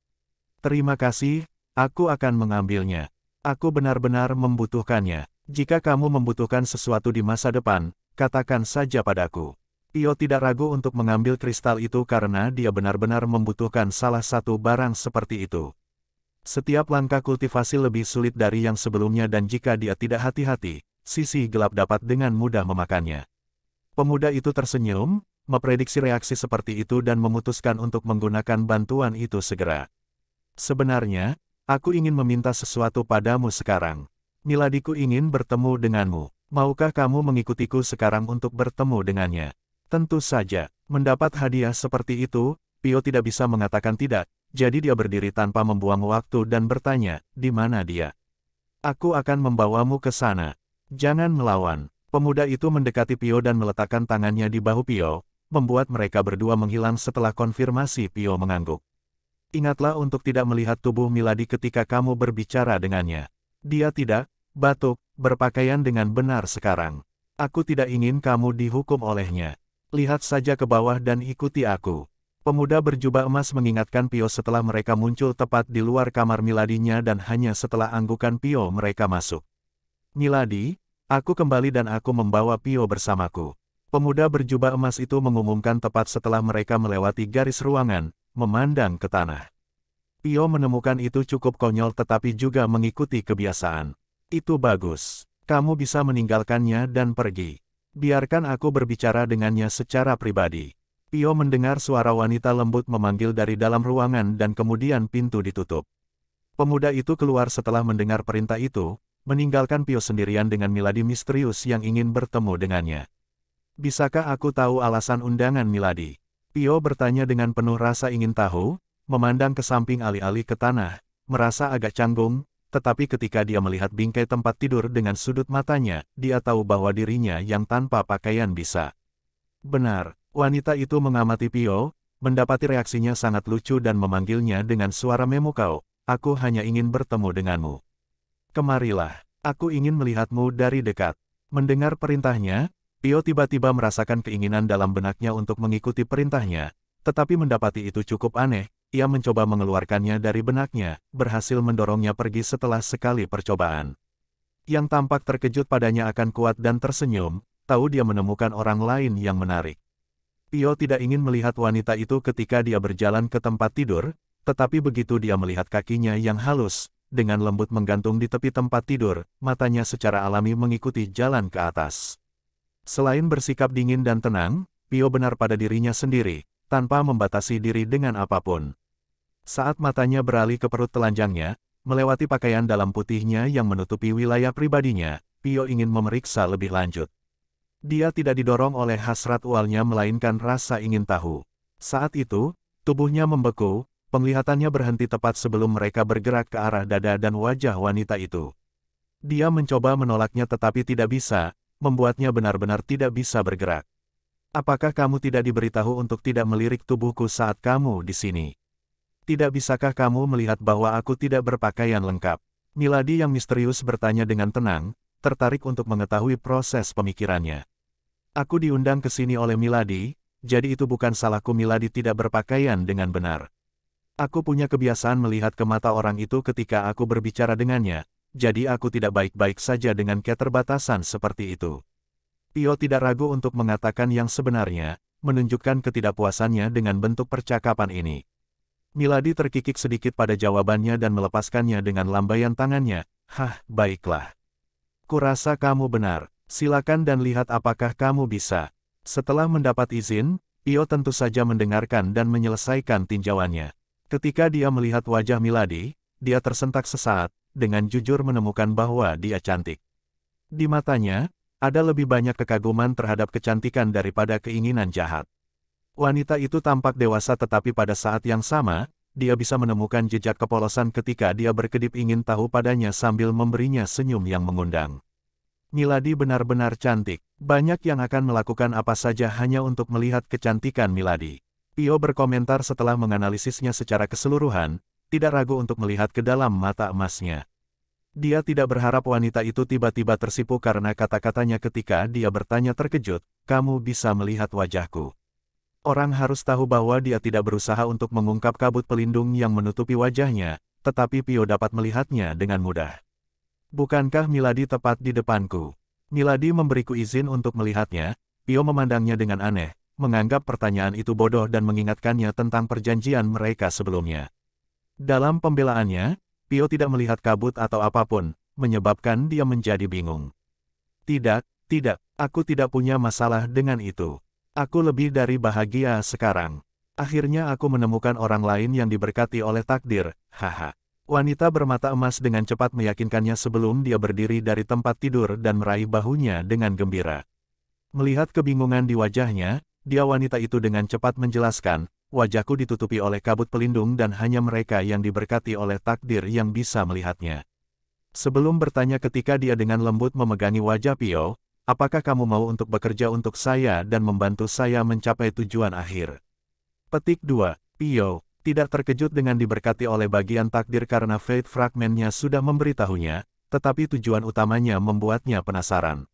Terima kasih, aku akan mengambilnya. Aku benar-benar membutuhkannya. Jika kamu membutuhkan sesuatu di masa depan, katakan saja padaku. Io tidak ragu untuk mengambil kristal itu karena dia benar-benar membutuhkan salah satu barang seperti itu. Setiap langkah kultivasi lebih sulit dari yang sebelumnya dan jika dia tidak hati-hati, sisi gelap dapat dengan mudah memakannya. Pemuda itu tersenyum, memprediksi reaksi seperti itu dan memutuskan untuk menggunakan bantuan itu segera. Sebenarnya, Aku ingin meminta sesuatu padamu sekarang. Miladiku ingin bertemu denganmu. Maukah kamu mengikutiku sekarang untuk bertemu dengannya? Tentu saja, mendapat hadiah seperti itu, Pio tidak bisa mengatakan tidak, jadi dia berdiri tanpa membuang waktu dan bertanya, di mana dia? Aku akan membawamu ke sana. Jangan melawan. Pemuda itu mendekati Pio dan meletakkan tangannya di bahu Pio, membuat mereka berdua menghilang setelah konfirmasi Pio mengangguk. Ingatlah untuk tidak melihat tubuh Miladi ketika kamu berbicara dengannya. Dia tidak, batuk, berpakaian dengan benar sekarang. Aku tidak ingin kamu dihukum olehnya. Lihat saja ke bawah dan ikuti aku. Pemuda berjubah emas mengingatkan Pio setelah mereka muncul tepat di luar kamar Miladinya dan hanya setelah anggukan Pio mereka masuk. Miladi, aku kembali dan aku membawa Pio bersamaku. Pemuda berjubah emas itu mengumumkan tepat setelah mereka melewati garis ruangan, memandang ke tanah. Pio menemukan itu cukup konyol tetapi juga mengikuti kebiasaan. Itu bagus. Kamu bisa meninggalkannya dan pergi. Biarkan aku berbicara dengannya secara pribadi. Pio mendengar suara wanita lembut memanggil dari dalam ruangan dan kemudian pintu ditutup. Pemuda itu keluar setelah mendengar perintah itu, meninggalkan Pio sendirian dengan Miladi misterius yang ingin bertemu dengannya. Bisakah aku tahu alasan undangan Miladi? Pio bertanya dengan penuh rasa ingin tahu, memandang ke samping alih-alih ke tanah, merasa agak canggung, tetapi ketika dia melihat bingkai tempat tidur dengan sudut matanya, dia tahu bahwa dirinya yang tanpa pakaian bisa. Benar, wanita itu mengamati Pio, mendapati reaksinya sangat lucu dan memanggilnya dengan suara memukau, aku hanya ingin bertemu denganmu. Kemarilah, aku ingin melihatmu dari dekat. Mendengar perintahnya, Tio tiba-tiba merasakan keinginan dalam benaknya untuk mengikuti perintahnya, tetapi mendapati itu cukup aneh, ia mencoba mengeluarkannya dari benaknya, berhasil mendorongnya pergi setelah sekali percobaan. Yang tampak terkejut padanya akan kuat dan tersenyum, tahu dia menemukan orang lain yang menarik. Pio tidak ingin melihat wanita itu ketika dia berjalan ke tempat tidur, tetapi begitu dia melihat kakinya yang halus, dengan lembut menggantung di tepi tempat tidur, matanya secara alami mengikuti jalan ke atas. Selain bersikap dingin dan tenang, Pio benar pada dirinya sendiri, tanpa membatasi diri dengan apapun. Saat matanya beralih ke perut telanjangnya, melewati pakaian dalam putihnya yang menutupi wilayah pribadinya, Pio ingin memeriksa lebih lanjut. Dia tidak didorong oleh hasrat ualnya melainkan rasa ingin tahu. Saat itu, tubuhnya membeku, penglihatannya berhenti tepat sebelum mereka bergerak ke arah dada dan wajah wanita itu. Dia mencoba menolaknya tetapi tidak bisa, membuatnya benar-benar tidak bisa bergerak. Apakah kamu tidak diberitahu untuk tidak melirik tubuhku saat kamu di sini? Tidak bisakah kamu melihat bahwa aku tidak berpakaian lengkap? Miladi yang misterius bertanya dengan tenang, tertarik untuk mengetahui proses pemikirannya. Aku diundang ke sini oleh Miladi, jadi itu bukan salahku Miladi tidak berpakaian dengan benar. Aku punya kebiasaan melihat ke mata orang itu ketika aku berbicara dengannya, jadi aku tidak baik-baik saja dengan keterbatasan seperti itu. Pio tidak ragu untuk mengatakan yang sebenarnya, menunjukkan ketidakpuasannya dengan bentuk percakapan ini. Miladi terkikik sedikit pada jawabannya dan melepaskannya dengan lambaian tangannya, Hah, baiklah. Kurasa kamu benar, silakan dan lihat apakah kamu bisa. Setelah mendapat izin, Pio tentu saja mendengarkan dan menyelesaikan tinjauannya. Ketika dia melihat wajah Miladi, dia tersentak sesaat, dengan jujur menemukan bahwa dia cantik. Di matanya, ada lebih banyak kekaguman terhadap kecantikan daripada keinginan jahat. Wanita itu tampak dewasa tetapi pada saat yang sama, dia bisa menemukan jejak kepolosan ketika dia berkedip ingin tahu padanya sambil memberinya senyum yang mengundang. Miladi benar-benar cantik. Banyak yang akan melakukan apa saja hanya untuk melihat kecantikan Miladi. Pio berkomentar setelah menganalisisnya secara keseluruhan, tidak ragu untuk melihat ke dalam mata emasnya. Dia tidak berharap wanita itu tiba-tiba tersipu karena kata-katanya ketika dia bertanya terkejut, kamu bisa melihat wajahku. Orang harus tahu bahwa dia tidak berusaha untuk mengungkap kabut pelindung yang menutupi wajahnya, tetapi Pio dapat melihatnya dengan mudah. Bukankah Miladi tepat di depanku? Miladi memberiku izin untuk melihatnya, Pio memandangnya dengan aneh, menganggap pertanyaan itu bodoh dan mengingatkannya tentang perjanjian mereka sebelumnya. Dalam pembelaannya, Pio tidak melihat kabut atau apapun, menyebabkan dia menjadi bingung. Tidak, tidak, aku tidak punya masalah dengan itu. Aku lebih dari bahagia sekarang. Akhirnya aku menemukan orang lain yang diberkati oleh takdir, haha. Wanita bermata emas dengan cepat meyakinkannya sebelum dia berdiri dari tempat tidur dan meraih bahunya dengan gembira. Melihat kebingungan di wajahnya, dia wanita itu dengan cepat menjelaskan, wajahku ditutupi oleh kabut pelindung dan hanya mereka yang diberkati oleh takdir yang bisa melihatnya. Sebelum bertanya ketika dia dengan lembut memegangi wajah Pio, apakah kamu mau untuk bekerja untuk saya dan membantu saya mencapai tujuan akhir? Petik 2. Pio, tidak terkejut dengan diberkati oleh bagian takdir karena Fate fragmentnya sudah memberitahunya, tetapi tujuan utamanya membuatnya penasaran.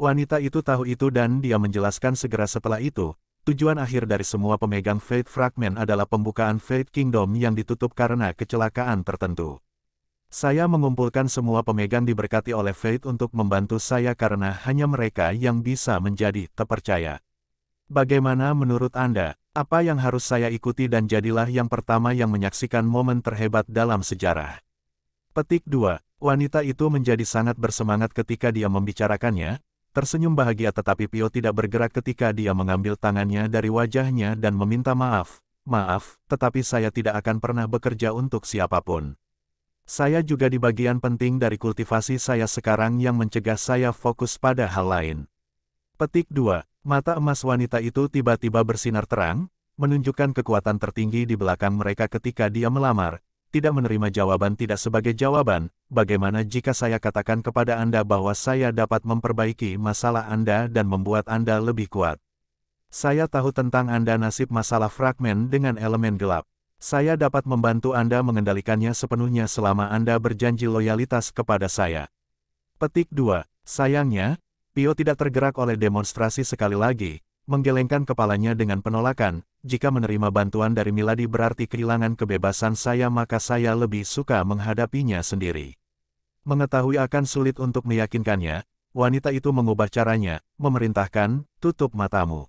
Wanita itu tahu itu dan dia menjelaskan segera setelah itu, Tujuan akhir dari semua pemegang Fate Fragment adalah pembukaan Fate Kingdom yang ditutup karena kecelakaan tertentu. Saya mengumpulkan semua pemegang diberkati oleh Fate untuk membantu saya karena hanya mereka yang bisa menjadi terpercaya. Bagaimana menurut Anda, apa yang harus saya ikuti dan jadilah yang pertama yang menyaksikan momen terhebat dalam sejarah? Petik 2. Wanita itu menjadi sangat bersemangat ketika dia membicarakannya, tersenyum bahagia tetapi Pio tidak bergerak ketika dia mengambil tangannya dari wajahnya dan meminta maaf. Maaf, tetapi saya tidak akan pernah bekerja untuk siapapun. Saya juga di bagian penting dari kultivasi saya sekarang yang mencegah saya fokus pada hal lain. Petik 2. Mata emas wanita itu tiba-tiba bersinar terang, menunjukkan kekuatan tertinggi di belakang mereka ketika dia melamar, tidak menerima jawaban tidak sebagai jawaban, bagaimana jika saya katakan kepada Anda bahwa saya dapat memperbaiki masalah Anda dan membuat Anda lebih kuat? Saya tahu tentang Anda nasib masalah fragmen dengan elemen gelap. Saya dapat membantu Anda mengendalikannya sepenuhnya selama Anda berjanji loyalitas kepada saya. Petik 2. Sayangnya, Pio tidak tergerak oleh demonstrasi sekali lagi, menggelengkan kepalanya dengan penolakan, jika menerima bantuan dari Miladi berarti kehilangan kebebasan saya maka saya lebih suka menghadapinya sendiri. Mengetahui akan sulit untuk meyakinkannya, wanita itu mengubah caranya, memerintahkan, tutup matamu.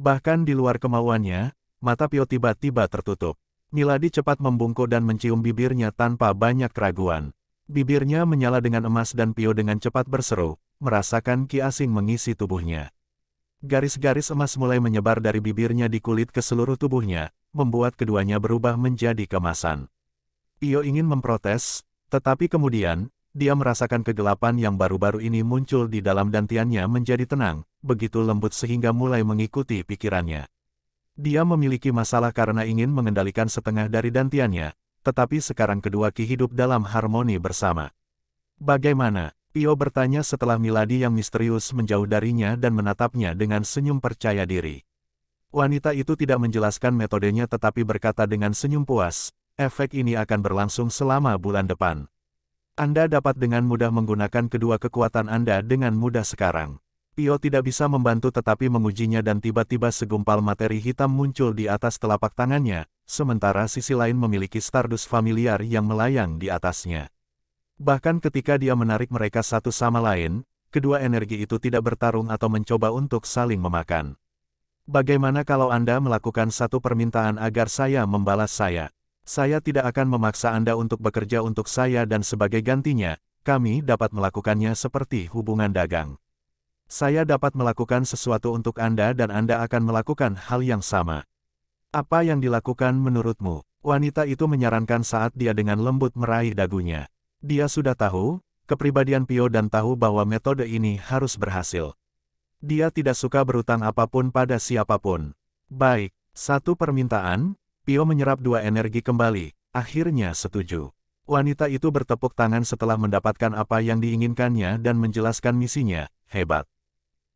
Bahkan di luar kemauannya, mata Pio tiba-tiba tertutup. Miladi cepat membungkuk dan mencium bibirnya tanpa banyak keraguan. Bibirnya menyala dengan emas dan Pio dengan cepat berseru, merasakan ki asing mengisi tubuhnya. Garis-garis emas mulai menyebar dari bibirnya di kulit ke seluruh tubuhnya, membuat keduanya berubah menjadi kemasan. Io ingin memprotes, tetapi kemudian, dia merasakan kegelapan yang baru-baru ini muncul di dalam dantiannya menjadi tenang, begitu lembut sehingga mulai mengikuti pikirannya. Dia memiliki masalah karena ingin mengendalikan setengah dari dantiannya, tetapi sekarang kedua ki hidup dalam harmoni bersama. Bagaimana? Pio bertanya setelah Miladi yang misterius menjauh darinya dan menatapnya dengan senyum percaya diri. Wanita itu tidak menjelaskan metodenya tetapi berkata dengan senyum puas, efek ini akan berlangsung selama bulan depan. Anda dapat dengan mudah menggunakan kedua kekuatan Anda dengan mudah sekarang. Pio tidak bisa membantu tetapi mengujinya dan tiba-tiba segumpal materi hitam muncul di atas telapak tangannya, sementara sisi lain memiliki Stardust familiar yang melayang di atasnya. Bahkan ketika dia menarik mereka satu sama lain, kedua energi itu tidak bertarung atau mencoba untuk saling memakan. Bagaimana kalau Anda melakukan satu permintaan agar saya membalas saya? Saya tidak akan memaksa Anda untuk bekerja untuk saya dan sebagai gantinya, kami dapat melakukannya seperti hubungan dagang. Saya dapat melakukan sesuatu untuk Anda dan Anda akan melakukan hal yang sama. Apa yang dilakukan menurutmu? Wanita itu menyarankan saat dia dengan lembut meraih dagunya. Dia sudah tahu, kepribadian Pio dan tahu bahwa metode ini harus berhasil. Dia tidak suka berutang apapun pada siapapun. Baik, satu permintaan, Pio menyerap dua energi kembali, akhirnya setuju. Wanita itu bertepuk tangan setelah mendapatkan apa yang diinginkannya dan menjelaskan misinya, hebat.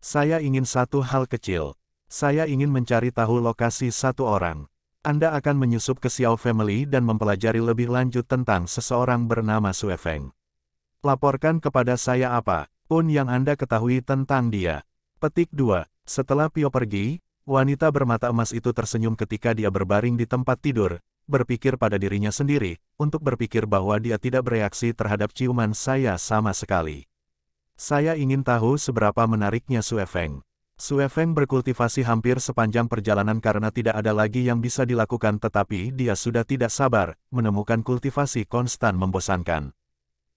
Saya ingin satu hal kecil. Saya ingin mencari tahu lokasi satu orang. Anda akan menyusup ke Xiao Family dan mempelajari lebih lanjut tentang seseorang bernama Sue Feng. Laporkan kepada saya apa pun yang Anda ketahui tentang dia. Petik 2. Setelah Pio pergi, wanita bermata emas itu tersenyum ketika dia berbaring di tempat tidur, berpikir pada dirinya sendiri, untuk berpikir bahwa dia tidak bereaksi terhadap ciuman saya sama sekali. Saya ingin tahu seberapa menariknya Sue Feng. Feng berkultivasi hampir sepanjang perjalanan karena tidak ada lagi yang bisa dilakukan tetapi dia sudah tidak sabar, menemukan kultivasi konstan membosankan.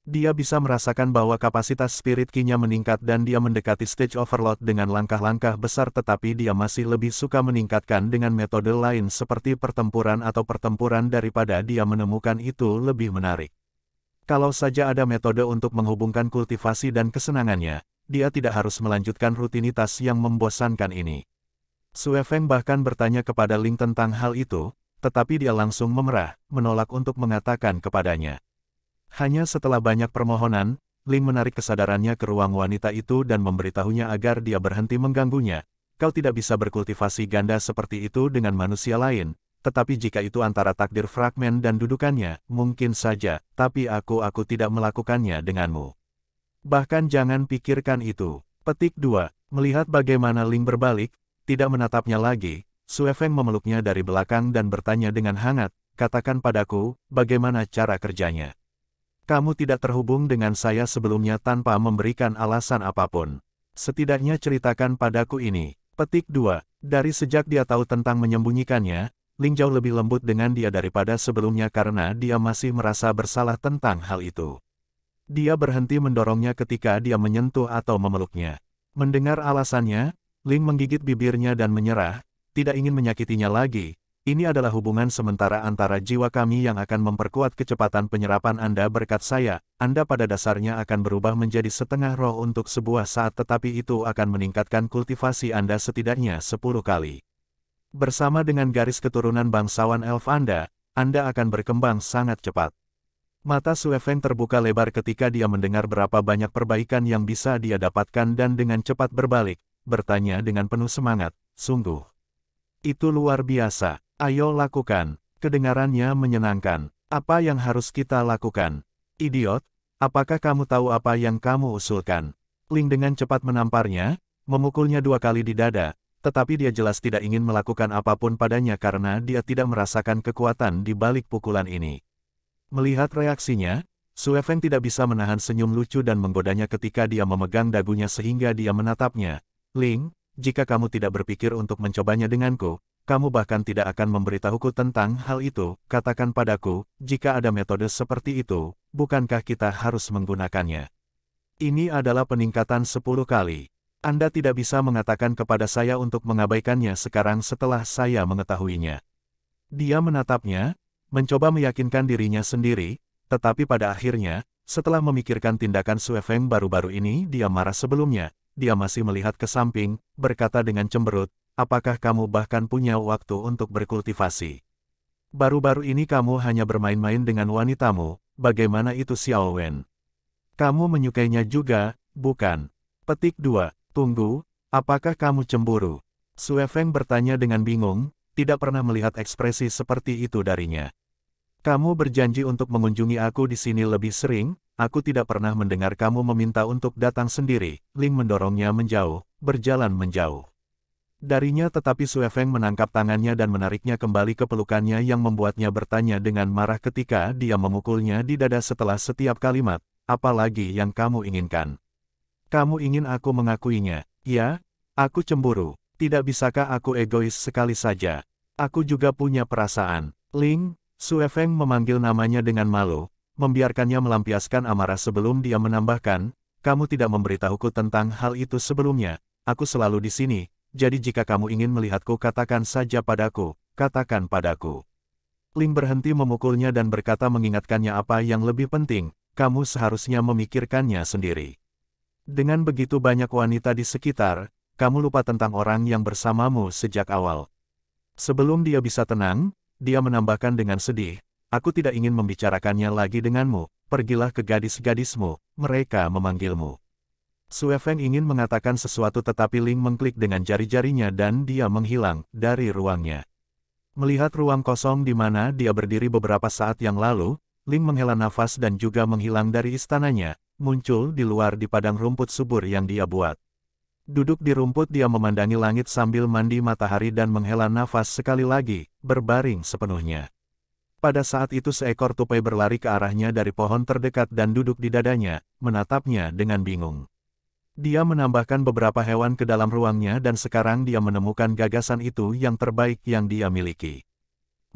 Dia bisa merasakan bahwa kapasitas spirit kinya meningkat dan dia mendekati stage overload dengan langkah-langkah besar tetapi dia masih lebih suka meningkatkan dengan metode lain seperti pertempuran atau pertempuran daripada dia menemukan itu lebih menarik. Kalau saja ada metode untuk menghubungkan kultivasi dan kesenangannya, dia tidak harus melanjutkan rutinitas yang membosankan ini. Sue Feng bahkan bertanya kepada Ling tentang hal itu, tetapi dia langsung memerah, menolak untuk mengatakan kepadanya. Hanya setelah banyak permohonan, Ling menarik kesadarannya ke ruang wanita itu dan memberitahunya agar dia berhenti mengganggunya. Kau tidak bisa berkultivasi ganda seperti itu dengan manusia lain, tetapi jika itu antara takdir fragmen dan dudukannya, mungkin saja, tapi aku-aku tidak melakukannya denganmu. Bahkan jangan pikirkan itu. Petik 2. Melihat bagaimana Ling berbalik, tidak menatapnya lagi, Suefeng memeluknya dari belakang dan bertanya dengan hangat, katakan padaku, bagaimana cara kerjanya. Kamu tidak terhubung dengan saya sebelumnya tanpa memberikan alasan apapun. Setidaknya ceritakan padaku ini. Petik 2. Dari sejak dia tahu tentang menyembunyikannya, Ling jauh lebih lembut dengan dia daripada sebelumnya karena dia masih merasa bersalah tentang hal itu. Dia berhenti mendorongnya ketika dia menyentuh atau memeluknya. Mendengar alasannya, Ling menggigit bibirnya dan menyerah, tidak ingin menyakitinya lagi. Ini adalah hubungan sementara antara jiwa kami yang akan memperkuat kecepatan penyerapan Anda berkat saya. Anda pada dasarnya akan berubah menjadi setengah roh untuk sebuah saat tetapi itu akan meningkatkan kultivasi Anda setidaknya 10 kali. Bersama dengan garis keturunan bangsawan elf Anda, Anda akan berkembang sangat cepat. Mata Sueven terbuka lebar ketika dia mendengar berapa banyak perbaikan yang bisa dia dapatkan dan dengan cepat berbalik, bertanya dengan penuh semangat, sungguh. Itu luar biasa, ayo lakukan, kedengarannya menyenangkan, apa yang harus kita lakukan? Idiot, apakah kamu tahu apa yang kamu usulkan? Ling dengan cepat menamparnya, memukulnya dua kali di dada, tetapi dia jelas tidak ingin melakukan apapun padanya karena dia tidak merasakan kekuatan di balik pukulan ini. Melihat reaksinya, Su Sueven tidak bisa menahan senyum lucu dan menggodanya ketika dia memegang dagunya sehingga dia menatapnya. Ling, jika kamu tidak berpikir untuk mencobanya denganku, kamu bahkan tidak akan memberitahuku tentang hal itu. Katakan padaku, jika ada metode seperti itu, bukankah kita harus menggunakannya? Ini adalah peningkatan 10 kali. Anda tidak bisa mengatakan kepada saya untuk mengabaikannya sekarang setelah saya mengetahuinya. Dia menatapnya, mencoba meyakinkan dirinya sendiri, tetapi pada akhirnya, setelah memikirkan tindakan Suefeng baru-baru ini dia marah sebelumnya, dia masih melihat ke samping, berkata dengan cemberut, apakah kamu bahkan punya waktu untuk berkultivasi? Baru-baru ini kamu hanya bermain-main dengan wanitamu, bagaimana itu Xiao Wen? Kamu menyukainya juga, bukan? Petik 2, tunggu, apakah kamu cemburu? Suefeng bertanya dengan bingung, tidak pernah melihat ekspresi seperti itu darinya. Kamu berjanji untuk mengunjungi aku di sini lebih sering, aku tidak pernah mendengar kamu meminta untuk datang sendiri. Ling mendorongnya menjauh, berjalan menjauh. Darinya tetapi Sue Feng menangkap tangannya dan menariknya kembali ke pelukannya yang membuatnya bertanya dengan marah ketika dia memukulnya di dada setelah setiap kalimat, apalagi yang kamu inginkan. Kamu ingin aku mengakuinya, ya? Aku cemburu, tidak bisakah aku egois sekali saja? Aku juga punya perasaan. Ling, Sue Feng memanggil namanya dengan malu, membiarkannya melampiaskan amarah sebelum dia menambahkan, kamu tidak memberitahuku tentang hal itu sebelumnya, aku selalu di sini, jadi jika kamu ingin melihatku katakan saja padaku, katakan padaku. Ling berhenti memukulnya dan berkata mengingatkannya apa yang lebih penting, kamu seharusnya memikirkannya sendiri. Dengan begitu banyak wanita di sekitar, kamu lupa tentang orang yang bersamamu sejak awal. Sebelum dia bisa tenang, dia menambahkan dengan sedih, aku tidak ingin membicarakannya lagi denganmu, pergilah ke gadis-gadismu, mereka memanggilmu. Suefeng ingin mengatakan sesuatu tetapi Ling mengklik dengan jari-jarinya dan dia menghilang dari ruangnya. Melihat ruang kosong di mana dia berdiri beberapa saat yang lalu, Ling menghela nafas dan juga menghilang dari istananya, muncul di luar di padang rumput subur yang dia buat. Duduk di rumput dia memandangi langit sambil mandi matahari dan menghela nafas sekali lagi, berbaring sepenuhnya. Pada saat itu seekor tupai berlari ke arahnya dari pohon terdekat dan duduk di dadanya, menatapnya dengan bingung. Dia menambahkan beberapa hewan ke dalam ruangnya dan sekarang dia menemukan gagasan itu yang terbaik yang dia miliki.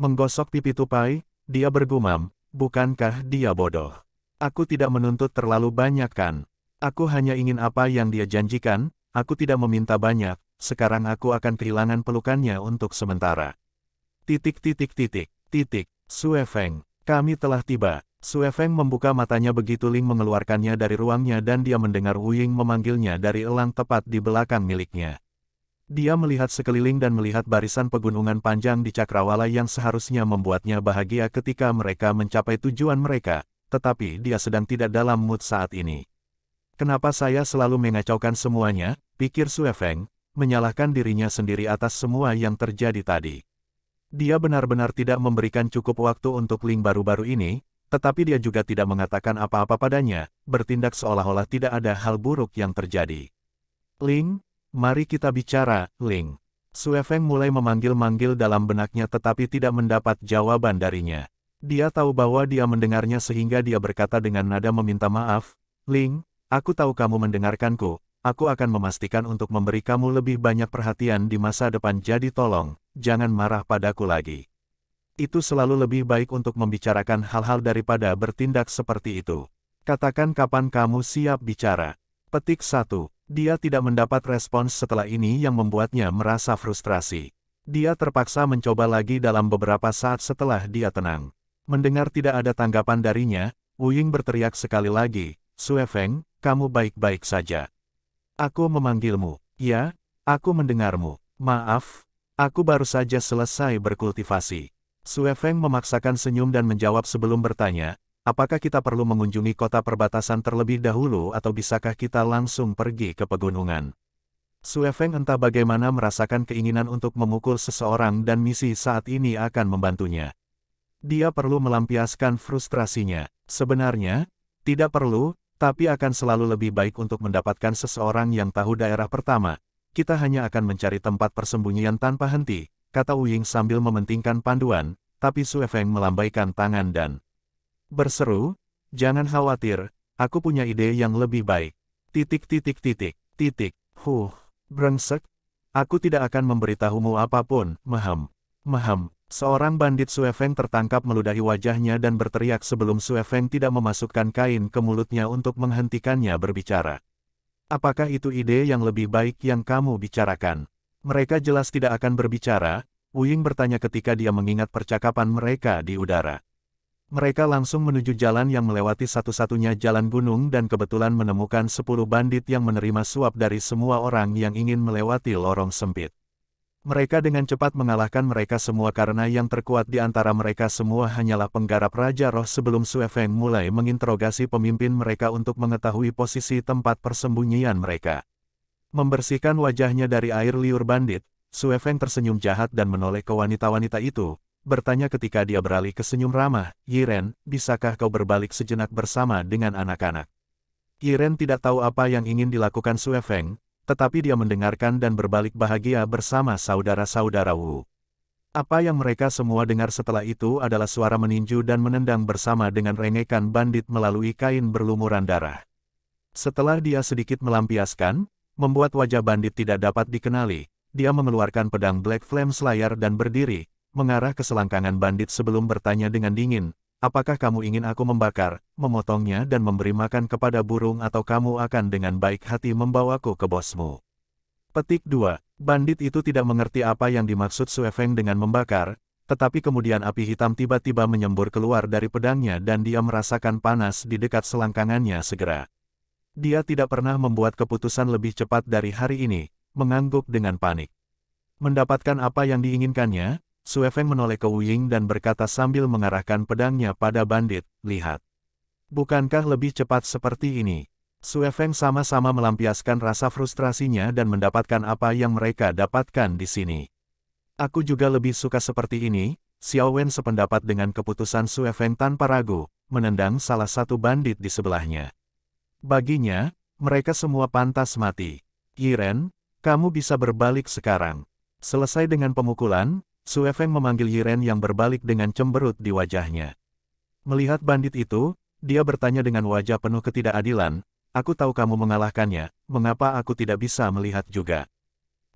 Menggosok pipi tupai, dia bergumam, bukankah dia bodoh? Aku tidak menuntut terlalu banyak kan? Aku hanya ingin apa yang dia janjikan, Aku tidak meminta banyak, sekarang aku akan kehilangan pelukannya untuk sementara. Titik titik titik, titik, Feng, kami telah tiba. Feng membuka matanya begitu Ling mengeluarkannya dari ruangnya dan dia mendengar Wuying memanggilnya dari elang tepat di belakang miliknya. Dia melihat sekeliling dan melihat barisan pegunungan panjang di cakrawala yang seharusnya membuatnya bahagia ketika mereka mencapai tujuan mereka, tetapi dia sedang tidak dalam mood saat ini. Kenapa saya selalu mengacaukan semuanya, pikir Sue Feng, menyalahkan dirinya sendiri atas semua yang terjadi tadi. Dia benar-benar tidak memberikan cukup waktu untuk Ling baru-baru ini, tetapi dia juga tidak mengatakan apa-apa padanya, bertindak seolah-olah tidak ada hal buruk yang terjadi. Ling, mari kita bicara, Ling. Sue Feng mulai memanggil-manggil dalam benaknya tetapi tidak mendapat jawaban darinya. Dia tahu bahwa dia mendengarnya sehingga dia berkata dengan nada meminta maaf, Ling, Aku tahu kamu mendengarkanku, aku akan memastikan untuk memberi kamu lebih banyak perhatian di masa depan jadi tolong, jangan marah padaku lagi. Itu selalu lebih baik untuk membicarakan hal-hal daripada bertindak seperti itu. Katakan kapan kamu siap bicara. Petik satu. Dia tidak mendapat respons setelah ini yang membuatnya merasa frustrasi. Dia terpaksa mencoba lagi dalam beberapa saat setelah dia tenang. Mendengar tidak ada tanggapan darinya, Wuying berteriak sekali lagi, Sue Feng, kamu baik-baik saja. Aku memanggilmu, ya, aku mendengarmu. Maaf, aku baru saja selesai berkultivasi. Sue Feng memaksakan senyum dan menjawab sebelum bertanya, apakah kita perlu mengunjungi kota perbatasan terlebih dahulu atau bisakah kita langsung pergi ke pegunungan? Sue Feng entah bagaimana merasakan keinginan untuk memukul seseorang dan misi saat ini akan membantunya. Dia perlu melampiaskan frustrasinya. Sebenarnya, tidak perlu, tapi akan selalu lebih baik untuk mendapatkan seseorang yang tahu daerah pertama. Kita hanya akan mencari tempat persembunyian tanpa henti, kata Uying sambil mementingkan panduan, tapi Su Efeng melambaikan tangan dan berseru, jangan khawatir, aku punya ide yang lebih baik. Titik titik titik, titik, huh, brengsek, aku tidak akan memberitahumu apapun, mehem, mehem. Seorang bandit Feng tertangkap meludahi wajahnya dan berteriak sebelum Feng tidak memasukkan kain ke mulutnya untuk menghentikannya berbicara. Apakah itu ide yang lebih baik yang kamu bicarakan? Mereka jelas tidak akan berbicara, Wuying bertanya ketika dia mengingat percakapan mereka di udara. Mereka langsung menuju jalan yang melewati satu-satunya jalan gunung dan kebetulan menemukan sepuluh bandit yang menerima suap dari semua orang yang ingin melewati lorong sempit. Mereka dengan cepat mengalahkan mereka semua karena yang terkuat di antara mereka semua hanyalah penggarap Raja Roh sebelum Feng mulai menginterogasi pemimpin mereka untuk mengetahui posisi tempat persembunyian mereka. Membersihkan wajahnya dari air liur bandit, Feng tersenyum jahat dan menoleh ke wanita-wanita itu, bertanya ketika dia beralih ke senyum ramah, Yiren, bisakah kau berbalik sejenak bersama dengan anak-anak? Yiren tidak tahu apa yang ingin dilakukan Feng tetapi dia mendengarkan dan berbalik bahagia bersama saudara-saudara Wu. Apa yang mereka semua dengar setelah itu adalah suara meninju dan menendang bersama dengan rengekan bandit melalui kain berlumuran darah. Setelah dia sedikit melampiaskan, membuat wajah bandit tidak dapat dikenali, dia mengeluarkan pedang Black Flame Slayer dan berdiri, mengarah ke selangkangan bandit sebelum bertanya dengan dingin, apakah kamu ingin aku membakar, memotongnya dan memberi makan kepada burung atau kamu akan dengan baik hati membawaku ke bosmu? Petik 2. Bandit itu tidak mengerti apa yang dimaksud Suefeng dengan membakar, tetapi kemudian api hitam tiba-tiba menyembur keluar dari pedangnya dan dia merasakan panas di dekat selangkangannya segera. Dia tidak pernah membuat keputusan lebih cepat dari hari ini, mengangguk dengan panik. Mendapatkan apa yang diinginkannya, Suefeng menoleh ke Wuying dan berkata sambil mengarahkan pedangnya pada bandit, lihat. Bukankah lebih cepat seperti ini? Suefeng sama-sama melampiaskan rasa frustrasinya dan mendapatkan apa yang mereka dapatkan di sini. Aku juga lebih suka seperti ini, Xiao Wen sependapat dengan keputusan Suefeng tanpa ragu, menendang salah satu bandit di sebelahnya. Baginya, mereka semua pantas mati. Yiren, kamu bisa berbalik sekarang. Selesai dengan pemukulan, Su Feng memanggil Yiren yang berbalik dengan cemberut di wajahnya. Melihat bandit itu, dia bertanya dengan wajah penuh ketidakadilan, Aku tahu kamu mengalahkannya, mengapa aku tidak bisa melihat juga?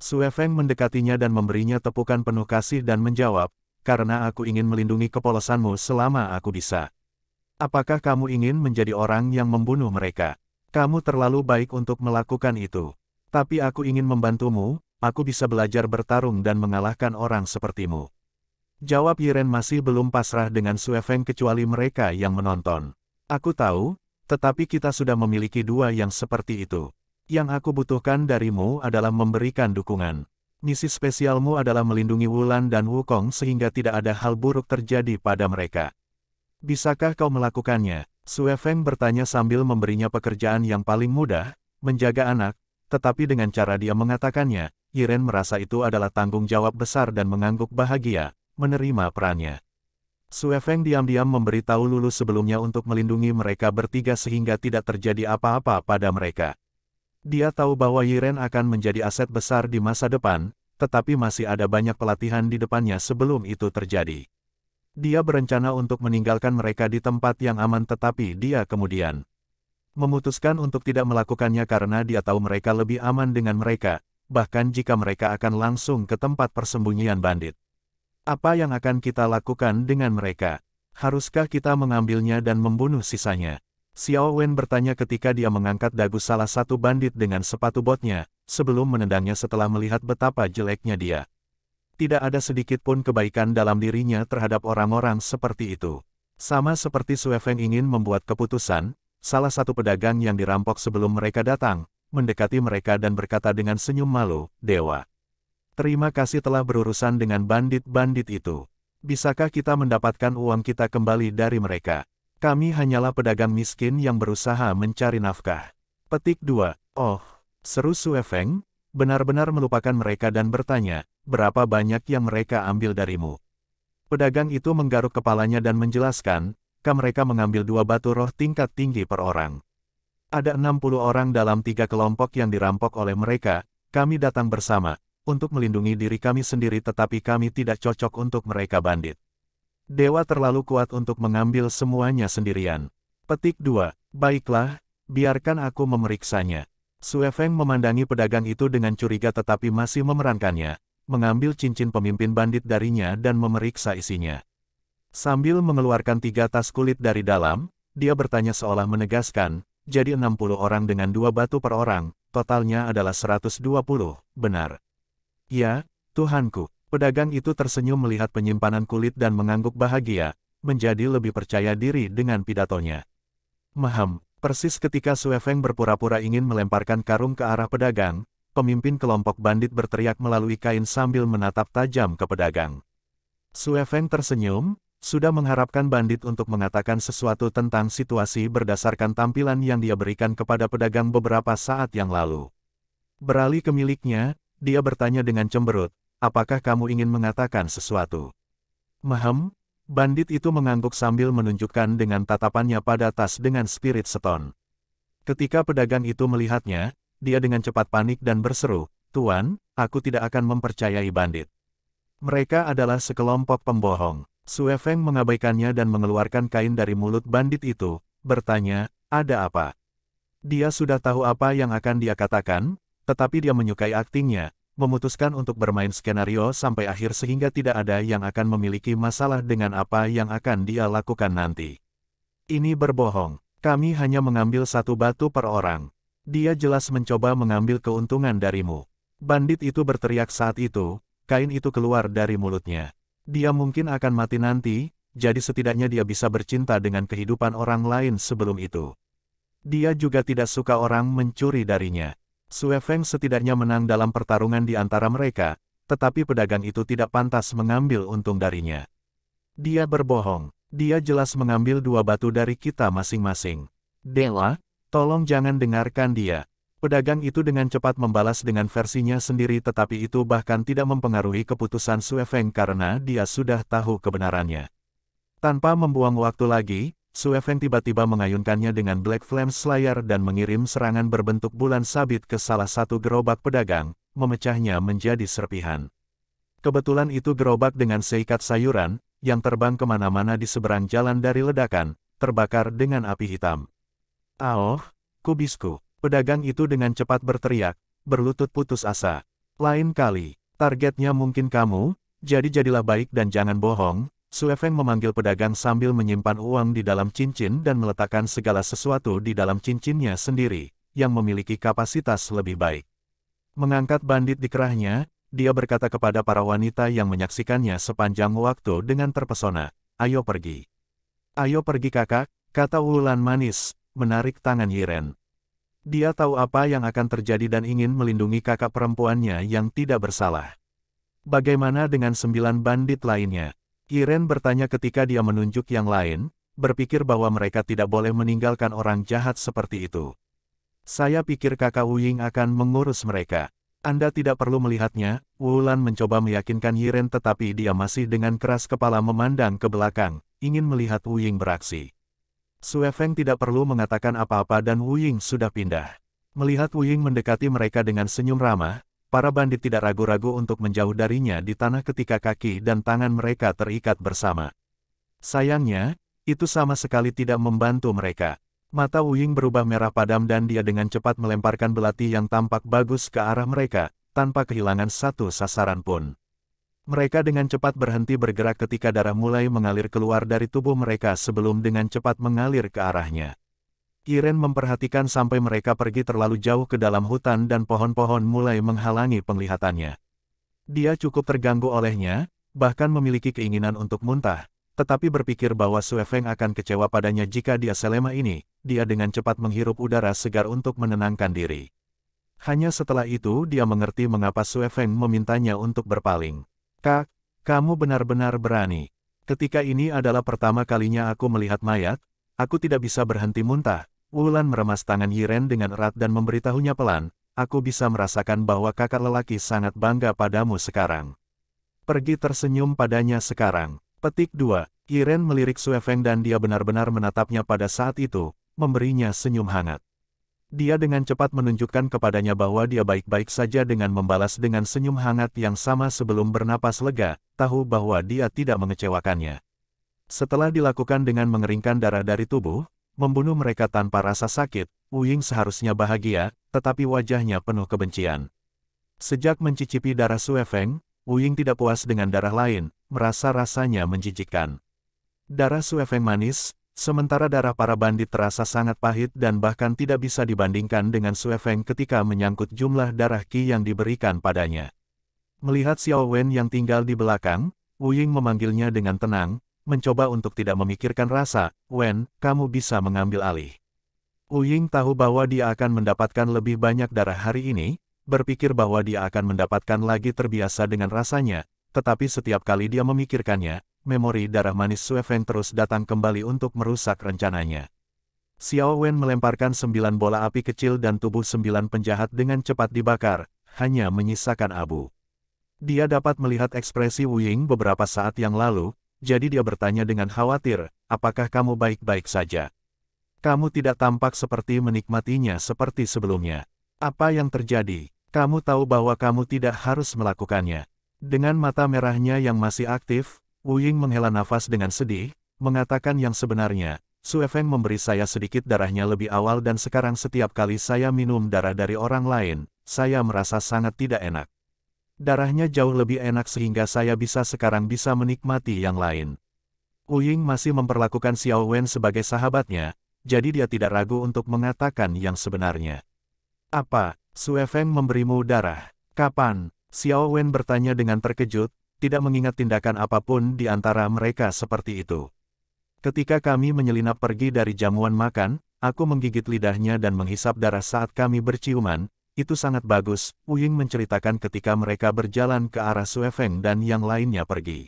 Su Feng mendekatinya dan memberinya tepukan penuh kasih dan menjawab, karena aku ingin melindungi kepolosanmu selama aku bisa. Apakah kamu ingin menjadi orang yang membunuh mereka? Kamu terlalu baik untuk melakukan itu. Tapi aku ingin membantumu, aku bisa belajar bertarung dan mengalahkan orang sepertimu. Jawab Yiren masih belum pasrah dengan Sue Feng kecuali mereka yang menonton. Aku tahu, tetapi kita sudah memiliki dua yang seperti itu. Yang aku butuhkan darimu adalah memberikan dukungan. Misi spesialmu adalah melindungi Wulan dan Wukong sehingga tidak ada hal buruk terjadi pada mereka. Bisakah kau melakukannya? Sue Feng bertanya sambil memberinya pekerjaan yang paling mudah, menjaga anak, tetapi dengan cara dia mengatakannya, Yiren merasa itu adalah tanggung jawab besar dan mengangguk bahagia, menerima perannya. Sue Feng diam-diam memberitahu Lulu sebelumnya untuk melindungi mereka bertiga sehingga tidak terjadi apa-apa pada mereka. Dia tahu bahwa Yiren akan menjadi aset besar di masa depan, tetapi masih ada banyak pelatihan di depannya sebelum itu terjadi. Dia berencana untuk meninggalkan mereka di tempat yang aman tetapi dia kemudian memutuskan untuk tidak melakukannya karena dia tahu mereka lebih aman dengan mereka, bahkan jika mereka akan langsung ke tempat persembunyian bandit. Apa yang akan kita lakukan dengan mereka? Haruskah kita mengambilnya dan membunuh sisanya? Xiao Wen bertanya ketika dia mengangkat dagu salah satu bandit dengan sepatu botnya, sebelum menendangnya setelah melihat betapa jeleknya dia. Tidak ada sedikit pun kebaikan dalam dirinya terhadap orang-orang seperti itu. Sama seperti Sue Feng ingin membuat keputusan, salah satu pedagang yang dirampok sebelum mereka datang, mendekati mereka dan berkata dengan senyum malu, Dewa. Terima kasih telah berurusan dengan bandit-bandit itu. Bisakah kita mendapatkan uang kita kembali dari mereka? Kami hanyalah pedagang miskin yang berusaha mencari nafkah. Petik 2. Oh, seru Suefeng, benar-benar melupakan mereka dan bertanya, berapa banyak yang mereka ambil darimu? Pedagang itu menggaruk kepalanya dan menjelaskan, mereka mengambil dua batu roh tingkat tinggi per orang. Ada 60 orang dalam tiga kelompok yang dirampok oleh mereka, kami datang bersama, untuk melindungi diri kami sendiri tetapi kami tidak cocok untuk mereka bandit. Dewa terlalu kuat untuk mengambil semuanya sendirian. Petik 2. Baiklah, biarkan aku memeriksanya. Suefeng memandangi pedagang itu dengan curiga tetapi masih memerankannya, mengambil cincin pemimpin bandit darinya dan memeriksa isinya. Sambil mengeluarkan tiga tas kulit dari dalam, dia bertanya seolah menegaskan, jadi 60 orang dengan dua batu per orang, totalnya adalah 120, benar. Ya, Tuhanku, pedagang itu tersenyum melihat penyimpanan kulit dan mengangguk bahagia, menjadi lebih percaya diri dengan pidatonya. Maham, persis ketika Suefeng berpura-pura ingin melemparkan karung ke arah pedagang, pemimpin kelompok bandit berteriak melalui kain sambil menatap tajam ke pedagang. Suefeng tersenyum, sudah mengharapkan bandit untuk mengatakan sesuatu tentang situasi berdasarkan tampilan yang dia berikan kepada pedagang beberapa saat yang lalu. Beralih ke miliknya, dia bertanya dengan cemberut, apakah kamu ingin mengatakan sesuatu? Mahem, bandit itu mengangguk sambil menunjukkan dengan tatapannya pada tas dengan spirit seton. Ketika pedagang itu melihatnya, dia dengan cepat panik dan berseru, Tuan, aku tidak akan mempercayai bandit. Mereka adalah sekelompok pembohong. Sue Feng mengabaikannya dan mengeluarkan kain dari mulut bandit itu, bertanya, ada apa? Dia sudah tahu apa yang akan dia katakan, tetapi dia menyukai aktingnya, memutuskan untuk bermain skenario sampai akhir sehingga tidak ada yang akan memiliki masalah dengan apa yang akan dia lakukan nanti. Ini berbohong. Kami hanya mengambil satu batu per orang. Dia jelas mencoba mengambil keuntungan darimu. Bandit itu berteriak saat itu, kain itu keluar dari mulutnya. Dia mungkin akan mati nanti, jadi setidaknya dia bisa bercinta dengan kehidupan orang lain sebelum itu. Dia juga tidak suka orang mencuri darinya. Sue Feng setidaknya menang dalam pertarungan di antara mereka, tetapi pedagang itu tidak pantas mengambil untung darinya. Dia berbohong. Dia jelas mengambil dua batu dari kita masing-masing. Dewa, tolong jangan dengarkan dia. Pedagang itu dengan cepat membalas dengan versinya sendiri tetapi itu bahkan tidak mempengaruhi keputusan Sue Feng karena dia sudah tahu kebenarannya. Tanpa membuang waktu lagi, Sue Feng tiba-tiba mengayunkannya dengan Black Flame Slayer dan mengirim serangan berbentuk bulan sabit ke salah satu gerobak pedagang, memecahnya menjadi serpihan. Kebetulan itu gerobak dengan seikat sayuran, yang terbang kemana-mana di seberang jalan dari ledakan, terbakar dengan api hitam. Aoh, kubisku. Pedagang itu dengan cepat berteriak, berlutut putus asa. Lain kali, targetnya mungkin kamu, jadi jadilah baik dan jangan bohong, Su'e Feng memanggil pedagang sambil menyimpan uang di dalam cincin dan meletakkan segala sesuatu di dalam cincinnya sendiri, yang memiliki kapasitas lebih baik. Mengangkat bandit di kerahnya, dia berkata kepada para wanita yang menyaksikannya sepanjang waktu dengan terpesona, ayo pergi. Ayo pergi kakak, kata Wulan manis, menarik tangan Yiren. Dia tahu apa yang akan terjadi dan ingin melindungi kakak perempuannya yang tidak bersalah. Bagaimana dengan sembilan bandit lainnya? Iren bertanya ketika dia menunjuk yang lain, berpikir bahwa mereka tidak boleh meninggalkan orang jahat seperti itu. Saya pikir kakak Wuying akan mengurus mereka. Anda tidak perlu melihatnya, Wulan mencoba meyakinkan Yiren tetapi dia masih dengan keras kepala memandang ke belakang, ingin melihat Wuying beraksi. Sue Feng tidak perlu mengatakan apa-apa dan Wu Ying sudah pindah. Melihat Wu Ying mendekati mereka dengan senyum ramah, para bandit tidak ragu-ragu untuk menjauh darinya di tanah ketika kaki dan tangan mereka terikat bersama. Sayangnya, itu sama sekali tidak membantu mereka. Mata Wu Ying berubah merah padam dan dia dengan cepat melemparkan belati yang tampak bagus ke arah mereka, tanpa kehilangan satu sasaran pun. Mereka dengan cepat berhenti bergerak ketika darah mulai mengalir keluar dari tubuh mereka sebelum dengan cepat mengalir ke arahnya. Iren memperhatikan sampai mereka pergi terlalu jauh ke dalam hutan dan pohon-pohon mulai menghalangi penglihatannya. Dia cukup terganggu olehnya, bahkan memiliki keinginan untuk muntah, tetapi berpikir bahwa Suefeng akan kecewa padanya jika dia selama ini, dia dengan cepat menghirup udara segar untuk menenangkan diri. Hanya setelah itu dia mengerti mengapa Suefeng memintanya untuk berpaling. Kak, kamu benar-benar berani. Ketika ini adalah pertama kalinya aku melihat mayat, aku tidak bisa berhenti muntah. Wulan meremas tangan Yiren dengan erat dan memberitahunya pelan, aku bisa merasakan bahwa kakak lelaki sangat bangga padamu sekarang. Pergi tersenyum padanya sekarang. Petik 2. Yiren melirik Suefeng dan dia benar-benar menatapnya pada saat itu, memberinya senyum hangat. Dia dengan cepat menunjukkan kepadanya bahwa dia baik-baik saja dengan membalas dengan senyum hangat yang sama sebelum bernapas lega, tahu bahwa dia tidak mengecewakannya. Setelah dilakukan dengan mengeringkan darah dari tubuh, membunuh mereka tanpa rasa sakit, Wuying seharusnya bahagia, tetapi wajahnya penuh kebencian. Sejak mencicipi darah Feng, Wuying tidak puas dengan darah lain, merasa rasanya menjijikkan. Darah Feng manis, sementara darah para bandit terasa sangat pahit dan bahkan tidak bisa dibandingkan dengan Sue Feng ketika menyangkut jumlah darah Qi yang diberikan padanya. Melihat Xiao Wen yang tinggal di belakang, Wu Ying memanggilnya dengan tenang, mencoba untuk tidak memikirkan rasa, Wen, kamu bisa mengambil alih. Wu Ying tahu bahwa dia akan mendapatkan lebih banyak darah hari ini, berpikir bahwa dia akan mendapatkan lagi terbiasa dengan rasanya, tetapi setiap kali dia memikirkannya, memori darah manis Sue Feng terus datang kembali untuk merusak rencananya. Xiao Wen melemparkan sembilan bola api kecil dan tubuh sembilan penjahat dengan cepat dibakar, hanya menyisakan abu. Dia dapat melihat ekspresi Wu Ying beberapa saat yang lalu, jadi dia bertanya dengan khawatir, apakah kamu baik-baik saja? Kamu tidak tampak seperti menikmatinya seperti sebelumnya. Apa yang terjadi? Kamu tahu bahwa kamu tidak harus melakukannya. Dengan mata merahnya yang masih aktif, Wu Ying menghela nafas dengan sedih, mengatakan yang sebenarnya, Su Efeng memberi saya sedikit darahnya lebih awal dan sekarang setiap kali saya minum darah dari orang lain, saya merasa sangat tidak enak. Darahnya jauh lebih enak sehingga saya bisa sekarang bisa menikmati yang lain. Wu Ying masih memperlakukan Xiao Wen sebagai sahabatnya, jadi dia tidak ragu untuk mengatakan yang sebenarnya. Apa, Su Efeng memberimu darah? Kapan? Xiao Wen bertanya dengan terkejut, tidak mengingat tindakan apapun di antara mereka seperti itu. Ketika kami menyelinap pergi dari jamuan makan, aku menggigit lidahnya dan menghisap darah saat kami berciuman, itu sangat bagus, Uying menceritakan ketika mereka berjalan ke arah Suefeng dan yang lainnya pergi.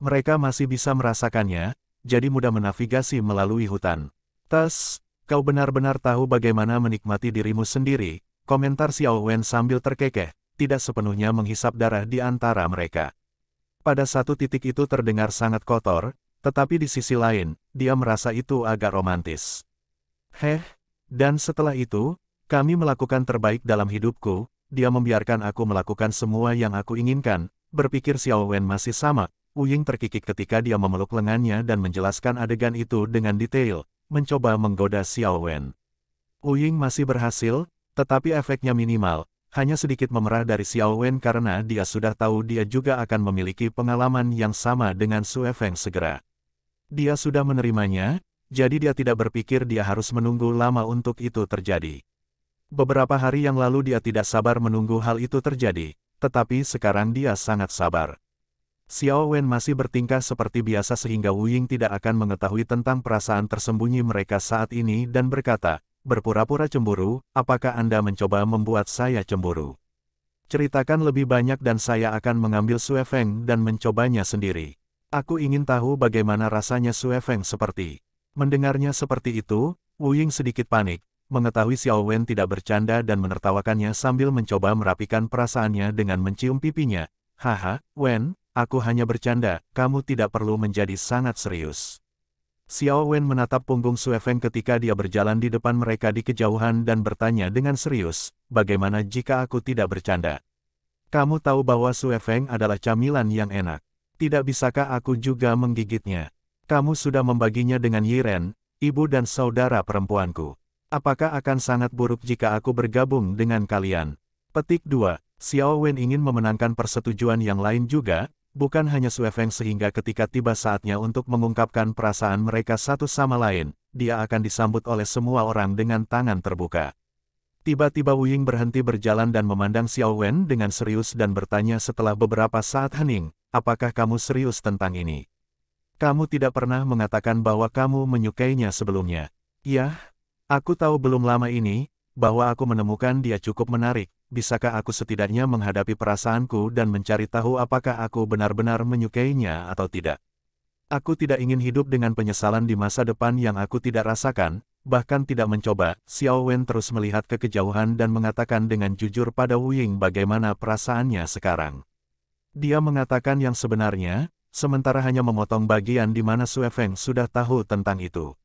Mereka masih bisa merasakannya, jadi mudah menavigasi melalui hutan. Tas, kau benar-benar tahu bagaimana menikmati dirimu sendiri, komentar Xiao Wen sambil terkekeh, tidak sepenuhnya menghisap darah di antara mereka. Pada satu titik itu terdengar sangat kotor, tetapi di sisi lain, dia merasa itu agak romantis. Heh, dan setelah itu, kami melakukan terbaik dalam hidupku, dia membiarkan aku melakukan semua yang aku inginkan, berpikir Xiao Wen masih sama, Uying terkikik ketika dia memeluk lengannya dan menjelaskan adegan itu dengan detail, mencoba menggoda Xiao Wen. Uying masih berhasil, tetapi efeknya minimal, hanya sedikit memerah dari Xiao Wen karena dia sudah tahu dia juga akan memiliki pengalaman yang sama dengan Sue Feng segera. Dia sudah menerimanya, jadi dia tidak berpikir dia harus menunggu lama untuk itu terjadi. Beberapa hari yang lalu dia tidak sabar menunggu hal itu terjadi, tetapi sekarang dia sangat sabar. Xiao Wen masih bertingkah seperti biasa sehingga Wu Ying tidak akan mengetahui tentang perasaan tersembunyi mereka saat ini dan berkata, berpura-pura cemburu, apakah Anda mencoba membuat saya cemburu? Ceritakan lebih banyak dan saya akan mengambil Feng dan mencobanya sendiri. Aku ingin tahu bagaimana rasanya Feng seperti. Mendengarnya seperti itu, Wu Ying sedikit panik, mengetahui Xiao Wen tidak bercanda dan menertawakannya sambil mencoba merapikan perasaannya dengan mencium pipinya. Haha, Wen, aku hanya bercanda, kamu tidak perlu menjadi sangat serius. Xiao Wen menatap punggung Suefeng ketika dia berjalan di depan mereka di kejauhan dan bertanya dengan serius, bagaimana jika aku tidak bercanda? Kamu tahu bahwa Suefeng adalah camilan yang enak. Tidak bisakah aku juga menggigitnya? Kamu sudah membaginya dengan Yiren, ibu dan saudara perempuanku. Apakah akan sangat buruk jika aku bergabung dengan kalian? Petik 2. Xiao Wen ingin memenangkan persetujuan yang lain juga, bukan hanya Suefeng sehingga ketika tiba saatnya untuk mengungkapkan perasaan mereka satu sama lain, dia akan disambut oleh semua orang dengan tangan terbuka. Tiba-tiba Wuying berhenti berjalan dan memandang Xiao Wen dengan serius dan bertanya setelah beberapa saat hening, apakah kamu serius tentang ini? Kamu tidak pernah mengatakan bahwa kamu menyukainya sebelumnya. Yah, aku tahu belum lama ini, bahwa aku menemukan dia cukup menarik, bisakah aku setidaknya menghadapi perasaanku dan mencari tahu apakah aku benar-benar menyukainya atau tidak. Aku tidak ingin hidup dengan penyesalan di masa depan yang aku tidak rasakan, bahkan tidak mencoba. Xiao Wen terus melihat ke kejauhan dan mengatakan dengan jujur pada Wu Ying bagaimana perasaannya sekarang. Dia mengatakan yang sebenarnya, sementara hanya memotong bagian di mana Sue Feng sudah tahu tentang itu.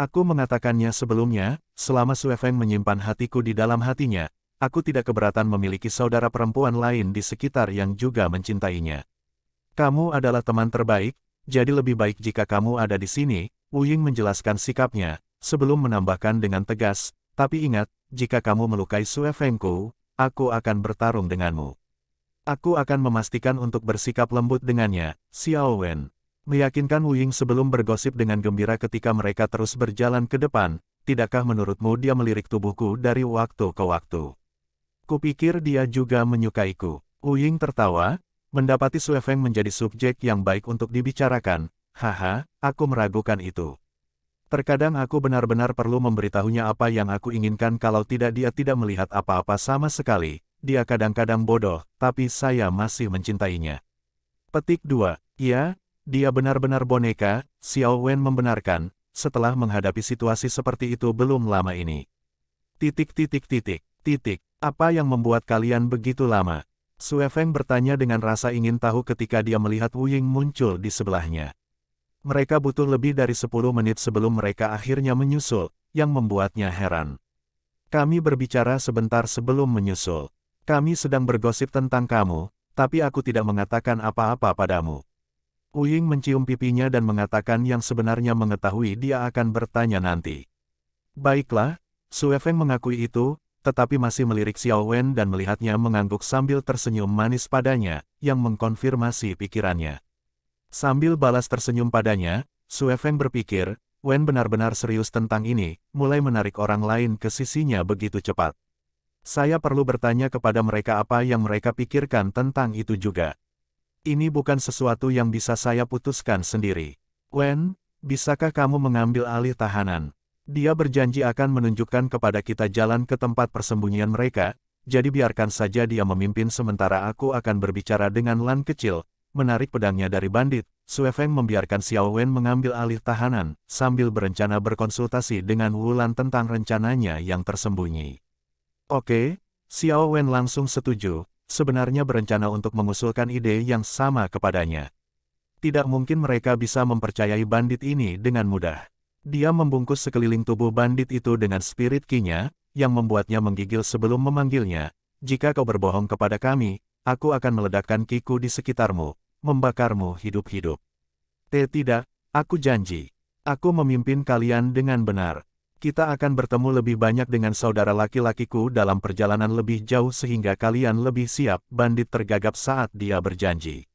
Aku mengatakannya sebelumnya, selama Sue Feng menyimpan hatiku di dalam hatinya, aku tidak keberatan memiliki saudara perempuan lain di sekitar yang juga mencintainya. Kamu adalah teman terbaik, jadi lebih baik jika kamu ada di sini, Wuying menjelaskan sikapnya, sebelum menambahkan dengan tegas, tapi ingat, jika kamu melukai Sue Fengku, aku akan bertarung denganmu. Aku akan memastikan untuk bersikap lembut dengannya, Xiao Wen. Meyakinkan Wu sebelum bergosip dengan gembira ketika mereka terus berjalan ke depan, tidakkah menurutmu dia melirik tubuhku dari waktu ke waktu? Kupikir dia juga menyukaiku. Uying tertawa, mendapati Suefeng menjadi subjek yang baik untuk dibicarakan. Haha, aku meragukan itu. Terkadang aku benar-benar perlu memberitahunya apa yang aku inginkan kalau tidak dia tidak melihat apa-apa sama sekali. Dia kadang-kadang bodoh, tapi saya masih mencintainya. Petik 2. Ya, dia benar-benar boneka, Xiao Wen membenarkan, setelah menghadapi situasi seperti itu belum lama ini. Titik titik titik, titik. Apa yang membuat kalian begitu lama? Sue Feng bertanya dengan rasa ingin tahu ketika dia melihat Wu Ying muncul di sebelahnya. Mereka butuh lebih dari 10 menit sebelum mereka akhirnya menyusul, yang membuatnya heran. Kami berbicara sebentar sebelum menyusul. Kami sedang bergosip tentang kamu, tapi aku tidak mengatakan apa-apa padamu. Uying mencium pipinya dan mengatakan yang sebenarnya mengetahui dia akan bertanya nanti. Baiklah, Feng mengakui itu, tetapi masih melirik Xiao Wen dan melihatnya mengangguk sambil tersenyum manis padanya, yang mengkonfirmasi pikirannya. Sambil balas tersenyum padanya, Sue Feng berpikir, Wen benar-benar serius tentang ini, mulai menarik orang lain ke sisinya begitu cepat. Saya perlu bertanya kepada mereka apa yang mereka pikirkan tentang itu juga. Ini bukan sesuatu yang bisa saya putuskan sendiri. Wen, bisakah kamu mengambil alih tahanan? Dia berjanji akan menunjukkan kepada kita jalan ke tempat persembunyian mereka, jadi biarkan saja dia memimpin sementara aku akan berbicara dengan Lan kecil, menarik pedangnya dari bandit. Suefeng membiarkan Xiao Wen mengambil alih tahanan, sambil berencana berkonsultasi dengan Wulan tentang rencananya yang tersembunyi. Oke, Xiao Wen langsung setuju, sebenarnya berencana untuk mengusulkan ide yang sama kepadanya. Tidak mungkin mereka bisa mempercayai bandit ini dengan mudah. Dia membungkus sekeliling tubuh bandit itu dengan spirit kinya, yang membuatnya menggigil sebelum memanggilnya. Jika kau berbohong kepada kami, aku akan meledakkan kiku di sekitarmu, membakarmu hidup-hidup. tidak, aku janji. Aku memimpin kalian dengan benar. Kita akan bertemu lebih banyak dengan saudara laki-lakiku dalam perjalanan lebih jauh sehingga kalian lebih siap bandit tergagap saat dia berjanji.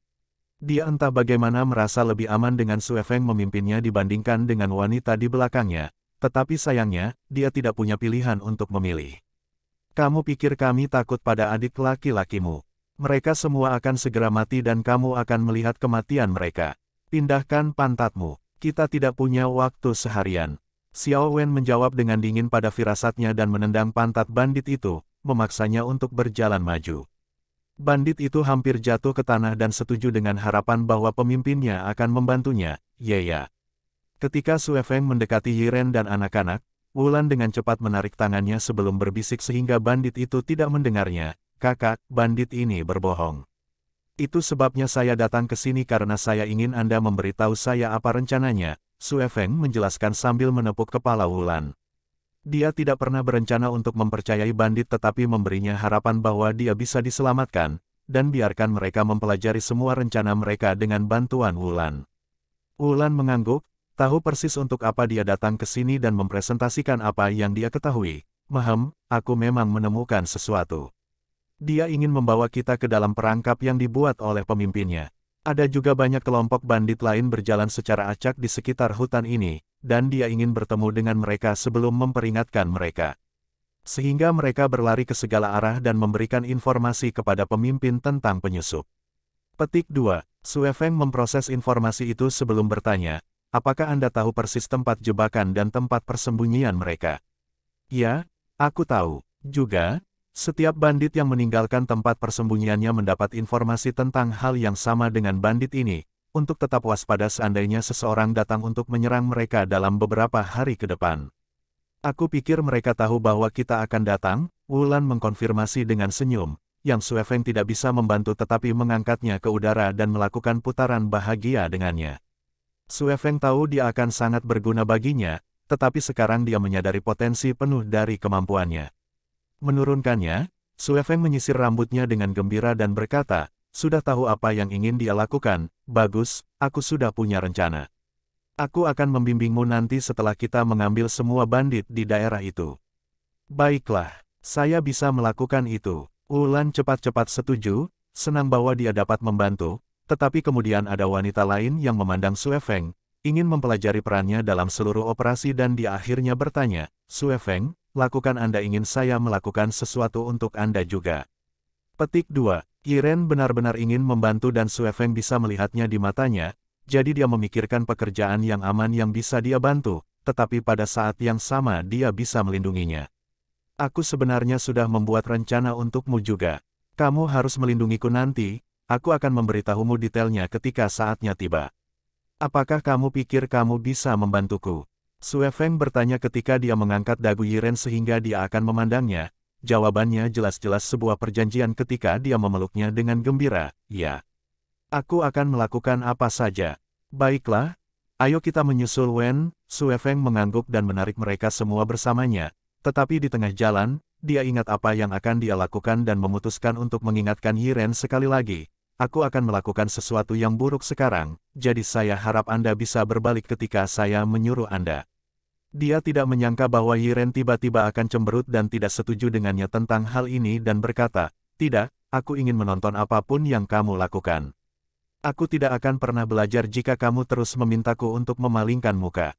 Dia entah bagaimana merasa lebih aman dengan Su Feng memimpinnya dibandingkan dengan wanita di belakangnya, tetapi sayangnya, dia tidak punya pilihan untuk memilih. Kamu pikir kami takut pada adik laki-lakimu? Mereka semua akan segera mati dan kamu akan melihat kematian mereka. Pindahkan pantatmu. Kita tidak punya waktu seharian. Xiao Wen menjawab dengan dingin pada firasatnya dan menendang pantat bandit itu, memaksanya untuk berjalan maju. Bandit itu hampir jatuh ke tanah dan setuju dengan harapan bahwa pemimpinnya akan membantunya, ya. Ketika Su Feng mendekati Yiren dan anak-anak, Wulan dengan cepat menarik tangannya sebelum berbisik sehingga bandit itu tidak mendengarnya, kakak, bandit ini berbohong. Itu sebabnya saya datang ke sini karena saya ingin Anda memberitahu saya apa rencananya, Su Feng menjelaskan sambil menepuk kepala Wulan. Dia tidak pernah berencana untuk mempercayai bandit tetapi memberinya harapan bahwa dia bisa diselamatkan, dan biarkan mereka mempelajari semua rencana mereka dengan bantuan Wulan. Wulan mengangguk, tahu persis untuk apa dia datang ke sini dan mempresentasikan apa yang dia ketahui. Mahem, aku memang menemukan sesuatu. Dia ingin membawa kita ke dalam perangkap yang dibuat oleh pemimpinnya. Ada juga banyak kelompok bandit lain berjalan secara acak di sekitar hutan ini, dan dia ingin bertemu dengan mereka sebelum memperingatkan mereka. Sehingga mereka berlari ke segala arah dan memberikan informasi kepada pemimpin tentang penyusup. Petik 2. Suefeng memproses informasi itu sebelum bertanya, apakah Anda tahu persis tempat jebakan dan tempat persembunyian mereka? Ya, aku tahu. Juga, setiap bandit yang meninggalkan tempat persembunyiannya mendapat informasi tentang hal yang sama dengan bandit ini, untuk tetap waspada seandainya seseorang datang untuk menyerang mereka dalam beberapa hari ke depan. Aku pikir mereka tahu bahwa kita akan datang, Wulan mengkonfirmasi dengan senyum, yang Suefeng tidak bisa membantu tetapi mengangkatnya ke udara dan melakukan putaran bahagia dengannya. Suefeng tahu dia akan sangat berguna baginya, tetapi sekarang dia menyadari potensi penuh dari kemampuannya menurunkannya, Suefeng menyisir rambutnya dengan gembira dan berkata, sudah tahu apa yang ingin dia lakukan, bagus, aku sudah punya rencana. Aku akan membimbingmu nanti setelah kita mengambil semua bandit di daerah itu. Baiklah, saya bisa melakukan itu. Ulan cepat-cepat setuju, senang bahwa dia dapat membantu, tetapi kemudian ada wanita lain yang memandang Suefeng, ingin mempelajari perannya dalam seluruh operasi dan dia akhirnya bertanya, Suefeng, lakukan Anda ingin saya melakukan sesuatu untuk Anda juga. Petik 2. Yiren benar-benar ingin membantu dan Suefeng bisa melihatnya di matanya, jadi dia memikirkan pekerjaan yang aman yang bisa dia bantu, tetapi pada saat yang sama dia bisa melindunginya. Aku sebenarnya sudah membuat rencana untukmu juga. Kamu harus melindungiku nanti, aku akan memberitahumu detailnya ketika saatnya tiba. Apakah kamu pikir kamu bisa membantuku? Sue Feng bertanya ketika dia mengangkat dagu Yiren sehingga dia akan memandangnya. Jawabannya jelas-jelas sebuah perjanjian ketika dia memeluknya dengan gembira, ya. Aku akan melakukan apa saja. Baiklah, ayo kita menyusul Wen, Sue Feng mengangguk dan menarik mereka semua bersamanya. Tetapi di tengah jalan, dia ingat apa yang akan dia lakukan dan memutuskan untuk mengingatkan Yiren sekali lagi aku akan melakukan sesuatu yang buruk sekarang, jadi saya harap Anda bisa berbalik ketika saya menyuruh Anda. Dia tidak menyangka bahwa Yiren tiba-tiba akan cemberut dan tidak setuju dengannya tentang hal ini dan berkata, Tidak, aku ingin menonton apapun yang kamu lakukan. Aku tidak akan pernah belajar jika kamu terus memintaku untuk memalingkan muka.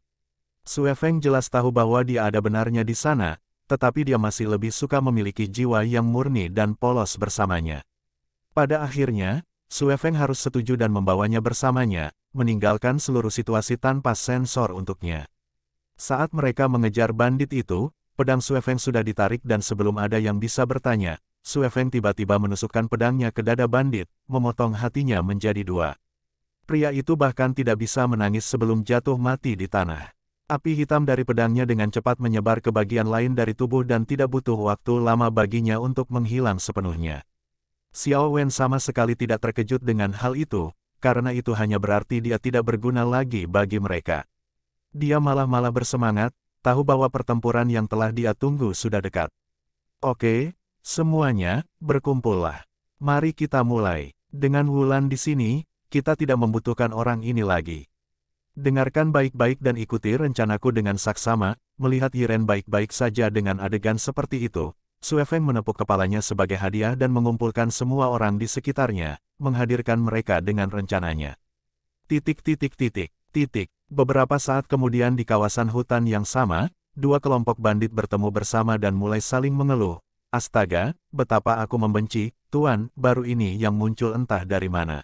Sue Feng jelas tahu bahwa dia ada benarnya di sana, tetapi dia masih lebih suka memiliki jiwa yang murni dan polos bersamanya. Pada akhirnya, Sue Feng harus setuju dan membawanya bersamanya, meninggalkan seluruh situasi tanpa sensor untuknya. Saat mereka mengejar bandit itu, pedang Sue Feng sudah ditarik dan sebelum ada yang bisa bertanya, Sue Feng tiba-tiba menusukkan pedangnya ke dada bandit, memotong hatinya menjadi dua. Pria itu bahkan tidak bisa menangis sebelum jatuh mati di tanah. Api hitam dari pedangnya dengan cepat menyebar ke bagian lain dari tubuh dan tidak butuh waktu lama baginya untuk menghilang sepenuhnya. Xiao Wen sama sekali tidak terkejut dengan hal itu, karena itu hanya berarti dia tidak berguna lagi bagi mereka. Dia malah-malah bersemangat, tahu bahwa pertempuran yang telah dia tunggu sudah dekat. Oke, semuanya, berkumpullah. Mari kita mulai. Dengan Wulan di sini, kita tidak membutuhkan orang ini lagi. Dengarkan baik-baik dan ikuti rencanaku dengan saksama, melihat Yiren baik-baik saja dengan adegan seperti itu, Sue Feng menepuk kepalanya sebagai hadiah dan mengumpulkan semua orang di sekitarnya, menghadirkan mereka dengan rencananya. Titik titik titik, titik. Beberapa saat kemudian di kawasan hutan yang sama, dua kelompok bandit bertemu bersama dan mulai saling mengeluh. Astaga, betapa aku membenci, Tuan, baru ini yang muncul entah dari mana.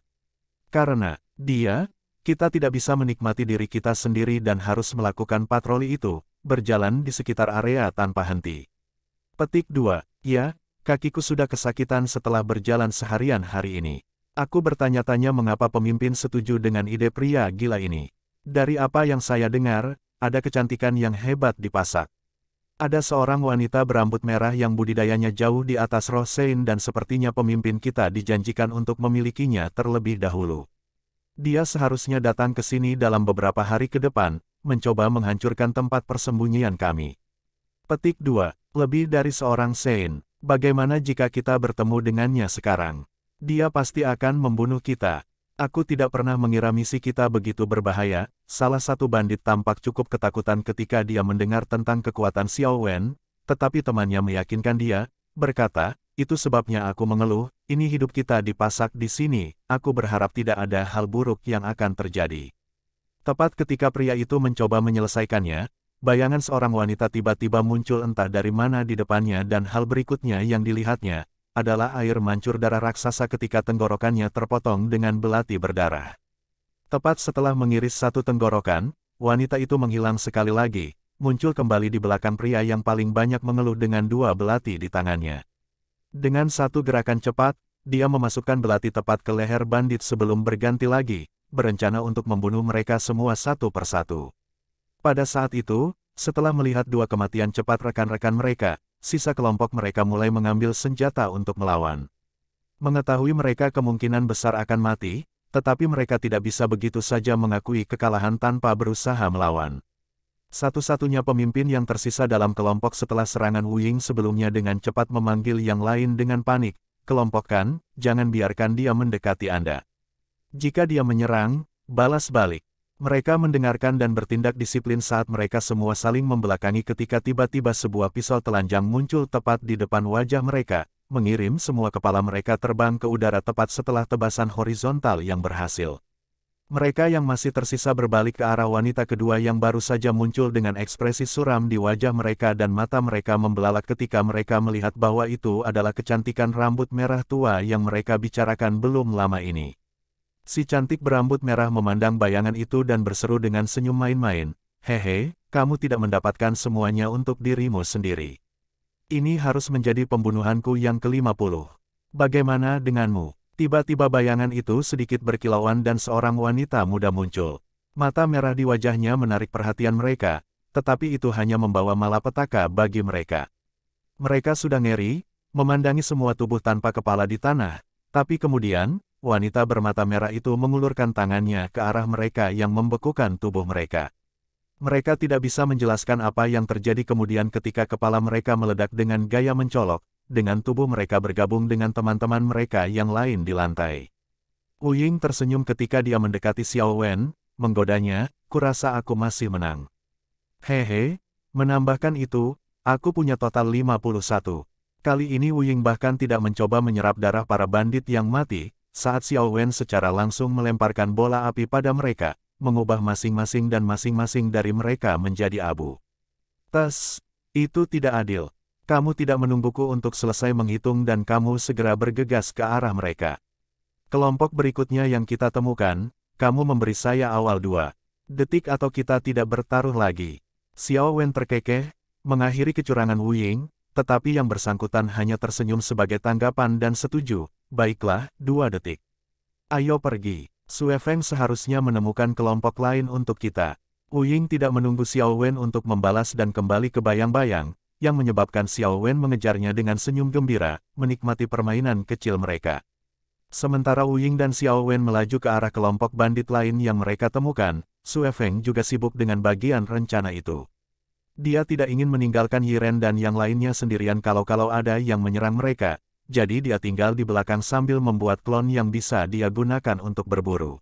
Karena, dia, kita tidak bisa menikmati diri kita sendiri dan harus melakukan patroli itu, berjalan di sekitar area tanpa henti. Petik 2. Ya, kakiku sudah kesakitan setelah berjalan seharian hari ini. Aku bertanya-tanya mengapa pemimpin setuju dengan ide pria gila ini. Dari apa yang saya dengar, ada kecantikan yang hebat di pasak. Ada seorang wanita berambut merah yang budidayanya jauh di atas Rosein dan sepertinya pemimpin kita dijanjikan untuk memilikinya terlebih dahulu. Dia seharusnya datang ke sini dalam beberapa hari ke depan, mencoba menghancurkan tempat persembunyian kami. Petik 2. Lebih dari seorang Sein, bagaimana jika kita bertemu dengannya sekarang? Dia pasti akan membunuh kita. Aku tidak pernah mengira misi kita begitu berbahaya, salah satu bandit tampak cukup ketakutan ketika dia mendengar tentang kekuatan Xiao Wen, tetapi temannya meyakinkan dia, berkata, itu sebabnya aku mengeluh, ini hidup kita dipasak di sini, aku berharap tidak ada hal buruk yang akan terjadi. Tepat ketika pria itu mencoba menyelesaikannya, Bayangan seorang wanita tiba-tiba muncul entah dari mana di depannya dan hal berikutnya yang dilihatnya, adalah air mancur darah raksasa ketika tenggorokannya terpotong dengan belati berdarah. Tepat setelah mengiris satu tenggorokan, wanita itu menghilang sekali lagi, muncul kembali di belakang pria yang paling banyak mengeluh dengan dua belati di tangannya. Dengan satu gerakan cepat, dia memasukkan belati tepat ke leher bandit sebelum berganti lagi, berencana untuk membunuh mereka semua satu persatu. Pada saat itu, setelah melihat dua kematian cepat rekan-rekan mereka, sisa kelompok mereka mulai mengambil senjata untuk melawan. Mengetahui mereka kemungkinan besar akan mati, tetapi mereka tidak bisa begitu saja mengakui kekalahan tanpa berusaha melawan. Satu-satunya pemimpin yang tersisa dalam kelompok setelah serangan Wuying sebelumnya dengan cepat memanggil yang lain dengan panik, kelompokkan, jangan biarkan dia mendekati Anda. Jika dia menyerang, balas balik. Mereka mendengarkan dan bertindak disiplin saat mereka semua saling membelakangi ketika tiba-tiba sebuah pisau telanjang muncul tepat di depan wajah mereka, mengirim semua kepala mereka terbang ke udara tepat setelah tebasan horizontal yang berhasil. Mereka yang masih tersisa berbalik ke arah wanita kedua yang baru saja muncul dengan ekspresi suram di wajah mereka dan mata mereka membelalak ketika mereka melihat bahwa itu adalah kecantikan rambut merah tua yang mereka bicarakan belum lama ini. Si cantik berambut merah memandang bayangan itu dan berseru dengan senyum main-main, Hehe, kamu tidak mendapatkan semuanya untuk dirimu sendiri. Ini harus menjadi pembunuhanku yang ke-50. Bagaimana denganmu? Tiba-tiba bayangan itu sedikit berkilauan dan seorang wanita muda muncul. Mata merah di wajahnya menarik perhatian mereka, tetapi itu hanya membawa malapetaka bagi mereka. Mereka sudah ngeri, memandangi semua tubuh tanpa kepala di tanah, tapi kemudian, wanita bermata merah itu mengulurkan tangannya ke arah mereka yang membekukan tubuh mereka. Mereka tidak bisa menjelaskan apa yang terjadi kemudian ketika kepala mereka meledak dengan gaya mencolok, dengan tubuh mereka bergabung dengan teman-teman mereka yang lain di lantai. Wu Ying tersenyum ketika dia mendekati Xiao Wen, menggodanya, kurasa aku masih menang. Hehe, menambahkan itu, aku punya total 51. Kali ini Wu Ying bahkan tidak mencoba menyerap darah para bandit yang mati, saat Xiao Wen secara langsung melemparkan bola api pada mereka, mengubah masing-masing dan masing-masing dari mereka menjadi abu. Tes, itu tidak adil. Kamu tidak menungguku untuk selesai menghitung dan kamu segera bergegas ke arah mereka. Kelompok berikutnya yang kita temukan, kamu memberi saya awal dua detik atau kita tidak bertaruh lagi. Xiao Wen terkekeh, mengakhiri kecurangan Wu Ying, tetapi yang bersangkutan hanya tersenyum sebagai tanggapan dan setuju, baiklah, dua detik. Ayo pergi. Feng seharusnya menemukan kelompok lain untuk kita. Ying tidak menunggu Xiao Wen untuk membalas dan kembali ke bayang-bayang, yang menyebabkan Xiao Wen mengejarnya dengan senyum gembira, menikmati permainan kecil mereka. Sementara Ying dan Xiao Wen melaju ke arah kelompok bandit lain yang mereka temukan, Su Feng juga sibuk dengan bagian rencana itu. Dia tidak ingin meninggalkan Yiren dan yang lainnya sendirian kalau-kalau ada yang menyerang mereka, jadi dia tinggal di belakang sambil membuat klon yang bisa dia gunakan untuk berburu.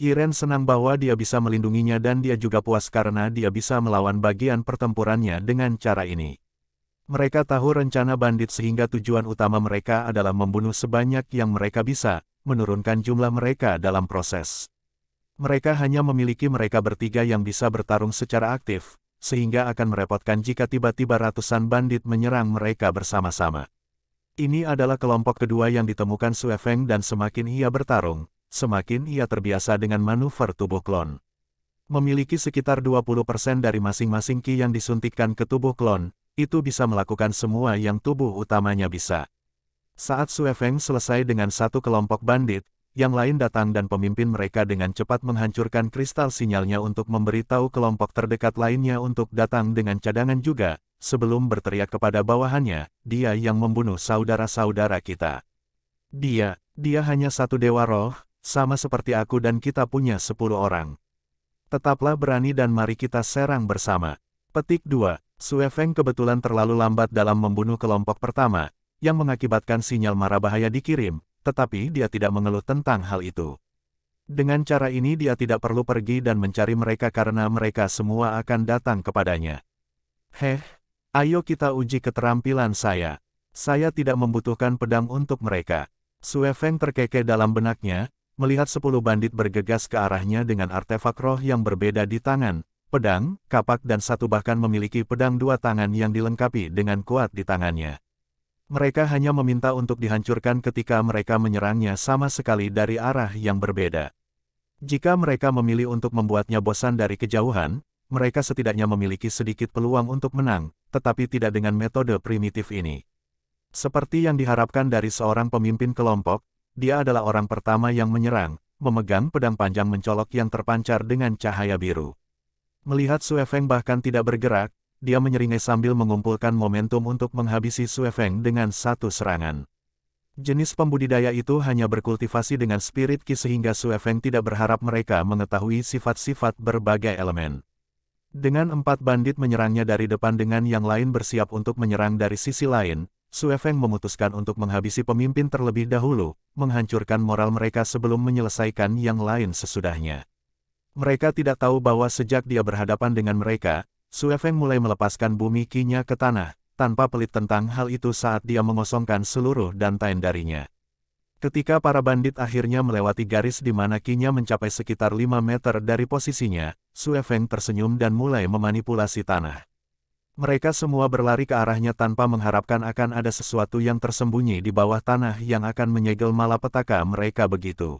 Yiren senang bahwa dia bisa melindunginya dan dia juga puas karena dia bisa melawan bagian pertempurannya dengan cara ini. Mereka tahu rencana bandit sehingga tujuan utama mereka adalah membunuh sebanyak yang mereka bisa, menurunkan jumlah mereka dalam proses. Mereka hanya memiliki mereka bertiga yang bisa bertarung secara aktif, sehingga akan merepotkan jika tiba-tiba ratusan bandit menyerang mereka bersama-sama. Ini adalah kelompok kedua yang ditemukan Sue Feng dan semakin ia bertarung, semakin ia terbiasa dengan manuver tubuh klon. Memiliki sekitar 20% dari masing-masing ki yang disuntikkan ke tubuh klon, itu bisa melakukan semua yang tubuh utamanya bisa. Saat Sue Feng selesai dengan satu kelompok bandit, yang lain datang dan pemimpin mereka dengan cepat menghancurkan kristal sinyalnya untuk memberitahu kelompok terdekat lainnya untuk datang dengan cadangan juga, sebelum berteriak kepada bawahannya, dia yang membunuh saudara-saudara kita. Dia, dia hanya satu dewa roh, sama seperti aku dan kita punya sepuluh orang. Tetaplah berani dan mari kita serang bersama. Petik 2. Feng kebetulan terlalu lambat dalam membunuh kelompok pertama, yang mengakibatkan sinyal marah bahaya dikirim, tetapi dia tidak mengeluh tentang hal itu. Dengan cara ini dia tidak perlu pergi dan mencari mereka karena mereka semua akan datang kepadanya. Heh, ayo kita uji keterampilan saya. Saya tidak membutuhkan pedang untuk mereka. Sue Feng terkekeh dalam benaknya, melihat sepuluh bandit bergegas ke arahnya dengan artefak roh yang berbeda di tangan, pedang, kapak dan satu bahkan memiliki pedang dua tangan yang dilengkapi dengan kuat di tangannya. Mereka hanya meminta untuk dihancurkan ketika mereka menyerangnya sama sekali dari arah yang berbeda. Jika mereka memilih untuk membuatnya bosan dari kejauhan, mereka setidaknya memiliki sedikit peluang untuk menang, tetapi tidak dengan metode primitif ini. Seperti yang diharapkan dari seorang pemimpin kelompok, dia adalah orang pertama yang menyerang, memegang pedang panjang mencolok yang terpancar dengan cahaya biru. Melihat Sue Feng bahkan tidak bergerak, dia menyeringai sambil mengumpulkan momentum untuk menghabisi Sue Feng dengan satu serangan. Jenis pembudidaya itu hanya berkultivasi dengan spirit ki sehingga Sue Feng tidak berharap mereka mengetahui sifat-sifat berbagai elemen. Dengan empat bandit menyerangnya dari depan dengan yang lain bersiap untuk menyerang dari sisi lain, Sue Feng memutuskan untuk menghabisi pemimpin terlebih dahulu, menghancurkan moral mereka sebelum menyelesaikan yang lain sesudahnya. Mereka tidak tahu bahwa sejak dia berhadapan dengan mereka, Suefeng mulai melepaskan bumi kinya ke tanah, tanpa pelit tentang hal itu saat dia mengosongkan seluruh dantain darinya. Ketika para bandit akhirnya melewati garis di mana kinya mencapai sekitar 5 meter dari posisinya, Suefeng tersenyum dan mulai memanipulasi tanah. Mereka semua berlari ke arahnya tanpa mengharapkan akan ada sesuatu yang tersembunyi di bawah tanah yang akan menyegel malapetaka mereka begitu.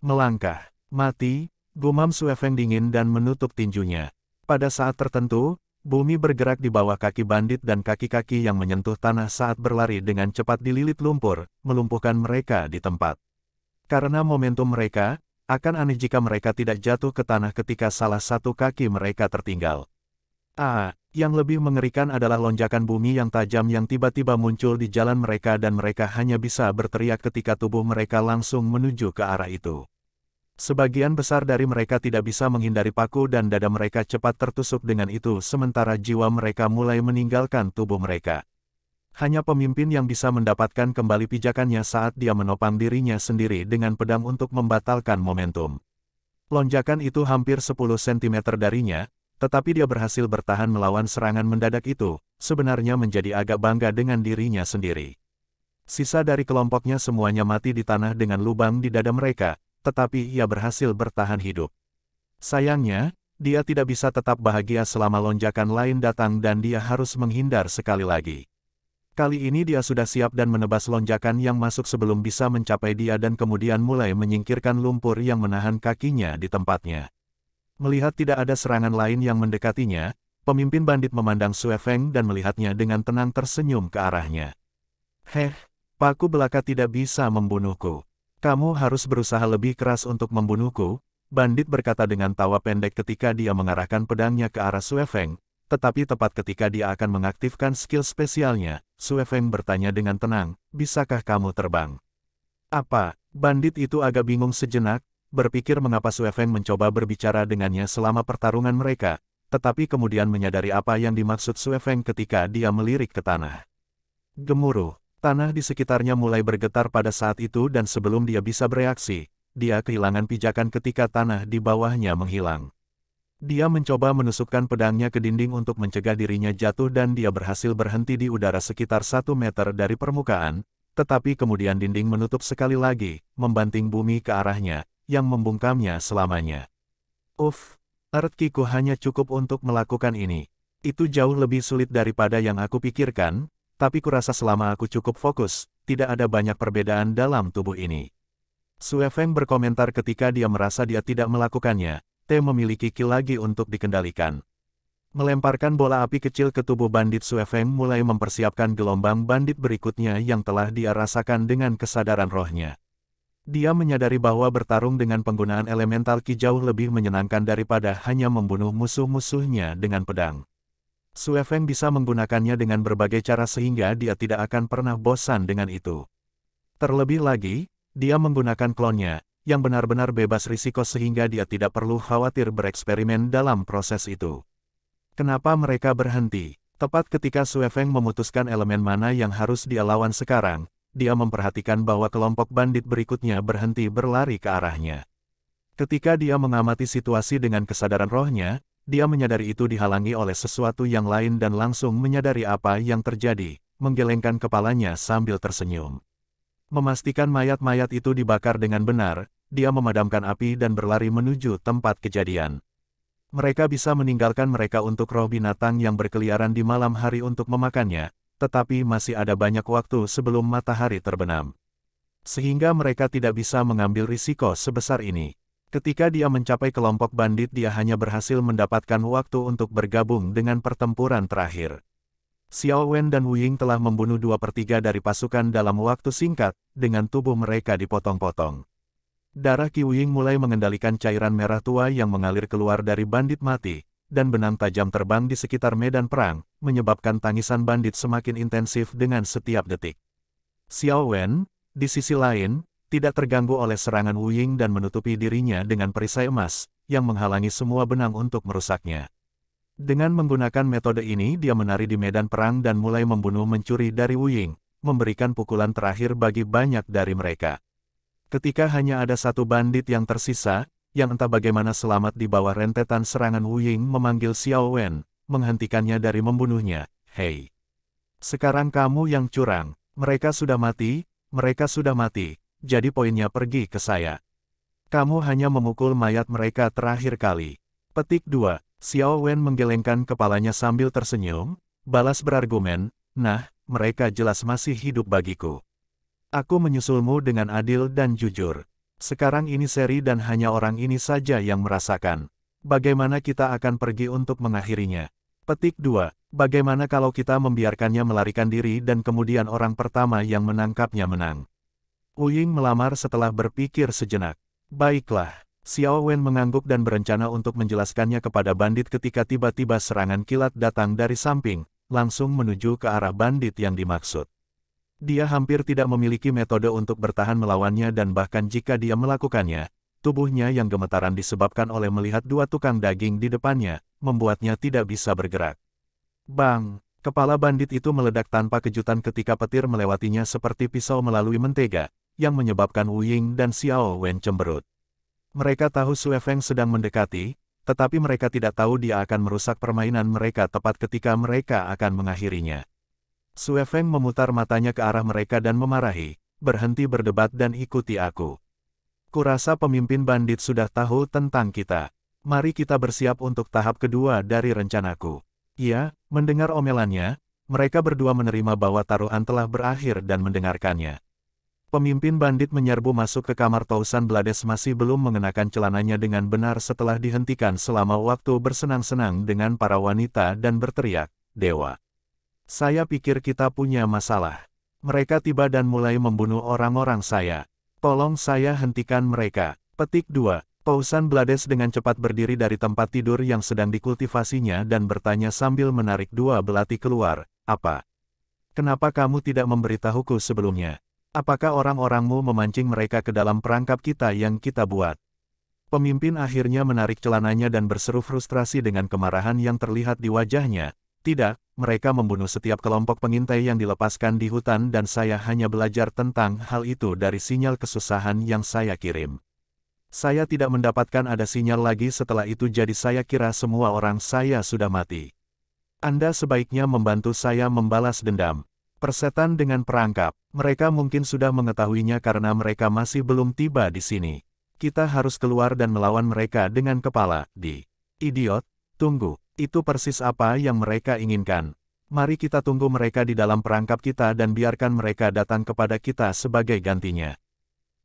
Melangkah, mati, gumam Suefeng dingin dan menutup tinjunya. Pada saat tertentu, bumi bergerak di bawah kaki bandit dan kaki-kaki yang menyentuh tanah saat berlari dengan cepat dililit lumpur, melumpuhkan mereka di tempat. Karena momentum mereka, akan aneh jika mereka tidak jatuh ke tanah ketika salah satu kaki mereka tertinggal. Ah, yang lebih mengerikan adalah lonjakan bumi yang tajam yang tiba-tiba muncul di jalan mereka dan mereka hanya bisa berteriak ketika tubuh mereka langsung menuju ke arah itu. Sebagian besar dari mereka tidak bisa menghindari paku dan dada mereka cepat tertusuk dengan itu sementara jiwa mereka mulai meninggalkan tubuh mereka. Hanya pemimpin yang bisa mendapatkan kembali pijakannya saat dia menopang dirinya sendiri dengan pedang untuk membatalkan momentum. Lonjakan itu hampir 10 cm darinya, tetapi dia berhasil bertahan melawan serangan mendadak itu, sebenarnya menjadi agak bangga dengan dirinya sendiri. Sisa dari kelompoknya semuanya mati di tanah dengan lubang di dada mereka, tetapi ia berhasil bertahan hidup. Sayangnya, dia tidak bisa tetap bahagia selama lonjakan lain datang dan dia harus menghindar sekali lagi. Kali ini dia sudah siap dan menebas lonjakan yang masuk sebelum bisa mencapai dia dan kemudian mulai menyingkirkan lumpur yang menahan kakinya di tempatnya. Melihat tidak ada serangan lain yang mendekatinya, pemimpin bandit memandang Sue Feng dan melihatnya dengan tenang tersenyum ke arahnya. Heh, paku belaka tidak bisa membunuhku. Kamu harus berusaha lebih keras untuk membunuhku, bandit berkata dengan tawa pendek ketika dia mengarahkan pedangnya ke arah Suefeng, tetapi tepat ketika dia akan mengaktifkan skill spesialnya, Suefeng bertanya dengan tenang, bisakah kamu terbang? Apa? Bandit itu agak bingung sejenak, berpikir mengapa Suefeng mencoba berbicara dengannya selama pertarungan mereka, tetapi kemudian menyadari apa yang dimaksud Suefeng ketika dia melirik ke tanah. Gemuruh. Tanah di sekitarnya mulai bergetar pada saat itu dan sebelum dia bisa bereaksi, dia kehilangan pijakan ketika tanah di bawahnya menghilang. Dia mencoba menusukkan pedangnya ke dinding untuk mencegah dirinya jatuh dan dia berhasil berhenti di udara sekitar satu meter dari permukaan, tetapi kemudian dinding menutup sekali lagi, membanting bumi ke arahnya, yang membungkamnya selamanya. Uff, Earthkiku hanya cukup untuk melakukan ini. Itu jauh lebih sulit daripada yang aku pikirkan, tapi kurasa selama aku cukup fokus, tidak ada banyak perbedaan dalam tubuh ini. Sue Feng berkomentar ketika dia merasa dia tidak melakukannya, T memiliki kill lagi untuk dikendalikan. Melemparkan bola api kecil ke tubuh bandit Sue Feng mulai mempersiapkan gelombang bandit berikutnya yang telah dia rasakan dengan kesadaran rohnya. Dia menyadari bahwa bertarung dengan penggunaan elemental ki jauh lebih menyenangkan daripada hanya membunuh musuh-musuhnya dengan pedang. Su Feng bisa menggunakannya dengan berbagai cara sehingga dia tidak akan pernah bosan dengan itu. Terlebih lagi, dia menggunakan klonnya, yang benar-benar bebas risiko sehingga dia tidak perlu khawatir bereksperimen dalam proses itu. Kenapa mereka berhenti? Tepat ketika Su Feng memutuskan elemen mana yang harus dia lawan sekarang, dia memperhatikan bahwa kelompok bandit berikutnya berhenti berlari ke arahnya. Ketika dia mengamati situasi dengan kesadaran rohnya, dia menyadari itu dihalangi oleh sesuatu yang lain dan langsung menyadari apa yang terjadi, menggelengkan kepalanya sambil tersenyum. Memastikan mayat-mayat itu dibakar dengan benar, dia memadamkan api dan berlari menuju tempat kejadian. Mereka bisa meninggalkan mereka untuk roh binatang yang berkeliaran di malam hari untuk memakannya, tetapi masih ada banyak waktu sebelum matahari terbenam. Sehingga mereka tidak bisa mengambil risiko sebesar ini. Ketika dia mencapai kelompok bandit dia hanya berhasil mendapatkan waktu untuk bergabung dengan pertempuran terakhir. Xiao Wen dan Wu Ying telah membunuh dua per dari pasukan dalam waktu singkat, dengan tubuh mereka dipotong-potong. Darah Qi Ying mulai mengendalikan cairan merah tua yang mengalir keluar dari bandit mati, dan benang tajam terbang di sekitar medan perang, menyebabkan tangisan bandit semakin intensif dengan setiap detik. Xiao Wen, di sisi lain, tidak terganggu oleh serangan Wuying dan menutupi dirinya dengan perisai emas, yang menghalangi semua benang untuk merusaknya. Dengan menggunakan metode ini dia menari di medan perang dan mulai membunuh mencuri dari Wuying, memberikan pukulan terakhir bagi banyak dari mereka. Ketika hanya ada satu bandit yang tersisa, yang entah bagaimana selamat di bawah rentetan serangan Wuying memanggil Xiao Wen, menghentikannya dari membunuhnya, Hei! Sekarang kamu yang curang, mereka sudah mati, mereka sudah mati, jadi poinnya pergi ke saya. Kamu hanya memukul mayat mereka terakhir kali. Petik 2. Xiao Wen menggelengkan kepalanya sambil tersenyum, balas berargumen, nah, mereka jelas masih hidup bagiku. Aku menyusulmu dengan adil dan jujur. Sekarang ini seri dan hanya orang ini saja yang merasakan. Bagaimana kita akan pergi untuk mengakhirinya? Petik 2. Bagaimana kalau kita membiarkannya melarikan diri dan kemudian orang pertama yang menangkapnya menang? Uying melamar setelah berpikir sejenak. Baiklah, Xiao Wen mengangguk dan berencana untuk menjelaskannya kepada bandit ketika tiba-tiba serangan kilat datang dari samping, langsung menuju ke arah bandit yang dimaksud. Dia hampir tidak memiliki metode untuk bertahan melawannya dan bahkan jika dia melakukannya, tubuhnya yang gemetaran disebabkan oleh melihat dua tukang daging di depannya, membuatnya tidak bisa bergerak. Bang! Kepala bandit itu meledak tanpa kejutan ketika petir melewatinya seperti pisau melalui mentega, yang menyebabkan Wu Ying dan Xiao Wen cemberut. Mereka tahu Sue Feng sedang mendekati, tetapi mereka tidak tahu dia akan merusak permainan mereka tepat ketika mereka akan mengakhirinya. Sue Feng memutar matanya ke arah mereka dan memarahi, berhenti berdebat dan ikuti aku. Kurasa pemimpin bandit sudah tahu tentang kita. Mari kita bersiap untuk tahap kedua dari rencanaku. Ia mendengar omelannya, mereka berdua menerima bahwa taruhan telah berakhir dan mendengarkannya. Pemimpin bandit menyerbu masuk ke kamar Tausan Blades masih belum mengenakan celananya dengan benar setelah dihentikan selama waktu bersenang-senang dengan para wanita dan berteriak, Dewa. Saya pikir kita punya masalah. Mereka tiba dan mulai membunuh orang-orang saya. Tolong saya hentikan mereka. Petik 2. Tausan Blades dengan cepat berdiri dari tempat tidur yang sedang dikultivasinya dan bertanya sambil menarik dua belati keluar, apa? Kenapa kamu tidak memberitahuku sebelumnya? Apakah orang-orangmu memancing mereka ke dalam perangkap kita yang kita buat? Pemimpin akhirnya menarik celananya dan berseru frustrasi dengan kemarahan yang terlihat di wajahnya. Tidak, mereka membunuh setiap kelompok pengintai yang dilepaskan di hutan dan saya hanya belajar tentang hal itu dari sinyal kesusahan yang saya kirim. Saya tidak mendapatkan ada sinyal lagi setelah itu jadi saya kira semua orang saya sudah mati. Anda sebaiknya membantu saya membalas dendam. Persetan dengan perangkap, mereka mungkin sudah mengetahuinya karena mereka masih belum tiba di sini. Kita harus keluar dan melawan mereka dengan kepala, di. Idiot, tunggu, itu persis apa yang mereka inginkan. Mari kita tunggu mereka di dalam perangkap kita dan biarkan mereka datang kepada kita sebagai gantinya.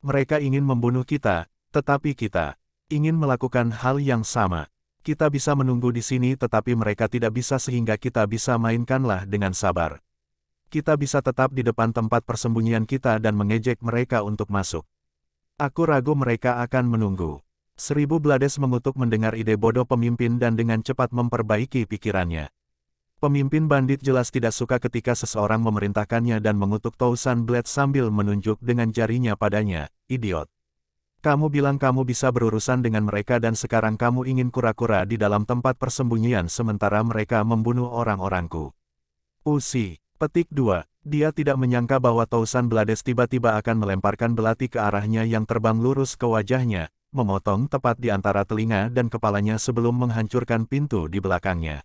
Mereka ingin membunuh kita, tetapi kita ingin melakukan hal yang sama. Kita bisa menunggu di sini tetapi mereka tidak bisa sehingga kita bisa mainkanlah dengan sabar kita bisa tetap di depan tempat persembunyian kita dan mengejek mereka untuk masuk. Aku ragu mereka akan menunggu. Seribu Blades mengutuk mendengar ide bodoh pemimpin dan dengan cepat memperbaiki pikirannya. Pemimpin bandit jelas tidak suka ketika seseorang memerintahkannya dan mengutuk Tousan Blade sambil menunjuk dengan jarinya padanya, idiot. Kamu bilang kamu bisa berurusan dengan mereka dan sekarang kamu ingin kura-kura di dalam tempat persembunyian sementara mereka membunuh orang-orangku. Usi, Petik 2. Dia tidak menyangka bahwa Tausan Blades tiba-tiba akan melemparkan belati ke arahnya yang terbang lurus ke wajahnya, memotong tepat di antara telinga dan kepalanya sebelum menghancurkan pintu di belakangnya.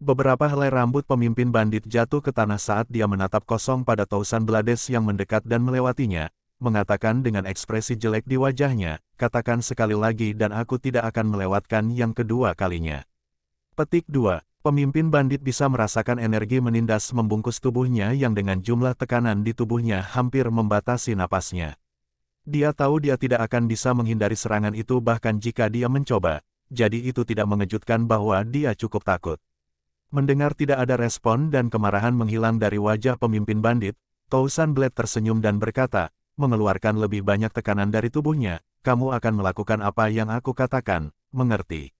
Beberapa helai rambut pemimpin bandit jatuh ke tanah saat dia menatap kosong pada Tausan Blades yang mendekat dan melewatinya, mengatakan dengan ekspresi jelek di wajahnya, katakan sekali lagi dan aku tidak akan melewatkan yang kedua kalinya. Petik 2. Pemimpin bandit bisa merasakan energi menindas membungkus tubuhnya yang dengan jumlah tekanan di tubuhnya hampir membatasi napasnya. Dia tahu dia tidak akan bisa menghindari serangan itu bahkan jika dia mencoba, jadi itu tidak mengejutkan bahwa dia cukup takut. Mendengar tidak ada respon dan kemarahan menghilang dari wajah pemimpin bandit, Tousan Blade tersenyum dan berkata, mengeluarkan lebih banyak tekanan dari tubuhnya, kamu akan melakukan apa yang aku katakan, mengerti.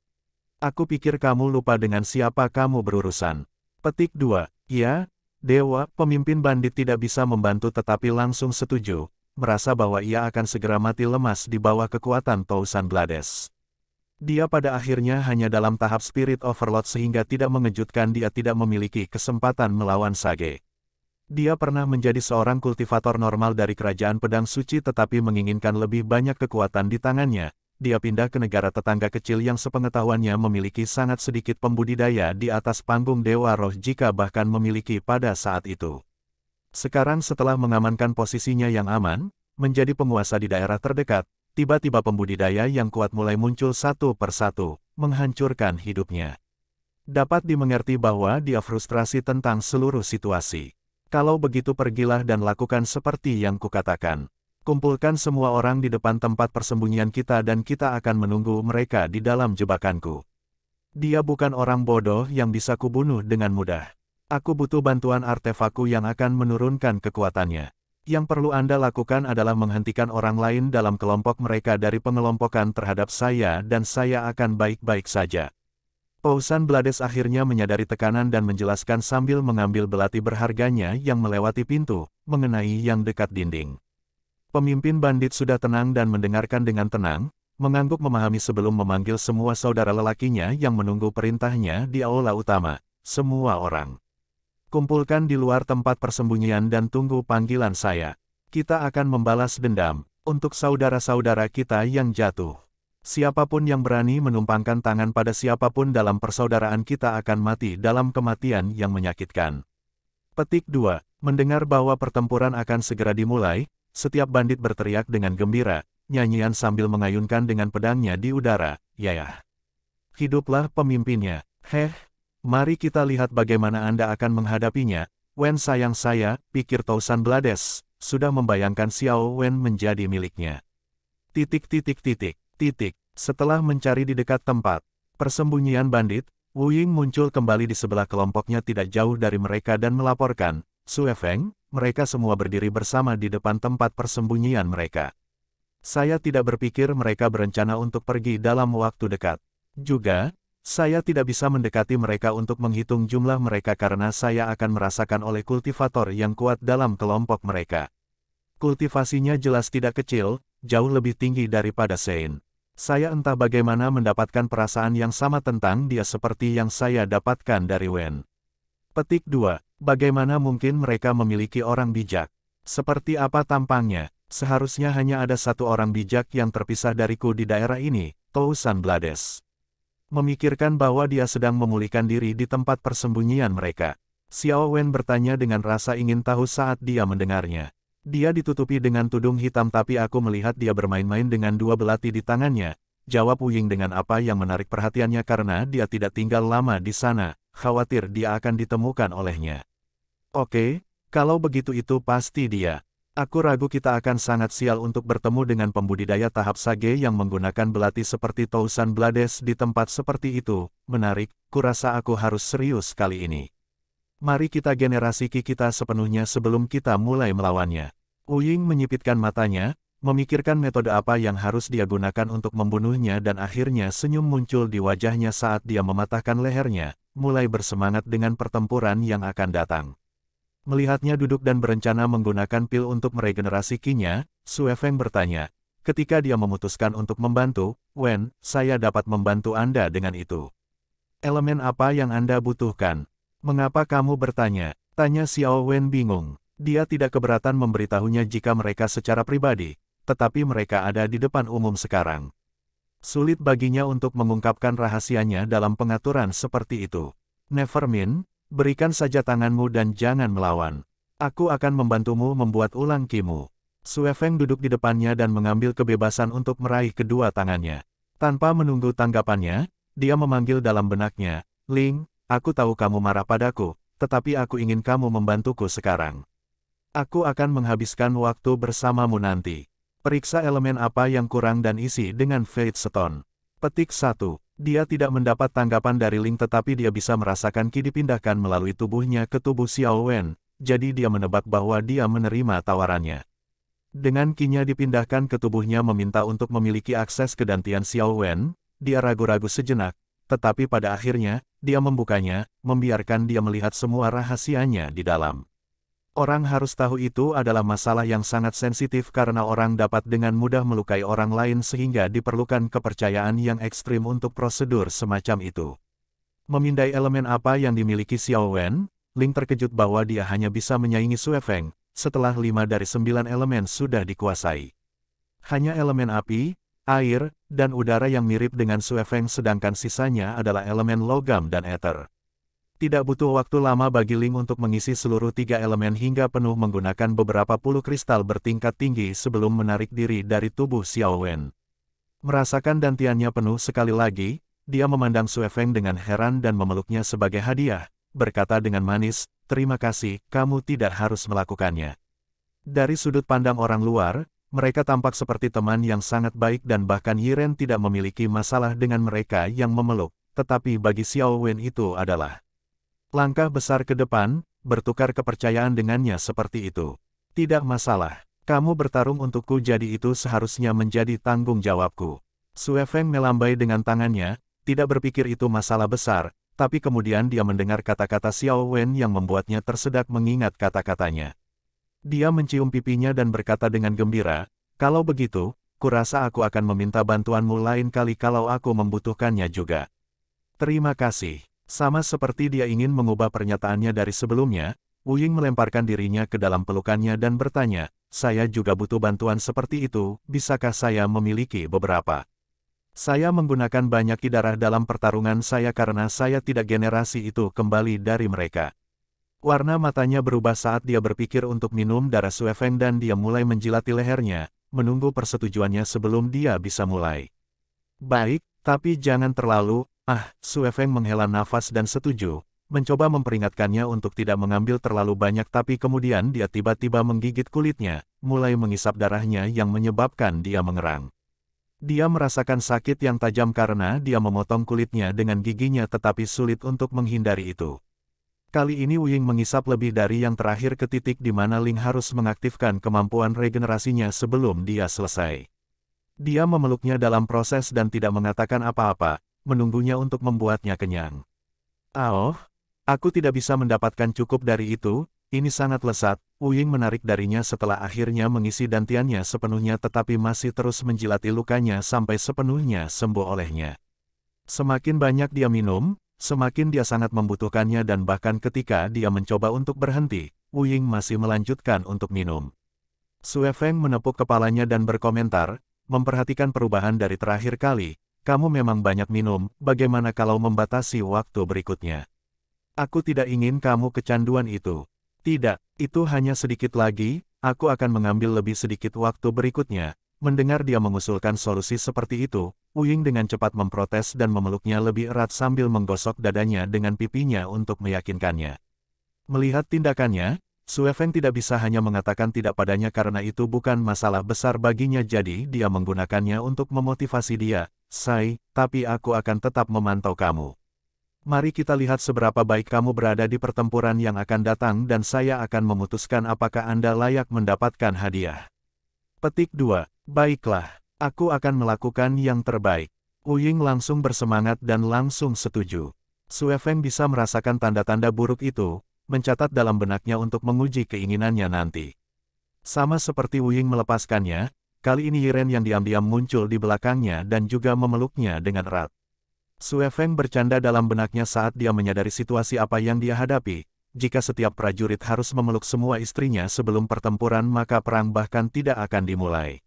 Aku pikir kamu lupa dengan siapa kamu berurusan. Petik 2. Ya, Dewa, pemimpin bandit tidak bisa membantu tetapi langsung setuju, merasa bahwa ia akan segera mati lemas di bawah kekuatan Tousan Blades. Dia pada akhirnya hanya dalam tahap spirit overload sehingga tidak mengejutkan dia tidak memiliki kesempatan melawan Sage. Dia pernah menjadi seorang kultivator normal dari kerajaan pedang suci tetapi menginginkan lebih banyak kekuatan di tangannya, dia pindah ke negara tetangga kecil yang sepengetahuannya memiliki sangat sedikit pembudidaya di atas panggung Dewa Roh jika bahkan memiliki pada saat itu. Sekarang setelah mengamankan posisinya yang aman, menjadi penguasa di daerah terdekat, tiba-tiba pembudidaya yang kuat mulai muncul satu persatu, menghancurkan hidupnya. Dapat dimengerti bahwa dia frustrasi tentang seluruh situasi. Kalau begitu pergilah dan lakukan seperti yang kukatakan. Kumpulkan semua orang di depan tempat persembunyian kita dan kita akan menunggu mereka di dalam jebakanku. Dia bukan orang bodoh yang bisa kubunuh dengan mudah. Aku butuh bantuan artefakku yang akan menurunkan kekuatannya. Yang perlu Anda lakukan adalah menghentikan orang lain dalam kelompok mereka dari pengelompokan terhadap saya dan saya akan baik-baik saja. Pausan Blades akhirnya menyadari tekanan dan menjelaskan sambil mengambil belati berharganya yang melewati pintu, mengenai yang dekat dinding. Pemimpin bandit sudah tenang dan mendengarkan dengan tenang, mengangguk memahami sebelum memanggil semua saudara lelakinya yang menunggu perintahnya di aula utama, semua orang. Kumpulkan di luar tempat persembunyian dan tunggu panggilan saya. Kita akan membalas dendam, untuk saudara-saudara kita yang jatuh. Siapapun yang berani menumpangkan tangan pada siapapun dalam persaudaraan kita akan mati dalam kematian yang menyakitkan. Petik 2. Mendengar bahwa pertempuran akan segera dimulai, setiap bandit berteriak dengan gembira, nyanyian sambil mengayunkan dengan pedangnya di udara, yayah. Hiduplah pemimpinnya, heh, mari kita lihat bagaimana Anda akan menghadapinya, Wen sayang saya, pikir Tausan Blades, sudah membayangkan Xiao Wen menjadi miliknya. Titik titik titik, titik, setelah mencari di dekat tempat, persembunyian bandit, Wu Ying muncul kembali di sebelah kelompoknya tidak jauh dari mereka dan melaporkan, Su Feng mereka semua berdiri bersama di depan tempat persembunyian mereka. Saya tidak berpikir mereka berencana untuk pergi dalam waktu dekat. Juga, saya tidak bisa mendekati mereka untuk menghitung jumlah mereka karena saya akan merasakan oleh kultivator yang kuat dalam kelompok mereka. Kultivasinya jelas tidak kecil, jauh lebih tinggi daripada Sein. Saya entah bagaimana mendapatkan perasaan yang sama tentang dia seperti yang saya dapatkan dari Wen. Petik 2. Bagaimana mungkin mereka memiliki orang bijak? Seperti apa tampangnya? Seharusnya hanya ada satu orang bijak yang terpisah dariku di daerah ini, Tousan Blades. Memikirkan bahwa dia sedang memulihkan diri di tempat persembunyian mereka. Xiao Wen bertanya dengan rasa ingin tahu saat dia mendengarnya. Dia ditutupi dengan tudung hitam tapi aku melihat dia bermain-main dengan dua belati di tangannya, jawab Wuying dengan apa yang menarik perhatiannya karena dia tidak tinggal lama di sana, khawatir dia akan ditemukan olehnya. Oke, kalau begitu itu pasti dia. Aku ragu kita akan sangat sial untuk bertemu dengan pembudidaya tahap sage yang menggunakan belati seperti Tousan Blades di tempat seperti itu. Menarik, kurasa aku harus serius kali ini. Mari kita generasi kita sepenuhnya sebelum kita mulai melawannya. Uying menyipitkan matanya, memikirkan metode apa yang harus dia gunakan untuk membunuhnya dan akhirnya senyum muncul di wajahnya saat dia mematahkan lehernya, mulai bersemangat dengan pertempuran yang akan datang. Melihatnya duduk dan berencana menggunakan pil untuk meregenerasi kinya, Sue Feng bertanya. Ketika dia memutuskan untuk membantu, Wen, saya dapat membantu Anda dengan itu. Elemen apa yang Anda butuhkan? Mengapa kamu bertanya? Tanya Xiao Wen bingung. Dia tidak keberatan memberitahunya jika mereka secara pribadi, tetapi mereka ada di depan umum sekarang. Sulit baginya untuk mengungkapkan rahasianya dalam pengaturan seperti itu. Nevermind, berikan saja tanganmu dan jangan melawan. Aku akan membantumu membuat ulang kimu. Suefeng duduk di depannya dan mengambil kebebasan untuk meraih kedua tangannya. Tanpa menunggu tanggapannya, dia memanggil dalam benaknya, Ling, aku tahu kamu marah padaku, tetapi aku ingin kamu membantuku sekarang. Aku akan menghabiskan waktu bersamamu nanti. Periksa elemen apa yang kurang dan isi dengan Fate Stone. Petik 1. Dia tidak mendapat tanggapan dari Ling tetapi dia bisa merasakan Ki dipindahkan melalui tubuhnya ke tubuh Xiao Wen, jadi dia menebak bahwa dia menerima tawarannya. Dengan kinya dipindahkan ke tubuhnya meminta untuk memiliki akses ke dantian Xiao Wen, dia ragu-ragu sejenak, tetapi pada akhirnya, dia membukanya, membiarkan dia melihat semua rahasianya di dalam. Orang harus tahu itu adalah masalah yang sangat sensitif karena orang dapat dengan mudah melukai orang lain sehingga diperlukan kepercayaan yang ekstrim untuk prosedur semacam itu. Memindai elemen apa yang dimiliki Xiao Wen, Ling terkejut bahwa dia hanya bisa menyaingi Sue Feng, setelah lima dari sembilan elemen sudah dikuasai. Hanya elemen api, air, dan udara yang mirip dengan Sue Feng sedangkan sisanya adalah elemen logam dan ether. Tidak butuh waktu lama bagi Ling untuk mengisi seluruh tiga elemen hingga penuh menggunakan beberapa puluh kristal bertingkat tinggi sebelum menarik diri dari tubuh Xiao Wen. Merasakan dantiannya penuh sekali lagi, dia memandang Sue Feng dengan heran dan memeluknya sebagai hadiah, berkata dengan manis, terima kasih, kamu tidak harus melakukannya. Dari sudut pandang orang luar, mereka tampak seperti teman yang sangat baik dan bahkan Yiren tidak memiliki masalah dengan mereka yang memeluk, tetapi bagi Xiao Wen itu adalah Langkah besar ke depan, bertukar kepercayaan dengannya seperti itu. Tidak masalah, kamu bertarung untukku jadi itu seharusnya menjadi tanggung jawabku. Suefeng melambai dengan tangannya, tidak berpikir itu masalah besar, tapi kemudian dia mendengar kata-kata Xiao Wen yang membuatnya tersedak mengingat kata-katanya. Dia mencium pipinya dan berkata dengan gembira, kalau begitu, kurasa aku akan meminta bantuanmu lain kali kalau aku membutuhkannya juga. Terima kasih. Sama seperti dia ingin mengubah pernyataannya dari sebelumnya, Wuying melemparkan dirinya ke dalam pelukannya dan bertanya, saya juga butuh bantuan seperti itu, bisakah saya memiliki beberapa? Saya menggunakan banyak darah dalam pertarungan saya karena saya tidak generasi itu kembali dari mereka. Warna matanya berubah saat dia berpikir untuk minum darah Suefeng dan dia mulai menjilati lehernya, menunggu persetujuannya sebelum dia bisa mulai. Baik, tapi jangan terlalu, Ah, Su Feng menghela nafas dan setuju, mencoba memperingatkannya untuk tidak mengambil terlalu banyak tapi kemudian dia tiba-tiba menggigit kulitnya, mulai mengisap darahnya yang menyebabkan dia mengerang. Dia merasakan sakit yang tajam karena dia memotong kulitnya dengan giginya tetapi sulit untuk menghindari itu. Kali ini Wuying mengisap lebih dari yang terakhir ke titik di mana Ling harus mengaktifkan kemampuan regenerasinya sebelum dia selesai. Dia memeluknya dalam proses dan tidak mengatakan apa-apa, menunggunya untuk membuatnya kenyang. Oh, aku tidak bisa mendapatkan cukup dari itu, ini sangat lesat, Wuying menarik darinya setelah akhirnya mengisi dantiannya sepenuhnya tetapi masih terus menjilati lukanya sampai sepenuhnya sembuh olehnya. Semakin banyak dia minum, semakin dia sangat membutuhkannya dan bahkan ketika dia mencoba untuk berhenti, Wuying masih melanjutkan untuk minum. Sue Feng menepuk kepalanya dan berkomentar, memperhatikan perubahan dari terakhir kali, kamu memang banyak minum, bagaimana kalau membatasi waktu berikutnya? Aku tidak ingin kamu kecanduan itu. Tidak, itu hanya sedikit lagi, aku akan mengambil lebih sedikit waktu berikutnya. Mendengar dia mengusulkan solusi seperti itu, Wuying dengan cepat memprotes dan memeluknya lebih erat sambil menggosok dadanya dengan pipinya untuk meyakinkannya. Melihat tindakannya, Suefeng tidak bisa hanya mengatakan tidak padanya karena itu bukan masalah besar baginya jadi dia menggunakannya untuk memotivasi dia, Sai, tapi aku akan tetap memantau kamu. Mari kita lihat seberapa baik kamu berada di pertempuran yang akan datang dan saya akan memutuskan apakah Anda layak mendapatkan hadiah. Petik 2. Baiklah, aku akan melakukan yang terbaik. Uying langsung bersemangat dan langsung setuju. Suefeng bisa merasakan tanda-tanda buruk itu, mencatat dalam benaknya untuk menguji keinginannya nanti. Sama seperti Wuying melepaskannya, kali ini Yiren yang diam-diam muncul di belakangnya dan juga memeluknya dengan erat. Sue Feng bercanda dalam benaknya saat dia menyadari situasi apa yang dia hadapi. Jika setiap prajurit harus memeluk semua istrinya sebelum pertempuran maka perang bahkan tidak akan dimulai.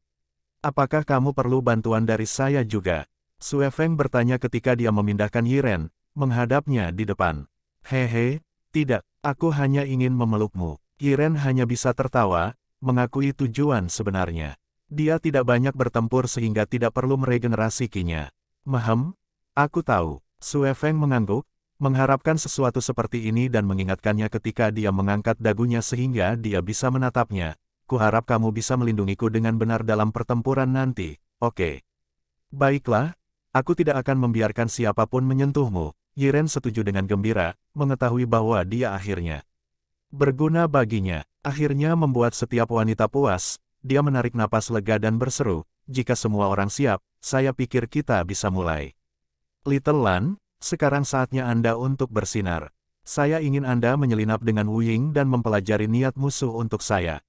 Apakah kamu perlu bantuan dari saya juga? Sue Feng bertanya ketika dia memindahkan Yiren, menghadapnya di depan. Hehe, tidak. Aku hanya ingin memelukmu. Iren hanya bisa tertawa, mengakui tujuan sebenarnya. Dia tidak banyak bertempur sehingga tidak perlu meregenerasi kinya. Mahem? Aku tahu. Feng mengangguk, mengharapkan sesuatu seperti ini dan mengingatkannya ketika dia mengangkat dagunya sehingga dia bisa menatapnya. Kuharap kamu bisa melindungiku dengan benar dalam pertempuran nanti, oke. Okay. Baiklah, aku tidak akan membiarkan siapapun menyentuhmu, Yiren setuju dengan gembira, mengetahui bahwa dia akhirnya berguna baginya. Akhirnya membuat setiap wanita puas, dia menarik napas lega dan berseru, jika semua orang siap, saya pikir kita bisa mulai. Little Lan, sekarang saatnya Anda untuk bersinar. Saya ingin Anda menyelinap dengan Wu Ying dan mempelajari niat musuh untuk saya.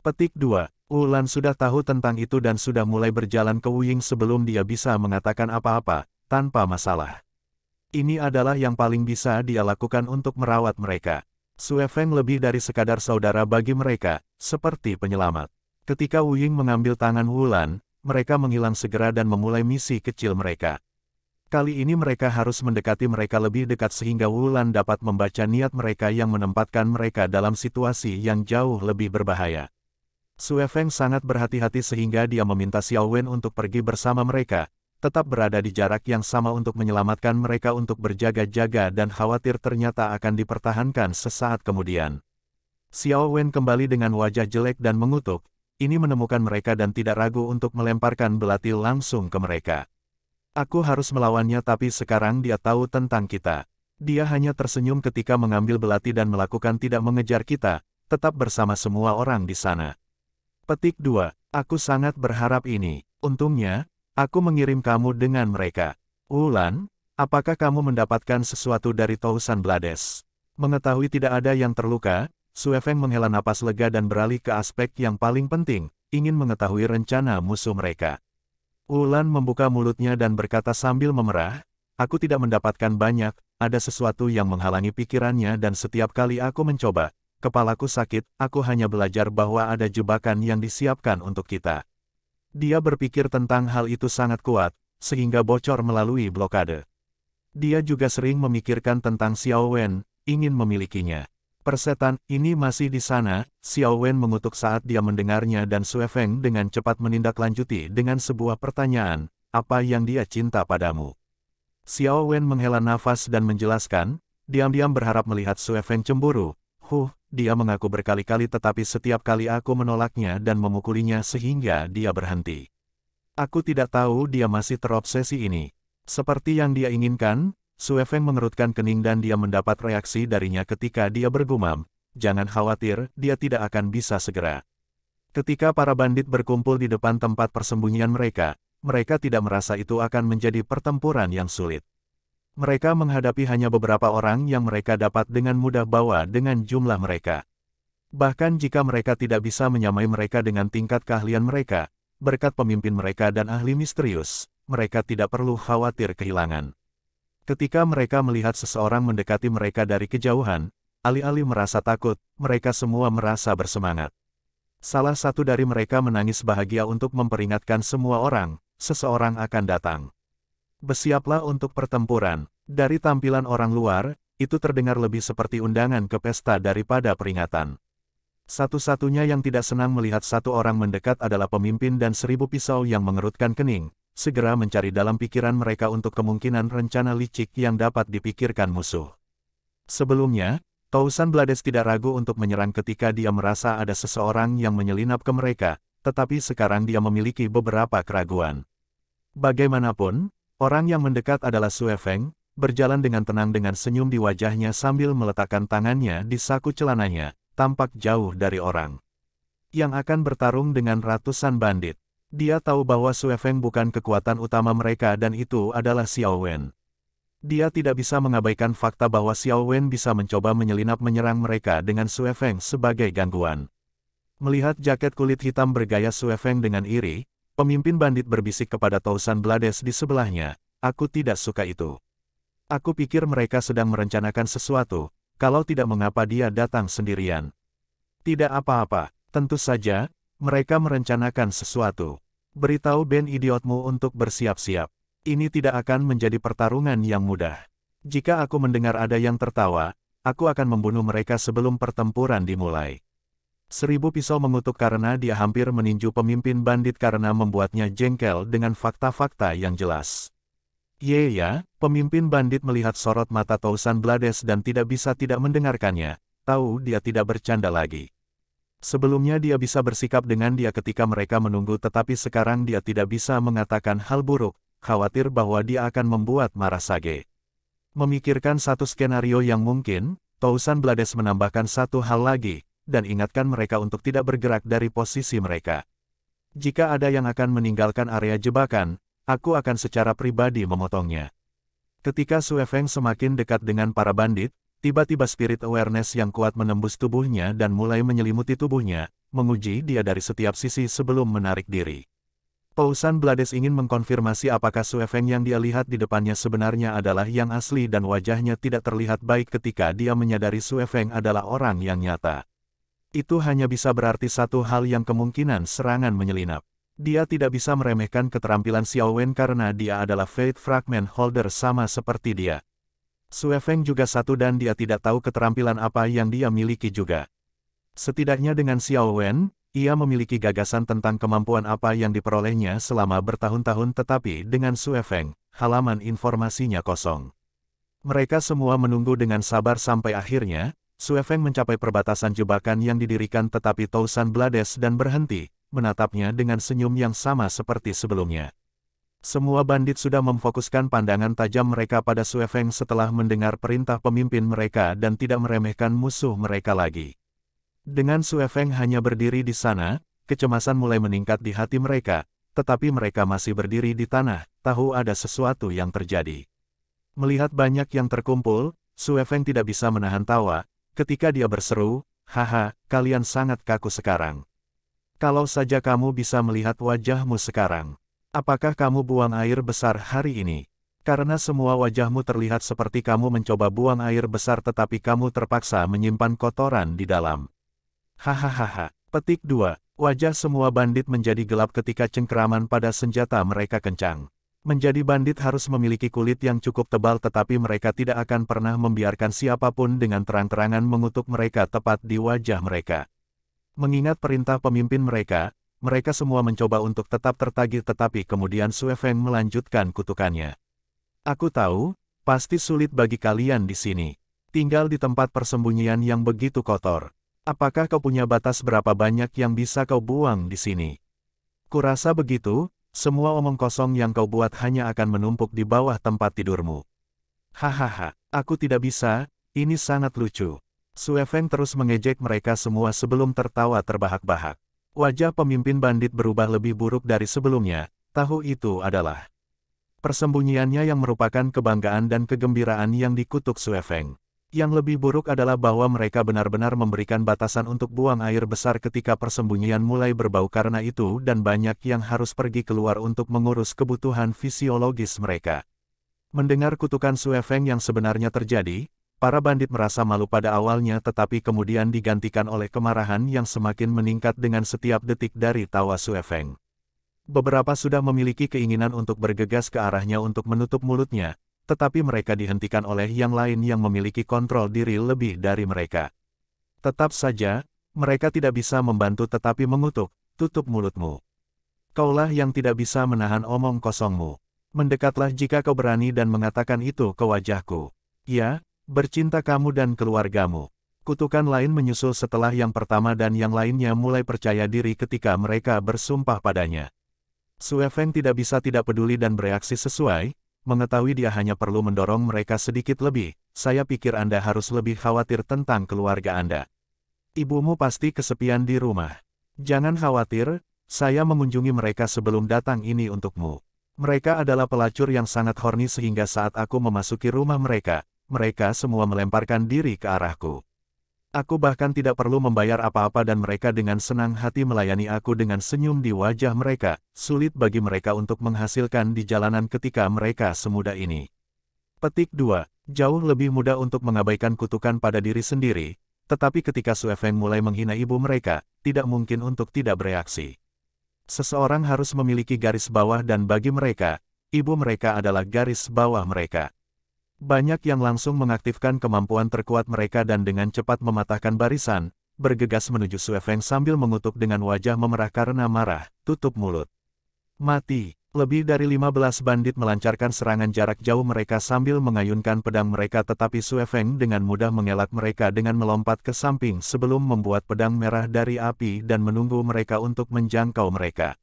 Petik 2. Wulan sudah tahu tentang itu dan sudah mulai berjalan ke Wu Ying sebelum dia bisa mengatakan apa-apa, tanpa masalah. Ini adalah yang paling bisa dia lakukan untuk merawat mereka. Sue Feng lebih dari sekadar saudara bagi mereka, seperti penyelamat. Ketika Wu Ying mengambil tangan Wulan, mereka menghilang segera dan memulai misi kecil mereka. Kali ini mereka harus mendekati mereka lebih dekat sehingga Wulan dapat membaca niat mereka yang menempatkan mereka dalam situasi yang jauh lebih berbahaya. Sue Feng sangat berhati-hati sehingga dia meminta Xiao Wen untuk pergi bersama mereka, tetap berada di jarak yang sama untuk menyelamatkan mereka untuk berjaga-jaga dan khawatir ternyata akan dipertahankan sesaat kemudian. Xiao Wen kembali dengan wajah jelek dan mengutuk, ini menemukan mereka dan tidak ragu untuk melemparkan belati langsung ke mereka. Aku harus melawannya tapi sekarang dia tahu tentang kita. Dia hanya tersenyum ketika mengambil belati dan melakukan tidak mengejar kita, tetap bersama semua orang di sana. Petik 2. Aku sangat berharap ini. Untungnya, Aku mengirim kamu dengan mereka. Ulan, apakah kamu mendapatkan sesuatu dari Tousan Blades? Mengetahui tidak ada yang terluka, Suefeng menghela napas lega dan beralih ke aspek yang paling penting, ingin mengetahui rencana musuh mereka. Ulan membuka mulutnya dan berkata sambil memerah, Aku tidak mendapatkan banyak, ada sesuatu yang menghalangi pikirannya dan setiap kali aku mencoba, kepalaku sakit, aku hanya belajar bahwa ada jebakan yang disiapkan untuk kita. Dia berpikir tentang hal itu sangat kuat, sehingga bocor melalui blokade. Dia juga sering memikirkan tentang Xiao Wen, ingin memilikinya. Persetan, ini masih di sana, Xiao Wen mengutuk saat dia mendengarnya dan Sue Feng dengan cepat menindaklanjuti dengan sebuah pertanyaan, apa yang dia cinta padamu? Xiao Wen menghela nafas dan menjelaskan, diam-diam berharap melihat Sue Feng cemburu, aku, dia mengaku berkali-kali tetapi setiap kali aku menolaknya dan memukulinya sehingga dia berhenti. Aku tidak tahu dia masih terobsesi ini. Seperti yang dia inginkan, Suefeng mengerutkan kening dan dia mendapat reaksi darinya ketika dia bergumam, jangan khawatir, dia tidak akan bisa segera. Ketika para bandit berkumpul di depan tempat persembunyian mereka, mereka tidak merasa itu akan menjadi pertempuran yang sulit. Mereka menghadapi hanya beberapa orang yang mereka dapat dengan mudah bawa dengan jumlah mereka. Bahkan jika mereka tidak bisa menyamai mereka dengan tingkat keahlian mereka, berkat pemimpin mereka dan ahli misterius, mereka tidak perlu khawatir kehilangan. Ketika mereka melihat seseorang mendekati mereka dari kejauhan, alih-alih merasa takut, mereka semua merasa bersemangat. Salah satu dari mereka menangis bahagia untuk memperingatkan semua orang, seseorang akan datang bersiaplah untuk pertempuran. Dari tampilan orang luar, itu terdengar lebih seperti undangan ke pesta daripada peringatan. Satu-satunya yang tidak senang melihat satu orang mendekat adalah pemimpin dan seribu pisau yang mengerutkan kening, segera mencari dalam pikiran mereka untuk kemungkinan rencana licik yang dapat dipikirkan musuh. Sebelumnya, Tausan Blades tidak ragu untuk menyerang ketika dia merasa ada seseorang yang menyelinap ke mereka, tetapi sekarang dia memiliki beberapa keraguan. Bagaimanapun, Orang yang mendekat adalah Sue Feng, berjalan dengan tenang dengan senyum di wajahnya sambil meletakkan tangannya di saku celananya, tampak jauh dari orang yang akan bertarung dengan ratusan bandit. Dia tahu bahwa Sue Feng bukan kekuatan utama mereka dan itu adalah Xiao Wen. Dia tidak bisa mengabaikan fakta bahwa Xiao Wen bisa mencoba menyelinap menyerang mereka dengan Sue Feng sebagai gangguan. Melihat jaket kulit hitam bergaya Sue Feng dengan iri, Pemimpin bandit berbisik kepada Tausan Blades di sebelahnya, aku tidak suka itu. Aku pikir mereka sedang merencanakan sesuatu, kalau tidak mengapa dia datang sendirian. Tidak apa-apa, tentu saja, mereka merencanakan sesuatu. Beritahu Ben idiotmu untuk bersiap-siap. Ini tidak akan menjadi pertarungan yang mudah. Jika aku mendengar ada yang tertawa, aku akan membunuh mereka sebelum pertempuran dimulai. Seribu Pisau mengutuk karena dia hampir meninju pemimpin bandit karena membuatnya jengkel dengan fakta-fakta yang jelas. Ye ya, pemimpin bandit melihat sorot mata Tausan Blades dan tidak bisa tidak mendengarkannya, tahu dia tidak bercanda lagi. Sebelumnya dia bisa bersikap dengan dia ketika mereka menunggu tetapi sekarang dia tidak bisa mengatakan hal buruk, khawatir bahwa dia akan membuat marah Sage. Memikirkan satu skenario yang mungkin, Tausan Blades menambahkan satu hal lagi, dan ingatkan mereka untuk tidak bergerak dari posisi mereka. Jika ada yang akan meninggalkan area jebakan, aku akan secara pribadi memotongnya. Ketika Sue Feng semakin dekat dengan para bandit, tiba-tiba spirit awareness yang kuat menembus tubuhnya dan mulai menyelimuti tubuhnya, menguji dia dari setiap sisi sebelum menarik diri. Pausan Blades ingin mengkonfirmasi apakah Sue Feng yang dia lihat di depannya sebenarnya adalah yang asli dan wajahnya tidak terlihat baik ketika dia menyadari Sue Feng adalah orang yang nyata. Itu hanya bisa berarti satu hal yang kemungkinan serangan menyelinap. Dia tidak bisa meremehkan keterampilan Xiao Wen karena dia adalah Fate Fragment Holder sama seperti dia. Sue Feng juga satu dan dia tidak tahu keterampilan apa yang dia miliki juga. Setidaknya dengan Xiao Wen, ia memiliki gagasan tentang kemampuan apa yang diperolehnya selama bertahun-tahun tetapi dengan Sue Feng, halaman informasinya kosong. Mereka semua menunggu dengan sabar sampai akhirnya, Feng mencapai perbatasan jebakan yang didirikan tetapi Tousan Blades dan berhenti, menatapnya dengan senyum yang sama seperti sebelumnya. Semua bandit sudah memfokuskan pandangan tajam mereka pada Feng setelah mendengar perintah pemimpin mereka dan tidak meremehkan musuh mereka lagi. Dengan Feng hanya berdiri di sana, kecemasan mulai meningkat di hati mereka, tetapi mereka masih berdiri di tanah, tahu ada sesuatu yang terjadi. Melihat banyak yang terkumpul, Su Feng tidak bisa menahan tawa, Ketika dia berseru, haha, kalian sangat kaku sekarang. Kalau saja kamu bisa melihat wajahmu sekarang. Apakah kamu buang air besar hari ini? Karena semua wajahmu terlihat seperti kamu mencoba buang air besar tetapi kamu terpaksa menyimpan kotoran di dalam. Hahaha. Petik 2. Wajah semua bandit menjadi gelap ketika cengkeraman pada senjata mereka kencang. Menjadi bandit harus memiliki kulit yang cukup tebal tetapi mereka tidak akan pernah membiarkan siapapun dengan terang-terangan mengutuk mereka tepat di wajah mereka. Mengingat perintah pemimpin mereka, mereka semua mencoba untuk tetap tertagih tetapi kemudian Feng melanjutkan kutukannya. Aku tahu, pasti sulit bagi kalian di sini. Tinggal di tempat persembunyian yang begitu kotor. Apakah kau punya batas berapa banyak yang bisa kau buang di sini? Kurasa begitu, semua omong kosong yang kau buat hanya akan menumpuk di bawah tempat tidurmu. Hahaha, aku tidak bisa, ini sangat lucu. Suefeng terus mengejek mereka semua sebelum tertawa terbahak-bahak. Wajah pemimpin bandit berubah lebih buruk dari sebelumnya, tahu itu adalah persembunyiannya yang merupakan kebanggaan dan kegembiraan yang dikutuk Suefeng. Yang lebih buruk adalah bahwa mereka benar-benar memberikan batasan untuk buang air besar ketika persembunyian mulai berbau karena itu dan banyak yang harus pergi keluar untuk mengurus kebutuhan fisiologis mereka. Mendengar kutukan Suefeng yang sebenarnya terjadi, para bandit merasa malu pada awalnya tetapi kemudian digantikan oleh kemarahan yang semakin meningkat dengan setiap detik dari tawa Suefeng. Beberapa sudah memiliki keinginan untuk bergegas ke arahnya untuk menutup mulutnya, tetapi mereka dihentikan oleh yang lain yang memiliki kontrol diri lebih dari mereka. Tetap saja, mereka tidak bisa membantu tetapi mengutuk, tutup mulutmu. Kaulah yang tidak bisa menahan omong kosongmu. Mendekatlah jika kau berani dan mengatakan itu ke wajahku. Ya, bercinta kamu dan keluargamu. Kutukan lain menyusul setelah yang pertama dan yang lainnya mulai percaya diri ketika mereka bersumpah padanya. Sue Feng tidak bisa tidak peduli dan bereaksi sesuai, mengetahui dia hanya perlu mendorong mereka sedikit lebih, saya pikir Anda harus lebih khawatir tentang keluarga Anda. Ibumu pasti kesepian di rumah. Jangan khawatir, saya mengunjungi mereka sebelum datang ini untukmu. Mereka adalah pelacur yang sangat horny sehingga saat aku memasuki rumah mereka, mereka semua melemparkan diri ke arahku. Aku bahkan tidak perlu membayar apa-apa dan mereka dengan senang hati melayani aku dengan senyum di wajah mereka, sulit bagi mereka untuk menghasilkan di jalanan ketika mereka semudah ini. Petik 2. Jauh lebih mudah untuk mengabaikan kutukan pada diri sendiri, tetapi ketika Feng mulai menghina ibu mereka, tidak mungkin untuk tidak bereaksi. Seseorang harus memiliki garis bawah dan bagi mereka, ibu mereka adalah garis bawah mereka. Banyak yang langsung mengaktifkan kemampuan terkuat mereka dan dengan cepat mematahkan barisan, bergegas menuju Suefeng sambil mengutuk dengan wajah memerah karena marah, tutup mulut. Mati, lebih dari 15 bandit melancarkan serangan jarak jauh mereka sambil mengayunkan pedang mereka tetapi Suefeng dengan mudah mengelak mereka dengan melompat ke samping sebelum membuat pedang merah dari api dan menunggu mereka untuk menjangkau mereka.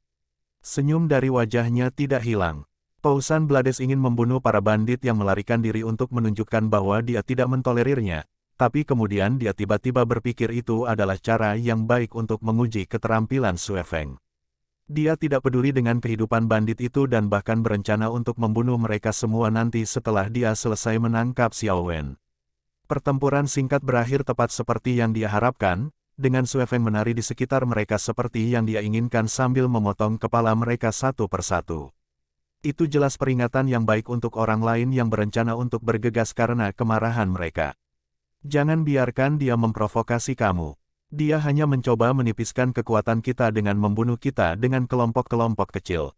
Senyum dari wajahnya tidak hilang. Pausan Blades ingin membunuh para bandit yang melarikan diri untuk menunjukkan bahwa dia tidak mentolerirnya, tapi kemudian dia tiba-tiba berpikir itu adalah cara yang baik untuk menguji keterampilan Suefeng. Dia tidak peduli dengan kehidupan bandit itu dan bahkan berencana untuk membunuh mereka semua nanti setelah dia selesai menangkap Xiao Wen. Pertempuran singkat berakhir tepat seperti yang dia harapkan, dengan Suefeng menari di sekitar mereka seperti yang dia inginkan sambil memotong kepala mereka satu persatu. Itu jelas peringatan yang baik untuk orang lain yang berencana untuk bergegas karena kemarahan mereka. Jangan biarkan dia memprovokasi kamu. Dia hanya mencoba menipiskan kekuatan kita dengan membunuh kita dengan kelompok-kelompok kecil.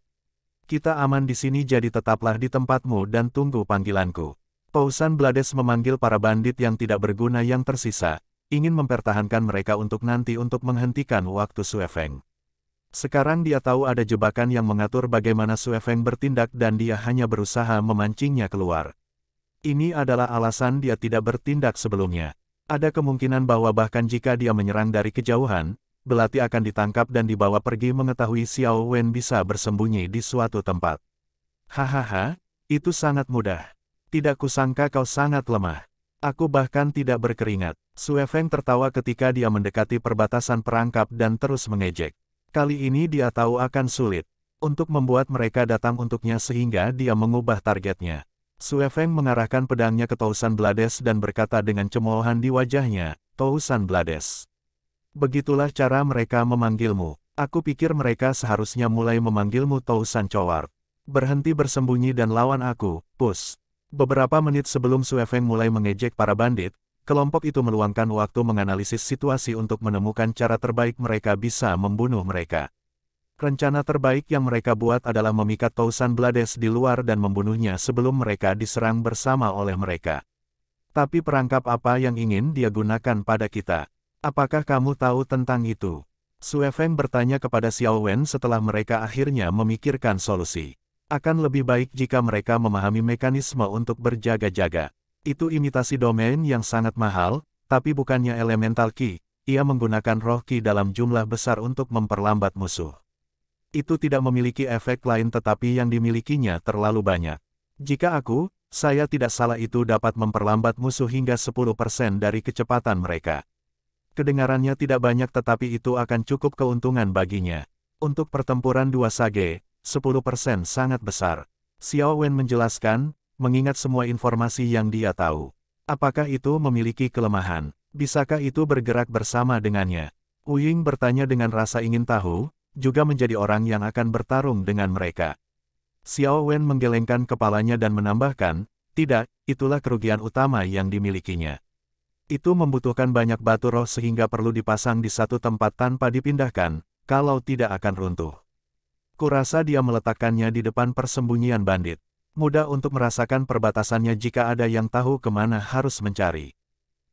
Kita aman di sini jadi tetaplah di tempatmu dan tunggu panggilanku. Pausan Blades memanggil para bandit yang tidak berguna yang tersisa, ingin mempertahankan mereka untuk nanti untuk menghentikan waktu Suefeng. Sekarang dia tahu ada jebakan yang mengatur bagaimana Su Feng bertindak dan dia hanya berusaha memancingnya keluar. Ini adalah alasan dia tidak bertindak sebelumnya. Ada kemungkinan bahwa bahkan jika dia menyerang dari kejauhan, Belati akan ditangkap dan dibawa pergi mengetahui Xiao Wen bisa bersembunyi di suatu tempat. Hahaha, itu sangat mudah. Tidak kusangka kau sangat lemah. Aku bahkan tidak berkeringat. Su Feng tertawa ketika dia mendekati perbatasan perangkap dan terus mengejek. Kali ini dia tahu akan sulit untuk membuat mereka datang untuknya sehingga dia mengubah targetnya. Sueveng mengarahkan pedangnya ke Tausan Blades dan berkata dengan cemoohan di wajahnya, Tausan Blades. Begitulah cara mereka memanggilmu. Aku pikir mereka seharusnya mulai memanggilmu Tausan Coward. Berhenti bersembunyi dan lawan aku, pus. Beberapa menit sebelum Sueveng mulai mengejek para bandit, kelompok itu meluangkan waktu menganalisis situasi untuk menemukan cara terbaik mereka bisa membunuh mereka. Rencana terbaik yang mereka buat adalah memikat Tausan Blades di luar dan membunuhnya sebelum mereka diserang bersama oleh mereka. Tapi perangkap apa yang ingin dia gunakan pada kita? Apakah kamu tahu tentang itu? Sue Feng bertanya kepada Xiao Wen setelah mereka akhirnya memikirkan solusi. Akan lebih baik jika mereka memahami mekanisme untuk berjaga-jaga. Itu imitasi domain yang sangat mahal, tapi bukannya elemental ki, ia menggunakan roh ki dalam jumlah besar untuk memperlambat musuh. Itu tidak memiliki efek lain tetapi yang dimilikinya terlalu banyak. Jika aku, saya tidak salah itu dapat memperlambat musuh hingga 10% dari kecepatan mereka. Kedengarannya tidak banyak tetapi itu akan cukup keuntungan baginya. Untuk pertempuran dua sage, 10% sangat besar. Xiao Wen menjelaskan, mengingat semua informasi yang dia tahu. Apakah itu memiliki kelemahan? Bisakah itu bergerak bersama dengannya? Uying bertanya dengan rasa ingin tahu, juga menjadi orang yang akan bertarung dengan mereka. Xiao Wen menggelengkan kepalanya dan menambahkan, tidak, itulah kerugian utama yang dimilikinya. Itu membutuhkan banyak batu roh sehingga perlu dipasang di satu tempat tanpa dipindahkan, kalau tidak akan runtuh. Kurasa dia meletakkannya di depan persembunyian bandit mudah untuk merasakan perbatasannya jika ada yang tahu kemana harus mencari.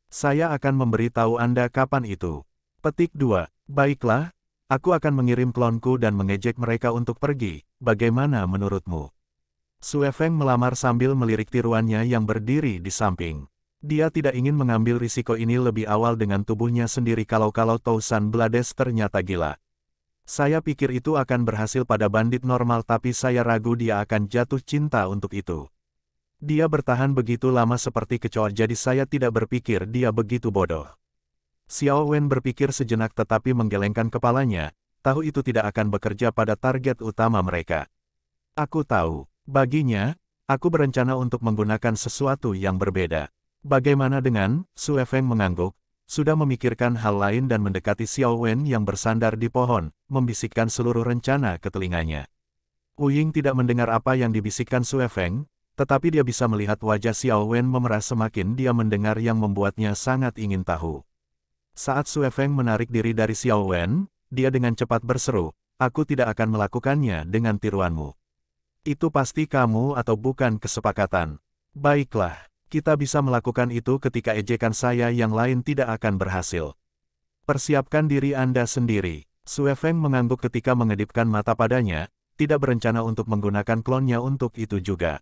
Saya akan memberi tahu Anda kapan itu. Petik 2. Baiklah, aku akan mengirim klonku dan mengejek mereka untuk pergi. Bagaimana menurutmu? Suefeng melamar sambil melirik tiruannya yang berdiri di samping. Dia tidak ingin mengambil risiko ini lebih awal dengan tubuhnya sendiri kalau-kalau Tausan Blades ternyata gila. Saya pikir itu akan berhasil pada bandit normal tapi saya ragu dia akan jatuh cinta untuk itu. Dia bertahan begitu lama seperti kecoa jadi saya tidak berpikir dia begitu bodoh. Xiao Wen berpikir sejenak tetapi menggelengkan kepalanya, tahu itu tidak akan bekerja pada target utama mereka. Aku tahu, baginya, aku berencana untuk menggunakan sesuatu yang berbeda. Bagaimana dengan, Su Feng mengangguk, sudah memikirkan hal lain dan mendekati Xiao Wen yang bersandar di pohon, membisikkan seluruh rencana ke telinganya. Uying tidak mendengar apa yang dibisikkan Sue Feng, tetapi dia bisa melihat wajah Xiao Wen memerah semakin dia mendengar yang membuatnya sangat ingin tahu. Saat Sue Feng menarik diri dari Xiao Wen, dia dengan cepat berseru, aku tidak akan melakukannya dengan tiruanmu. Itu pasti kamu atau bukan kesepakatan. Baiklah kita bisa melakukan itu ketika ejekan saya yang lain tidak akan berhasil. Persiapkan diri Anda sendiri. Sue Feng mengangguk ketika mengedipkan mata padanya, tidak berencana untuk menggunakan klonnya untuk itu juga.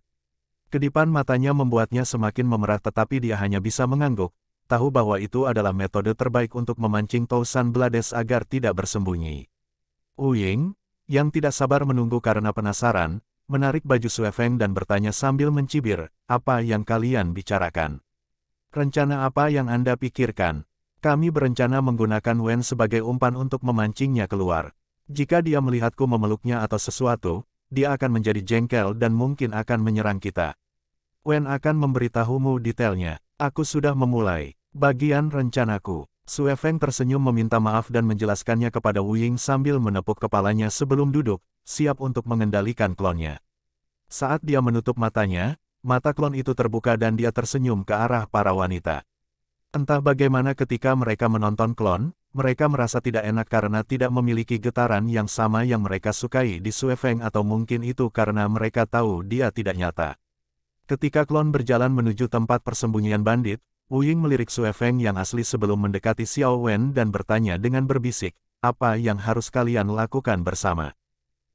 Kedipan matanya membuatnya semakin memerah tetapi dia hanya bisa mengangguk, tahu bahwa itu adalah metode terbaik untuk memancing Tosan Blades agar tidak bersembunyi. Uying, yang tidak sabar menunggu karena penasaran, menarik baju Suefeng dan bertanya sambil mencibir, apa yang kalian bicarakan? Rencana apa yang Anda pikirkan? Kami berencana menggunakan Wen sebagai umpan untuk memancingnya keluar. Jika dia melihatku memeluknya atau sesuatu, dia akan menjadi jengkel dan mungkin akan menyerang kita. Wen akan memberitahumu detailnya. Aku sudah memulai bagian rencanaku. Sue Feng tersenyum meminta maaf dan menjelaskannya kepada Wu Ying sambil menepuk kepalanya sebelum duduk, siap untuk mengendalikan klonnya. Saat dia menutup matanya, mata klon itu terbuka dan dia tersenyum ke arah para wanita. Entah bagaimana ketika mereka menonton klon, mereka merasa tidak enak karena tidak memiliki getaran yang sama yang mereka sukai di Sue Feng atau mungkin itu karena mereka tahu dia tidak nyata. Ketika klon berjalan menuju tempat persembunyian bandit, Wu Ying melirik Xue Feng yang asli sebelum mendekati Xiao Wen dan bertanya dengan berbisik, apa yang harus kalian lakukan bersama?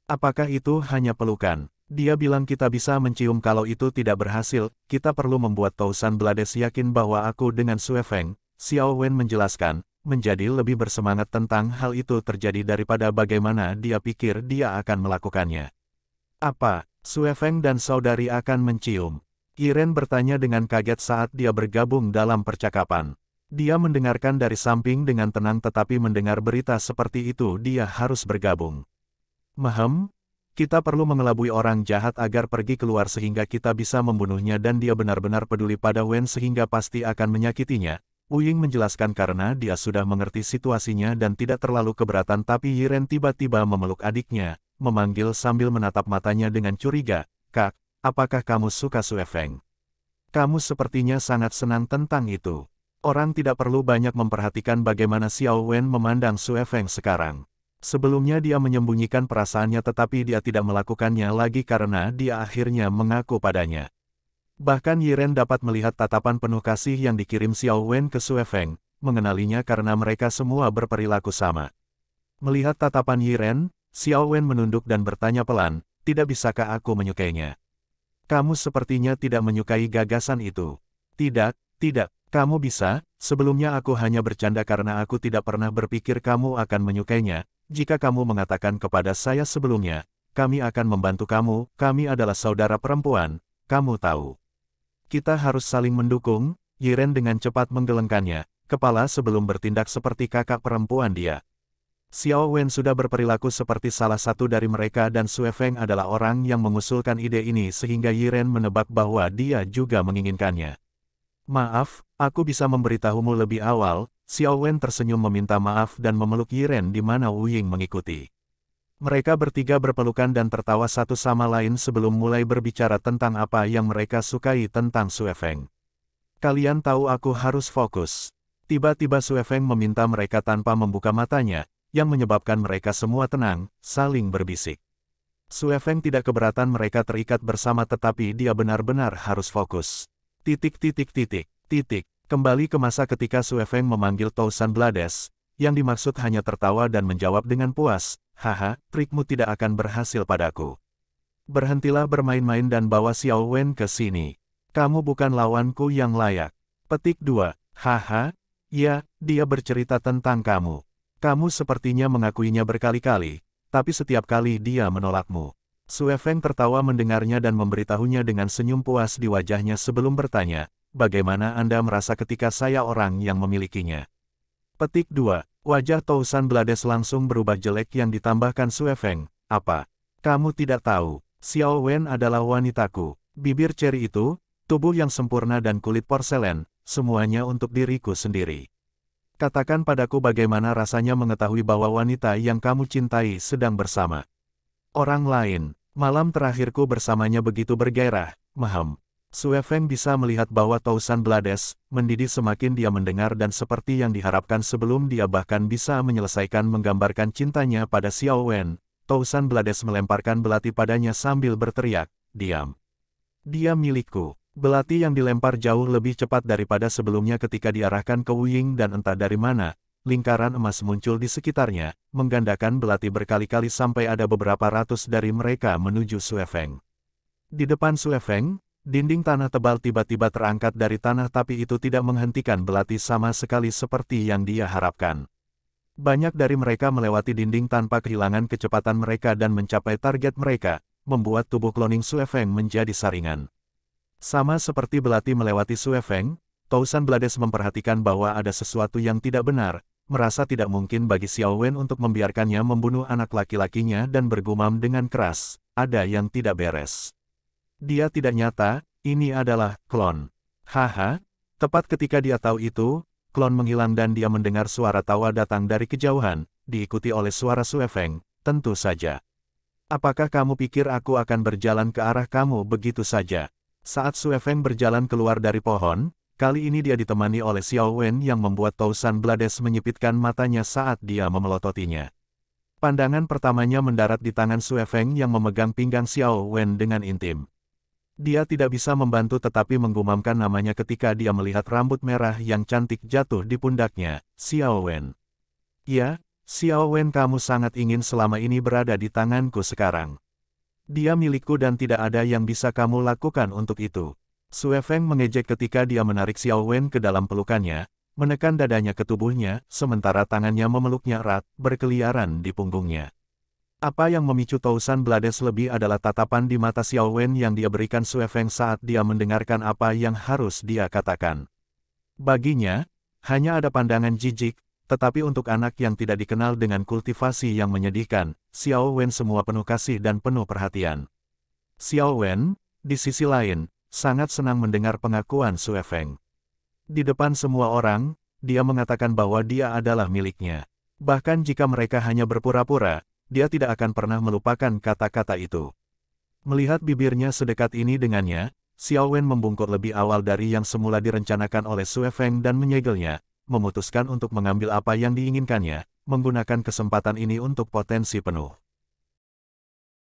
Apakah itu hanya pelukan? Dia bilang kita bisa mencium kalau itu tidak berhasil, kita perlu membuat Tausan Blades yakin bahwa aku dengan Xue Feng, Xiao Wen menjelaskan, menjadi lebih bersemangat tentang hal itu terjadi daripada bagaimana dia pikir dia akan melakukannya. Apa, Xue Feng dan saudari akan mencium? Iren bertanya dengan kaget saat dia bergabung dalam percakapan. Dia mendengarkan dari samping dengan tenang tetapi mendengar berita seperti itu dia harus bergabung. Mahem, kita perlu mengelabui orang jahat agar pergi keluar sehingga kita bisa membunuhnya dan dia benar-benar peduli pada Wen sehingga pasti akan menyakitinya. Uying menjelaskan karena dia sudah mengerti situasinya dan tidak terlalu keberatan tapi Yiren tiba-tiba memeluk adiknya, memanggil sambil menatap matanya dengan curiga, Kak, apakah kamu suka Efeng? Kamu sepertinya sangat senang tentang itu. Orang tidak perlu banyak memperhatikan bagaimana Xiao Wen memandang Efeng sekarang. Sebelumnya dia menyembunyikan perasaannya tetapi dia tidak melakukannya lagi karena dia akhirnya mengaku padanya. Bahkan Yiren dapat melihat tatapan penuh kasih yang dikirim Xiao Wen ke Efeng, mengenalinya karena mereka semua berperilaku sama. Melihat tatapan Yiren, Xiao Wen menunduk dan bertanya pelan, tidak bisakah aku menyukainya. Kamu sepertinya tidak menyukai gagasan itu. Tidak, tidak, kamu bisa, sebelumnya aku hanya bercanda karena aku tidak pernah berpikir kamu akan menyukainya. Jika kamu mengatakan kepada saya sebelumnya, kami akan membantu kamu, kami adalah saudara perempuan, kamu tahu. Kita harus saling mendukung, Yiren dengan cepat menggelengkannya, kepala sebelum bertindak seperti kakak perempuan dia. Xiao Wen sudah berperilaku seperti salah satu dari mereka dan Sue Feng adalah orang yang mengusulkan ide ini sehingga Yiren menebak bahwa dia juga menginginkannya. Maaf, aku bisa memberitahumu lebih awal, Xiao Wen tersenyum meminta maaf dan memeluk Yiren di mana Wu Ying mengikuti. Mereka bertiga berpelukan dan tertawa satu sama lain sebelum mulai berbicara tentang apa yang mereka sukai tentang Sue Feng. Kalian tahu aku harus fokus. Tiba-tiba Sue Feng meminta mereka tanpa membuka matanya, yang menyebabkan mereka semua tenang, saling berbisik. Feng tidak keberatan mereka terikat bersama tetapi dia benar-benar harus fokus. Titik titik titik, titik, kembali ke masa ketika Feng memanggil Tausan Blades, yang dimaksud hanya tertawa dan menjawab dengan puas, haha, trikmu tidak akan berhasil padaku. Berhentilah bermain-main dan bawa Xiao Wen ke sini. Kamu bukan lawanku yang layak. Petik 2, haha, ya, dia bercerita tentang kamu. Kamu sepertinya mengakuinya berkali-kali, tapi setiap kali dia menolakmu. Sue Feng tertawa mendengarnya dan memberitahunya dengan senyum puas di wajahnya sebelum bertanya, bagaimana Anda merasa ketika saya orang yang memilikinya? Petik 2. Wajah Tousan Blades langsung berubah jelek yang ditambahkan Sue Feng. Apa? Kamu tidak tahu, Xiao Wen adalah wanitaku. Bibir ceri itu, tubuh yang sempurna dan kulit porselen, semuanya untuk diriku sendiri. Katakan padaku bagaimana rasanya mengetahui bahwa wanita yang kamu cintai sedang bersama orang lain. Malam terakhirku bersamanya begitu bergairah, maham. Suefeng bisa melihat bahwa Tausan Blades mendidih semakin dia mendengar dan seperti yang diharapkan sebelum dia bahkan bisa menyelesaikan menggambarkan cintanya pada Xiao Wen, Tausan Blades melemparkan belati padanya sambil berteriak, diam. Dia milikku. Belati yang dilempar jauh lebih cepat daripada sebelumnya ketika diarahkan ke Wuying dan entah dari mana, lingkaran emas muncul di sekitarnya, menggandakan belati berkali-kali sampai ada beberapa ratus dari mereka menuju Suefeng. Di depan Suefeng, dinding tanah tebal tiba-tiba terangkat dari tanah tapi itu tidak menghentikan belati sama sekali seperti yang dia harapkan. Banyak dari mereka melewati dinding tanpa kehilangan kecepatan mereka dan mencapai target mereka, membuat tubuh kloning Suefeng menjadi saringan. Sama seperti belati melewati Suefeng, Tausan Blades memperhatikan bahwa ada sesuatu yang tidak benar, merasa tidak mungkin bagi Xiao Wen untuk membiarkannya membunuh anak laki-lakinya dan bergumam dengan keras, ada yang tidak beres. Dia tidak nyata, ini adalah klon. Haha, tepat ketika dia tahu itu, klon menghilang dan dia mendengar suara tawa datang dari kejauhan, diikuti oleh suara Suefeng, tentu saja. Apakah kamu pikir aku akan berjalan ke arah kamu begitu saja? Saat Su Feng berjalan keluar dari pohon, kali ini dia ditemani oleh Xiao Wen yang membuat Tausan Blades menyipitkan matanya saat dia memelototinya. Pandangan pertamanya mendarat di tangan Su Feng yang memegang pinggang Xiao Wen dengan intim. Dia tidak bisa membantu tetapi menggumamkan namanya ketika dia melihat rambut merah yang cantik jatuh di pundaknya, Xiao Wen. Ya, Xiao Wen kamu sangat ingin selama ini berada di tanganku sekarang. Dia milikku dan tidak ada yang bisa kamu lakukan untuk itu. Sue Feng mengejek ketika dia menarik Xiao Wen ke dalam pelukannya, menekan dadanya ke tubuhnya, sementara tangannya memeluknya erat, berkeliaran di punggungnya. Apa yang memicu Tausan Blades lebih adalah tatapan di mata Xiao Wen yang dia berikan Sue Feng saat dia mendengarkan apa yang harus dia katakan. Baginya, hanya ada pandangan jijik, tetapi untuk anak yang tidak dikenal dengan kultivasi yang menyedihkan, Xiao Wen semua penuh kasih dan penuh perhatian. Xiao Wen, di sisi lain, sangat senang mendengar pengakuan Su Feng. Di depan semua orang, dia mengatakan bahwa dia adalah miliknya. Bahkan jika mereka hanya berpura-pura, dia tidak akan pernah melupakan kata-kata itu. Melihat bibirnya sedekat ini dengannya, Xiao Wen membungkuk lebih awal dari yang semula direncanakan oleh Su Feng dan menyegelnya, memutuskan untuk mengambil apa yang diinginkannya, menggunakan kesempatan ini untuk potensi penuh.